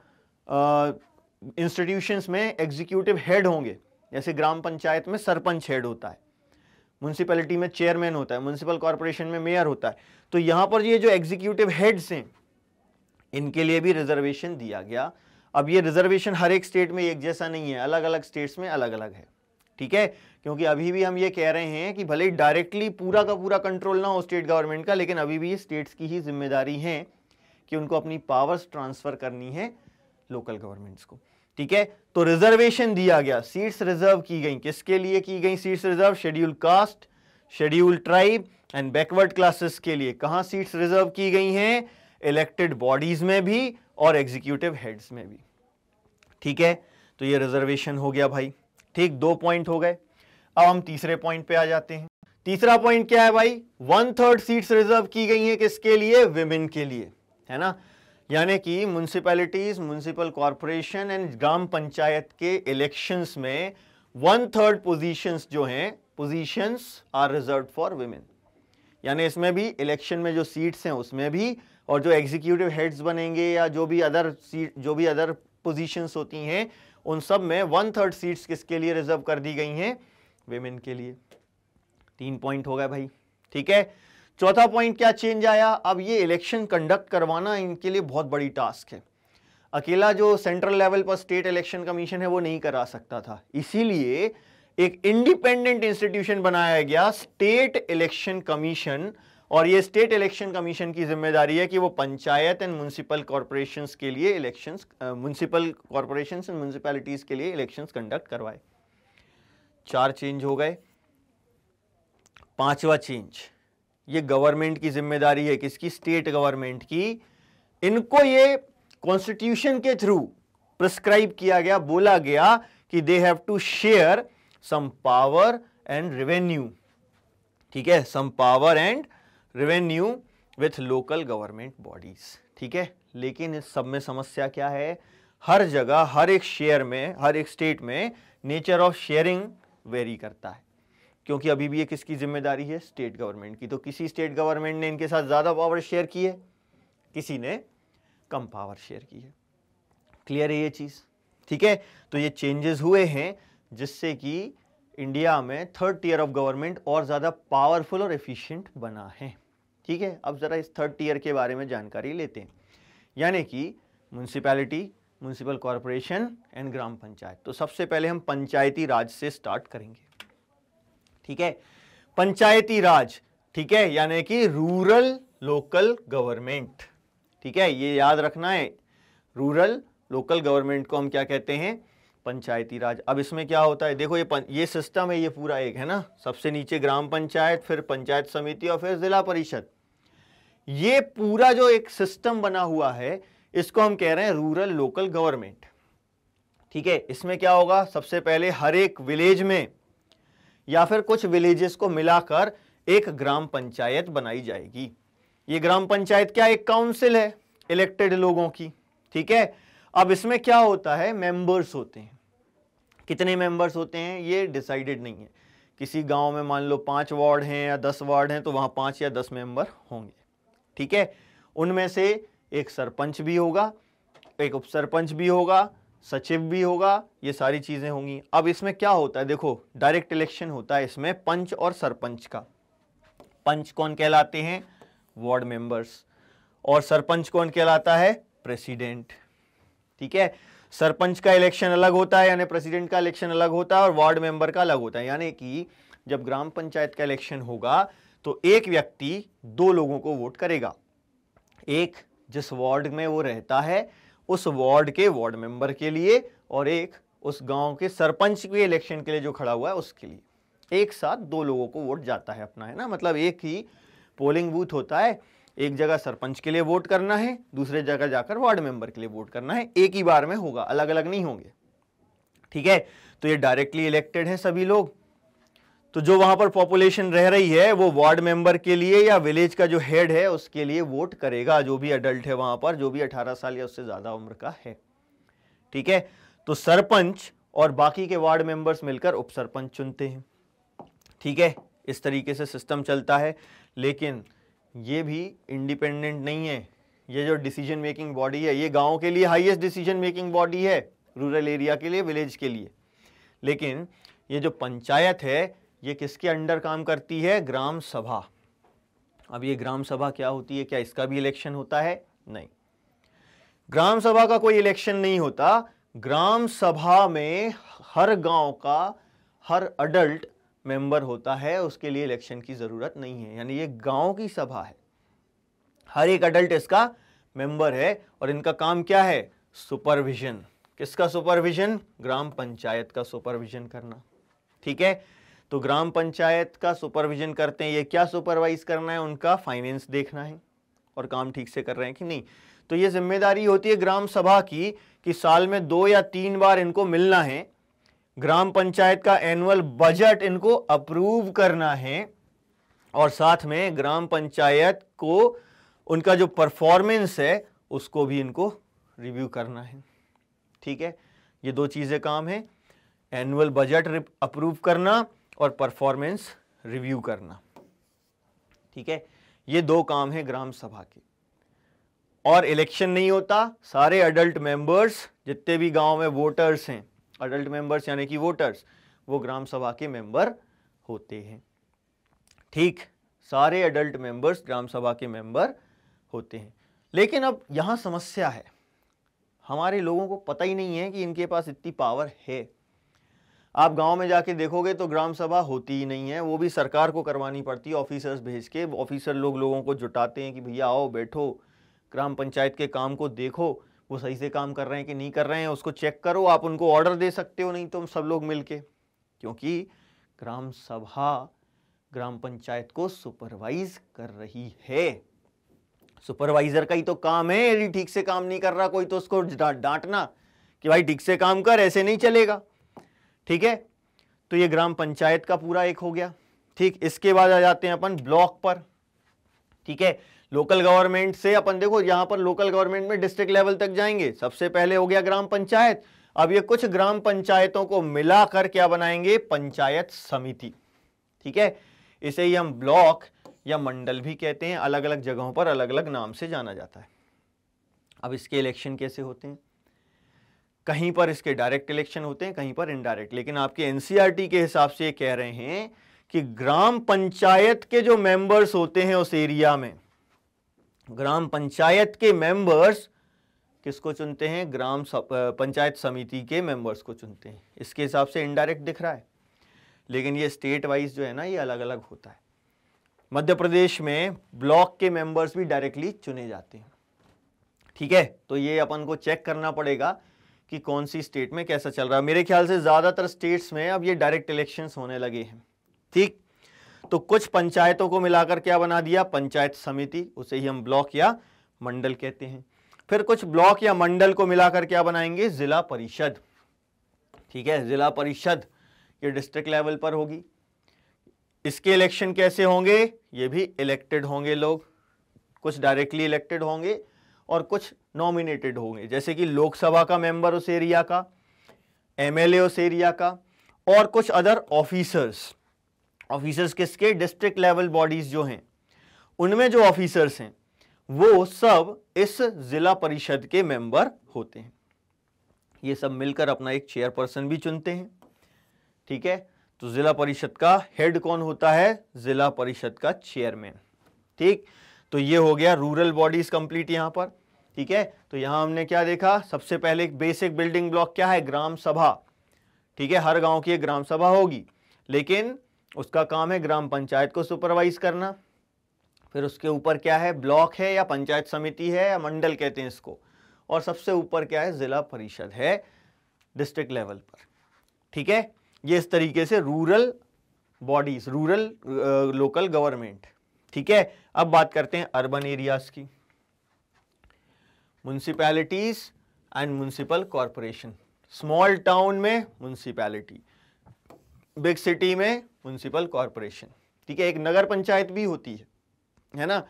इंस्टीट्यूशंस में एग्जीक्यूटिव हेड होंगे जैसे ग्राम पंचायत में सरपंच हेड होता है म्यूनसिपैलिटी में चेयरमैन होता है म्यूनसिपल कॉरपोरेशन में मेयर होता है तो यहां पर ये जो एग्जीक्यूटिव हेड्स हैं इनके लिए भी रिजर्वेशन दिया गया अब ये रिजर्वेशन हर एक स्टेट में एक जैसा नहीं है अलग अलग स्टेट्स में अलग अलग है ठीक है क्योंकि अभी भी हम ये कह रहे हैं कि भले ही डायरेक्टली पूरा का पूरा कंट्रोल ना हो स्टेट गवर्नमेंट का लेकिन अभी भी ये स्टेट्स की ही जिम्मेदारी है कि उनको अपनी पावर्स ट्रांसफ़र करनी है लोकल गवर्नमेंट्स को ठीक है तो रिजर्वेशन दिया गया सीट्स रिजर्व की गई किसके लिए की गई seats reserve schedule caste schedule tribe and backward classes के लिए कहाँ सीट्स रिजर्व की गई हैं इलेक्टेड बॉडीज में भी और एग्जीक्यूटिव हेड्स में भी ठीक है तो ये रिजर्वेशन हो गया भाई ठीक दो पॉइंट हो गए अब हम तीसरे पॉइंट पे आ जाते हैं तीसरा पॉइंट क्या है भाई वन थर्ड सीट्स रिजर्व की गई हैं किसके लिए विमेन के लिए है ना यानी कि municipalities municipal corporation and gram panchayat के इलेक्शंस में वन थर्ड पोजीशंस जो हैं positions are reserve for women यानी इसमें भी इलेक्शन में जो सीट्स हैं उसमें भी और जो एग्जीक्यूटिव हेड्स बनेंगे या जो भी अदर सीट जो भी अदर पोजीशंस होती हैं उन सब में वन थर्ड सीट्स किसके लिए रिजर्व कर दी गई हैं वेमेन के लिए तीन पॉइंट हो गए भाई ठीक है चौथा पॉइंट क्या चेंज आया अब ये इलेक्शन कंडक्ट करवाना इनके लिए बहुत बड़ी टास्क है अकेला जो सेंट्रल लेवल पर स्टेट इलेक्शन कमीशन है वो नहीं करा सकता था इसीलिए एक इंडिपेंडेंट इंस्टीट्यूशन बनाया गया स्टेट इलेक्शन कमीशन और ये स्टेट इलेक्शन कमीशन की जिम्मेदारी है कि वो पंचायत एंड म्यूनसिपल कॉरपोरेशन के लिए election municipal corporation and municipalities के लिए इलेक्शन कंडक्ट करवाए चार चेंज हो गए पांचवा चेंज ये गवर्नमेंट की जिम्मेदारी है किसकी स्टेट गवर्नमेंट की इनको ये कॉन्स्टिट्यूशन के थ्रू प्रिस्क्राइब किया गया बोला गया कि they have to share some power and revenue ठीक है some power and revenue with local government bodies ठीक है लेकिन इस सब में समस्या क्या है हर जगह हर एक शेयर में हर एक स्टेट में नेचर ऑफ शेयरिंग वेरी करता है क्योंकि अभी भी ये किसकी जिम्मेदारी है स्टेट गवर्नमेंट की तो किसी स्टेट गवर्नमेंट ने इनके साथ ज़्यादा पावर शेयर की है किसी ने कम पावर शेयर की है क्लियर है ये चीज़ ठीक है तो ये चेंजेस हुए हैं जिससे कि इंडिया में थर्ड टीयर ऑफ गवर्नमेंट और ज़्यादा पावरफुल और एफिशिएंट बना है ठीक है अब ज़रा इस थर्ड टीयर के बारे में जानकारी लेते हैं यानी कि municipality municipal corporation and gram panchayat तो सबसे पहले हम पंचायती राज से स्टार्ट करेंगे ठीक है पंचायती राज ठीक है यानी कि रूरल लोकल गवर्नमेंट ठीक है ये याद रखना है रूरल लोकल गवर्नमेंट को हम क्या कहते हैं पंचायती राज अब इसमें क्या होता है देखो ये पन, ये सिस्टम है ये पूरा एक है ना सबसे नीचे ग्राम पंचायत फिर पंचायत समिति और फिर जिला परिषद ये पूरा जो एक सिस्टम बना हुआ है इसको हम कह रहे हैं रूरल लोकल गवर्नमेंट ठीक है इसमें क्या होगा सबसे पहले हर एक विलेज में या फिर कुछ विलेजेस को मिलाकर एक ग्राम पंचायत बनाई जाएगी ये ग्राम पंचायत क्या एक काउंसिल है इलेक्टेड लोगों की ठीक है अब इसमें क्या होता है मेंबर्स होते हैं कितने मेंबर्स होते हैं ये डिसाइडेड नहीं है किसी गांव में मान लो पांच वार्ड हैं या दस वार्ड हैं तो वहां पांच या दस मेंबर होंगे ठीक है उनमें से एक सरपंच भी होगा एक उप सरपंच भी होगा सचिव भी होगा ये सारी चीज़ें होंगी अब इसमें क्या होता है देखो डायरेक्ट इलेक्शन होता है इसमें पंच और सरपंच का पंच कौन कहलाते हैं वार्ड मेंबर्स और सरपंच कौन कहलाता है प्रेसिडेंट ठीक है सरपंच का इलेक्शन अलग होता है यानी प्रेसिडेंट का इलेक्शन अलग होता है और वार्ड मेंबर का अलग होता है यानी कि जब ग्राम पंचायत का इलेक्शन होगा तो एक व्यक्ति दो लोगों को वोट करेगा एक जिस वार्ड में वो रहता है उस वार्ड के वार्ड मेंबर के लिए और एक उस गांव के सरपंच के इलेक्शन के लिए जो खड़ा हुआ है उसके लिए एक साथ दो लोगों को वोट जाता है अपना है ना मतलब एक ही पोलिंग बूथ होता है एक जगह सरपंच के लिए वोट करना है दूसरे जगह जाकर वार्ड मेंबर के लिए वोट करना है एक ही बार में होगा अलग अलग नहीं होंगे ठीक है तो ये डायरेक्टली इलेक्टेड हैं सभी लोग तो जो वहां पर पॉपुलेशन रह रही है वो वार्ड मेंबर के लिए या विलेज का जो हेड है उसके लिए वोट करेगा जो भी अडल्ट है वहां पर जो भी 18 साल या उससे ज्यादा उम्र का है ठीक है तो सरपंच और बाकी के वार्ड मेंबर्स मिलकर उप सरपंच चुनते हैं ठीक है इस तरीके से सिस्टम चलता है लेकिन ये भी इंडिपेंडेंट नहीं है ये जो डिसीजन मेकिंग बॉडी है ये गाँव के लिए हाइएस्ट डिसीजन मेकिंग बॉडी है रूरल एरिया के लिए विलेज के लिए लेकिन ये जो पंचायत है ये किसके अंडर काम करती है ग्राम सभा अब ये ग्राम सभा क्या होती है क्या इसका भी इलेक्शन होता है नहीं ग्राम सभा का कोई इलेक्शन नहीं होता ग्राम सभा में हर गांव का हर अडल्ट मेंबर होता है उसके लिए इलेक्शन की ज़रूरत नहीं है यानी ये गांव की सभा है हर एक अडल्ट इसका मेंबर है और इनका काम क्या है सुपरविजन किसका सुपरविजन ग्राम पंचायत का सुपरविजन करना ठीक है तो ग्राम पंचायत का सुपरविजन करते हैं ये क्या सुपरवाइज करना है उनका फाइनेंस देखना है और काम ठीक से कर रहे हैं कि नहीं तो ये जिम्मेदारी होती है ग्राम सभा की कि साल में दो या तीन बार इनको मिलना है ग्राम पंचायत का एनुअल बजट इनको अप्रूव करना है और साथ में ग्राम पंचायत को उनका जो परफॉर्मेंस है उसको भी इनको रिव्यू करना है ठीक है ये दो चीज़ें काम है एनुअल बजट अप्रूव करना और परफॉर्मेंस रिव्यू करना ठीक है ये दो काम है ग्राम सभा के और इलेक्शन नहीं होता सारे अडल्ट मेंबर्स जितने भी गांव में वोटर्स हैं अडल्ट मेंबर्स यानी कि वोटर्स वो ग्राम सभा के मेंबर होते हैं ठीक सारे अडल्ट मेंबर्स ग्राम सभा के मेंबर होते हैं लेकिन अब यहाँ समस्या है हमारे लोगों को पता ही नहीं है कि इनके पास इतनी पावर है आप गांव में जाके देखोगे तो ग्राम सभा होती ही नहीं है वो भी सरकार को करवानी पड़ती है ऑफिसर्स भेज के ऑफिसर लोग लोगों को जुटाते हैं कि भैया आओ बैठो ग्राम पंचायत के काम को देखो वो सही से काम कर रहे हैं कि नहीं कर रहे हैं उसको चेक करो आप उनको ऑर्डर दे सकते हो नहीं तो हम सब लोग मिल के क्योंकि ग्राम सभा ग्राम पंचायत को सुपरवाइज कर रही है सुपरवाइजर का ही तो काम है यदि ठीक से काम नहीं कर रहा कोई तो उसको डांटना कि भाई ठीक से काम कर ऐसे नहीं चलेगा ठीक है तो ये ग्राम पंचायत का पूरा एक हो गया ठीक इसके बाद आ जाते हैं अपन ब्लॉक पर ठीक है लोकल गवर्नमेंट से अपन देखो यहां पर लोकल गवर्नमेंट में डिस्ट्रिक्ट लेवल तक जाएंगे सबसे पहले हो गया ग्राम पंचायत अब ये कुछ ग्राम पंचायतों को मिलाकर क्या बनाएंगे पंचायत समिति ठीक है इसे ही हम ब्लॉक या मंडल भी कहते हैं अलग अलग जगहों पर अलग अलग नाम से जाना जाता है अब इसके इलेक्शन कैसे होते हैं कहीं पर इसके डायरेक्ट इलेक्शन होते हैं कहीं पर इनडायरेक्ट लेकिन आपके एनसीआरटी e के हिसाब से ये कह रहे हैं कि ग्राम पंचायत के जो मेंबर्स होते हैं उस एरिया में ग्राम पंचायत के मेंबर्स किसको चुनते हैं ग्राम पंचायत समिति के मेंबर्स को चुनते हैं इसके हिसाब से इनडायरेक्ट दिख रहा है लेकिन ये स्टेट वाइज जो है ना ये अलग अलग होता है मध्य प्रदेश में ब्लॉक के मेंबर्स भी डायरेक्टली चुने जाते हैं ठीक है तो ये अपन को चेक करना पड़ेगा कि कौन सी स्टेट में कैसा चल रहा है मेरे ख्याल से ज़्यादातर स्टेट्स में अब ये डायरेक्ट इलेक्शंस होने लगे हैं ठीक तो कुछ पंचायतों को मिलाकर क्या बना दिया पंचायत समिति उसे ही हम ब्लॉक या मंडल कहते हैं फिर कुछ ब्लॉक या मंडल को मिलाकर क्या बनाएंगे जिला परिषद ठीक है जिला परिषद ये डिस्ट्रिक्ट लेवल पर होगी इसके इलेक्शन कैसे होंगे ये भी इलेक्टेड होंगे लोग कुछ डायरेक्टली इलेक्टेड होंगे और कुछ नॉमिनेटेड होंगे जैसे कि लोकसभा का मेंबर उस एरिया का एमएलए उस एरिया का और कुछ अदर ऑफिसर्स ऑफिसर्स किसके डिस्ट्रिक्ट लेवल बॉडीज जो हैं उनमें जो ऑफिसर्स हैं वो सब इस जिला परिषद के मेंबर होते हैं ये सब मिलकर अपना एक चेयरपर्सन भी चुनते हैं ठीक है तो जिला परिषद का हेड कौन होता है जिला परिषद का चेयरमैन ठीक तो ये हो गया रूरल बॉडीज कंप्लीट यहाँ पर ठीक है तो यहाँ हमने क्या देखा सबसे पहले बेसिक बिल्डिंग ब्लॉक क्या है ग्राम सभा ठीक है हर गांव की एक ग्राम सभा होगी लेकिन उसका काम है ग्राम पंचायत को सुपरवाइज करना फिर उसके ऊपर क्या है ब्लॉक है या पंचायत समिति है या मंडल कहते हैं इसको और सबसे ऊपर क्या है जिला परिषद है डिस्ट्रिक्ट लेवल पर ठीक है ये इस तरीके से rural bodies rural local government ठीक है अब बात करते हैं अर्बन एरियाज की municipalities and municipal corporation small town में म्यूनसिपैलिटी बिग सिटी में म्यूनसिपल कॉरपोरेशन ठीक है एक नगर पंचायत भी होती है है ना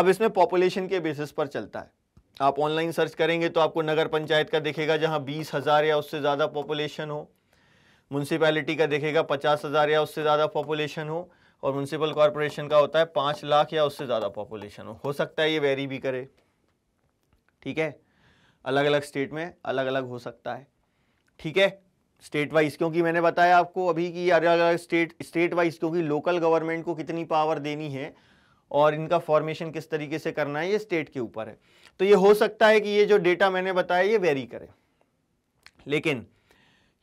अब इसमें पॉपुलेशन के बेसिस पर चलता है आप ऑनलाइन सर्च करेंगे तो आपको नगर पंचायत का देखेगा जहां बीस हज़ार या उससे ज़्यादा पॉपुलेशन हो म्यूनसिपैलिटी का देखेगा पचास हज़ार या उससे ज़्यादा पॉपुलेशन हो और म्यूनसिपल कॉरपोरेशन का होता है पांच लाख या उससे ज़्यादा पॉपुलेशन हो हो सकता है ये वेरी भी करे ठीक है अलग अलग स्टेट में अलग अलग हो सकता है ठीक है स्टेट वाइज क्योंकि मैंने बताया आपको अभी कि अलग अलग स्टेट स्टेट वाइज क्योंकि लोकल गवर्नमेंट को कितनी पावर देनी है और इनका फॉर्मेशन किस तरीके से करना है ये स्टेट के ऊपर है तो ये हो सकता है कि ये जो डेटा मैंने बताया ये वेरी करे लेकिन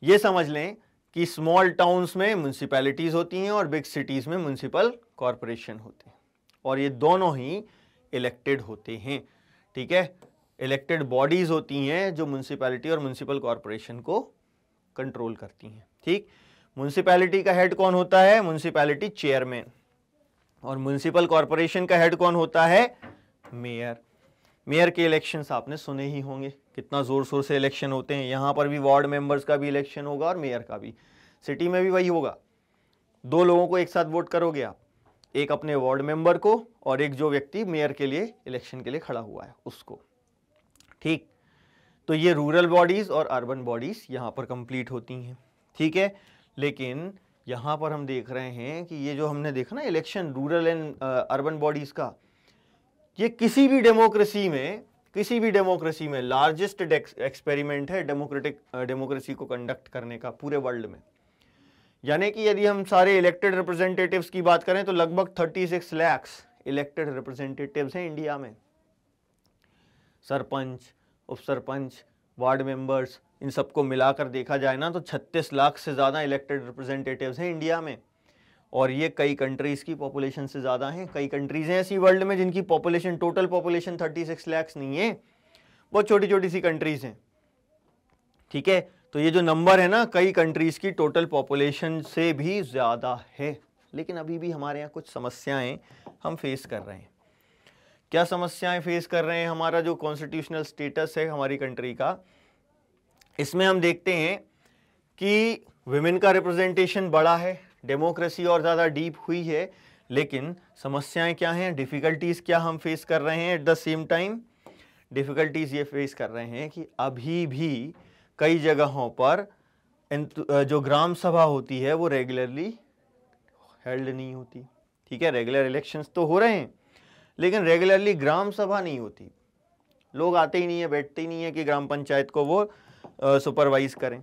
ये समझ लें कि स्मॉल टाउन्स में म्यूनसिपैलिटीज़ होती हैं और बिग सिटीज़ में म्यूनसिपल कॉरपोरेशन होते हैं और ये दोनों ही इलेक्टेड होते हैं ठीक है इलेक्टेड बॉडीज़ होती हैं जो म्यूनसिपैलिटी और म्यूनसिपल कॉरपोरेशन को कंट्रोल करती हैं ठीक म्यूनसिपैलिटी का हेड कौन होता है म्यूनसिपैलिटी चेयरमैन और म्यूनसिपल कॉरपोरेशन का हेड कौन होता है मेयर मेयर के इलेक्शंस आपने सुने ही होंगे कितना ज़ोर शोर से इलेक्शन होते हैं यहाँ पर भी वार्ड मेंबर्स का भी इलेक्शन होगा और मेयर का भी सिटी में भी वही होगा दो लोगों को एक साथ वोट करोगे आप एक अपने वार्ड मेंबर को और एक जो व्यक्ति मेयर के लिए इलेक्शन के लिए खड़ा हुआ है उसको ठीक तो ये रूरल बॉडीज़ और अर्बन बॉडीज़ यहाँ पर कंप्लीट होती हैं ठीक है लेकिन यहाँ पर हम देख रहे हैं कि ये जो हमने देखा ना election rural and urban bodies का ये किसी भी डेमोक्रेसी में किसी भी डेमोक्रेसी में लार्जेस्ट एक्सपेरिमेंट है डेमोक्रेटिक डेमोक्रेसी को कंडक्ट करने का पूरे वर्ल्ड में यानी कि यदि हम सारे इलेक्टेड रिप्रेजेंटेटिव्स की बात करें तो लगभग 36 लैक्स इलेक्टेड रिप्रेजेंटेटिव्स हैं इंडिया में सरपंच उप सरपंच वार्ड मेंबर्स इन सबको मिलाकर देखा जाए ना तो 36 लाख से ज़्यादा इलेक्टेड रिप्रेजेंटेटिव्स हैं इंडिया में और ये कई कंट्रीज़ की पॉपुलेशन से ज़्यादा हैं कई कंट्रीज़ हैं ऐसी वर्ल्ड में जिनकी पॉपुलेशन टोटल पॉपुलेशन 36 लैक्स नहीं है बहुत छोटी छोटी सी कंट्रीज़ हैं ठीक है तो ये जो नंबर है ना कई कंट्रीज़ की टोटल पॉपुलेशन से भी ज़्यादा है लेकिन अभी भी हमारे यहाँ कुछ समस्याएं हम फेस कर रहे हैं क्या समस्याएं फेस कर रहे हैं हमारा जो कॉन्स्टिट्यूशनल स्टेटस है हमारी कंट्री का इसमें हम देखते हैं कि वुमेन का रिप्रेजेंटेशन बड़ा है डेमोक्रेसी और ज़्यादा डीप हुई है लेकिन समस्याएं क्या हैं डिफ़िकल्टीज़ क्या हम फेस कर रहे हैं at the same time difficulties ये फेस कर रहे हैं कि अभी भी कई जगहों पर जो ग्राम सभा होती है वो रेगुलरली हेल्ड नहीं होती ठीक है रेगुलर इलेक्शंस तो हो रहे हैं लेकिन रेगुलरली ग्राम सभा नहीं होती लोग आते ही नहीं है बैठते ही नहीं है कि ग्राम पंचायत को वो सुपरवाइज करें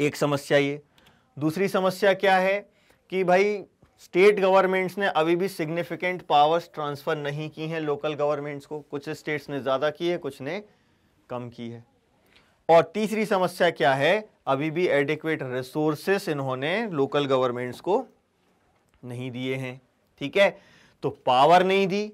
एक समस्या ये दूसरी समस्या क्या है कि भाई स्टेट गवर्नमेंट्स ने अभी भी सिग्निफिकेंट पावर्स ट्रांसफ़र नहीं की हैं लोकल गवर्नमेंट्स को कुछ स्टेट्स ने ज़्यादा की है कुछ ने कम की है और तीसरी समस्या क्या है अभी भी एडिक्वेट रिसोर्सेस इन्होंने लोकल गवर्नमेंट्स को नहीं दिए हैं ठीक है तो पावर नहीं दी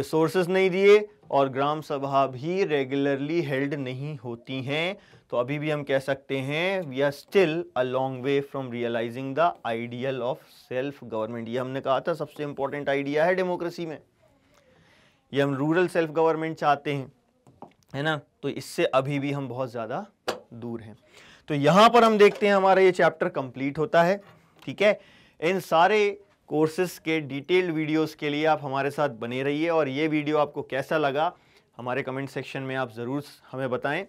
रिसोर्सेस नहीं दिए और ग्राम सभा भी रेगुलरली हेल्ड नहीं होती हैं तो अभी भी हम कह सकते हैं we are still a long way from realising the ideal of self government ये हमने कहा था सबसे इंपॉर्टेंट आइडिया है डेमोक्रेसी में ये हम रूरल सेल्फ गवर्नमेंट चाहते हैं है ना तो इससे अभी भी हम बहुत ज़्यादा दूर हैं तो यहां पर हम देखते हैं हमारा ये चैप्टर कंप्लीट होता है ठीक है इन सारे कोर्सेस के डिटेल्ड वीडियोस के लिए आप हमारे साथ बने रहिए और ये वीडियो आपको कैसा लगा हमारे कमेंट सेक्शन में आप ज़रूर हमें बताएं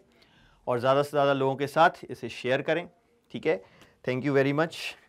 और ज़्यादा से ज़्यादा लोगों के साथ इसे शेयर करें ठीक है थैंक यू वेरी मच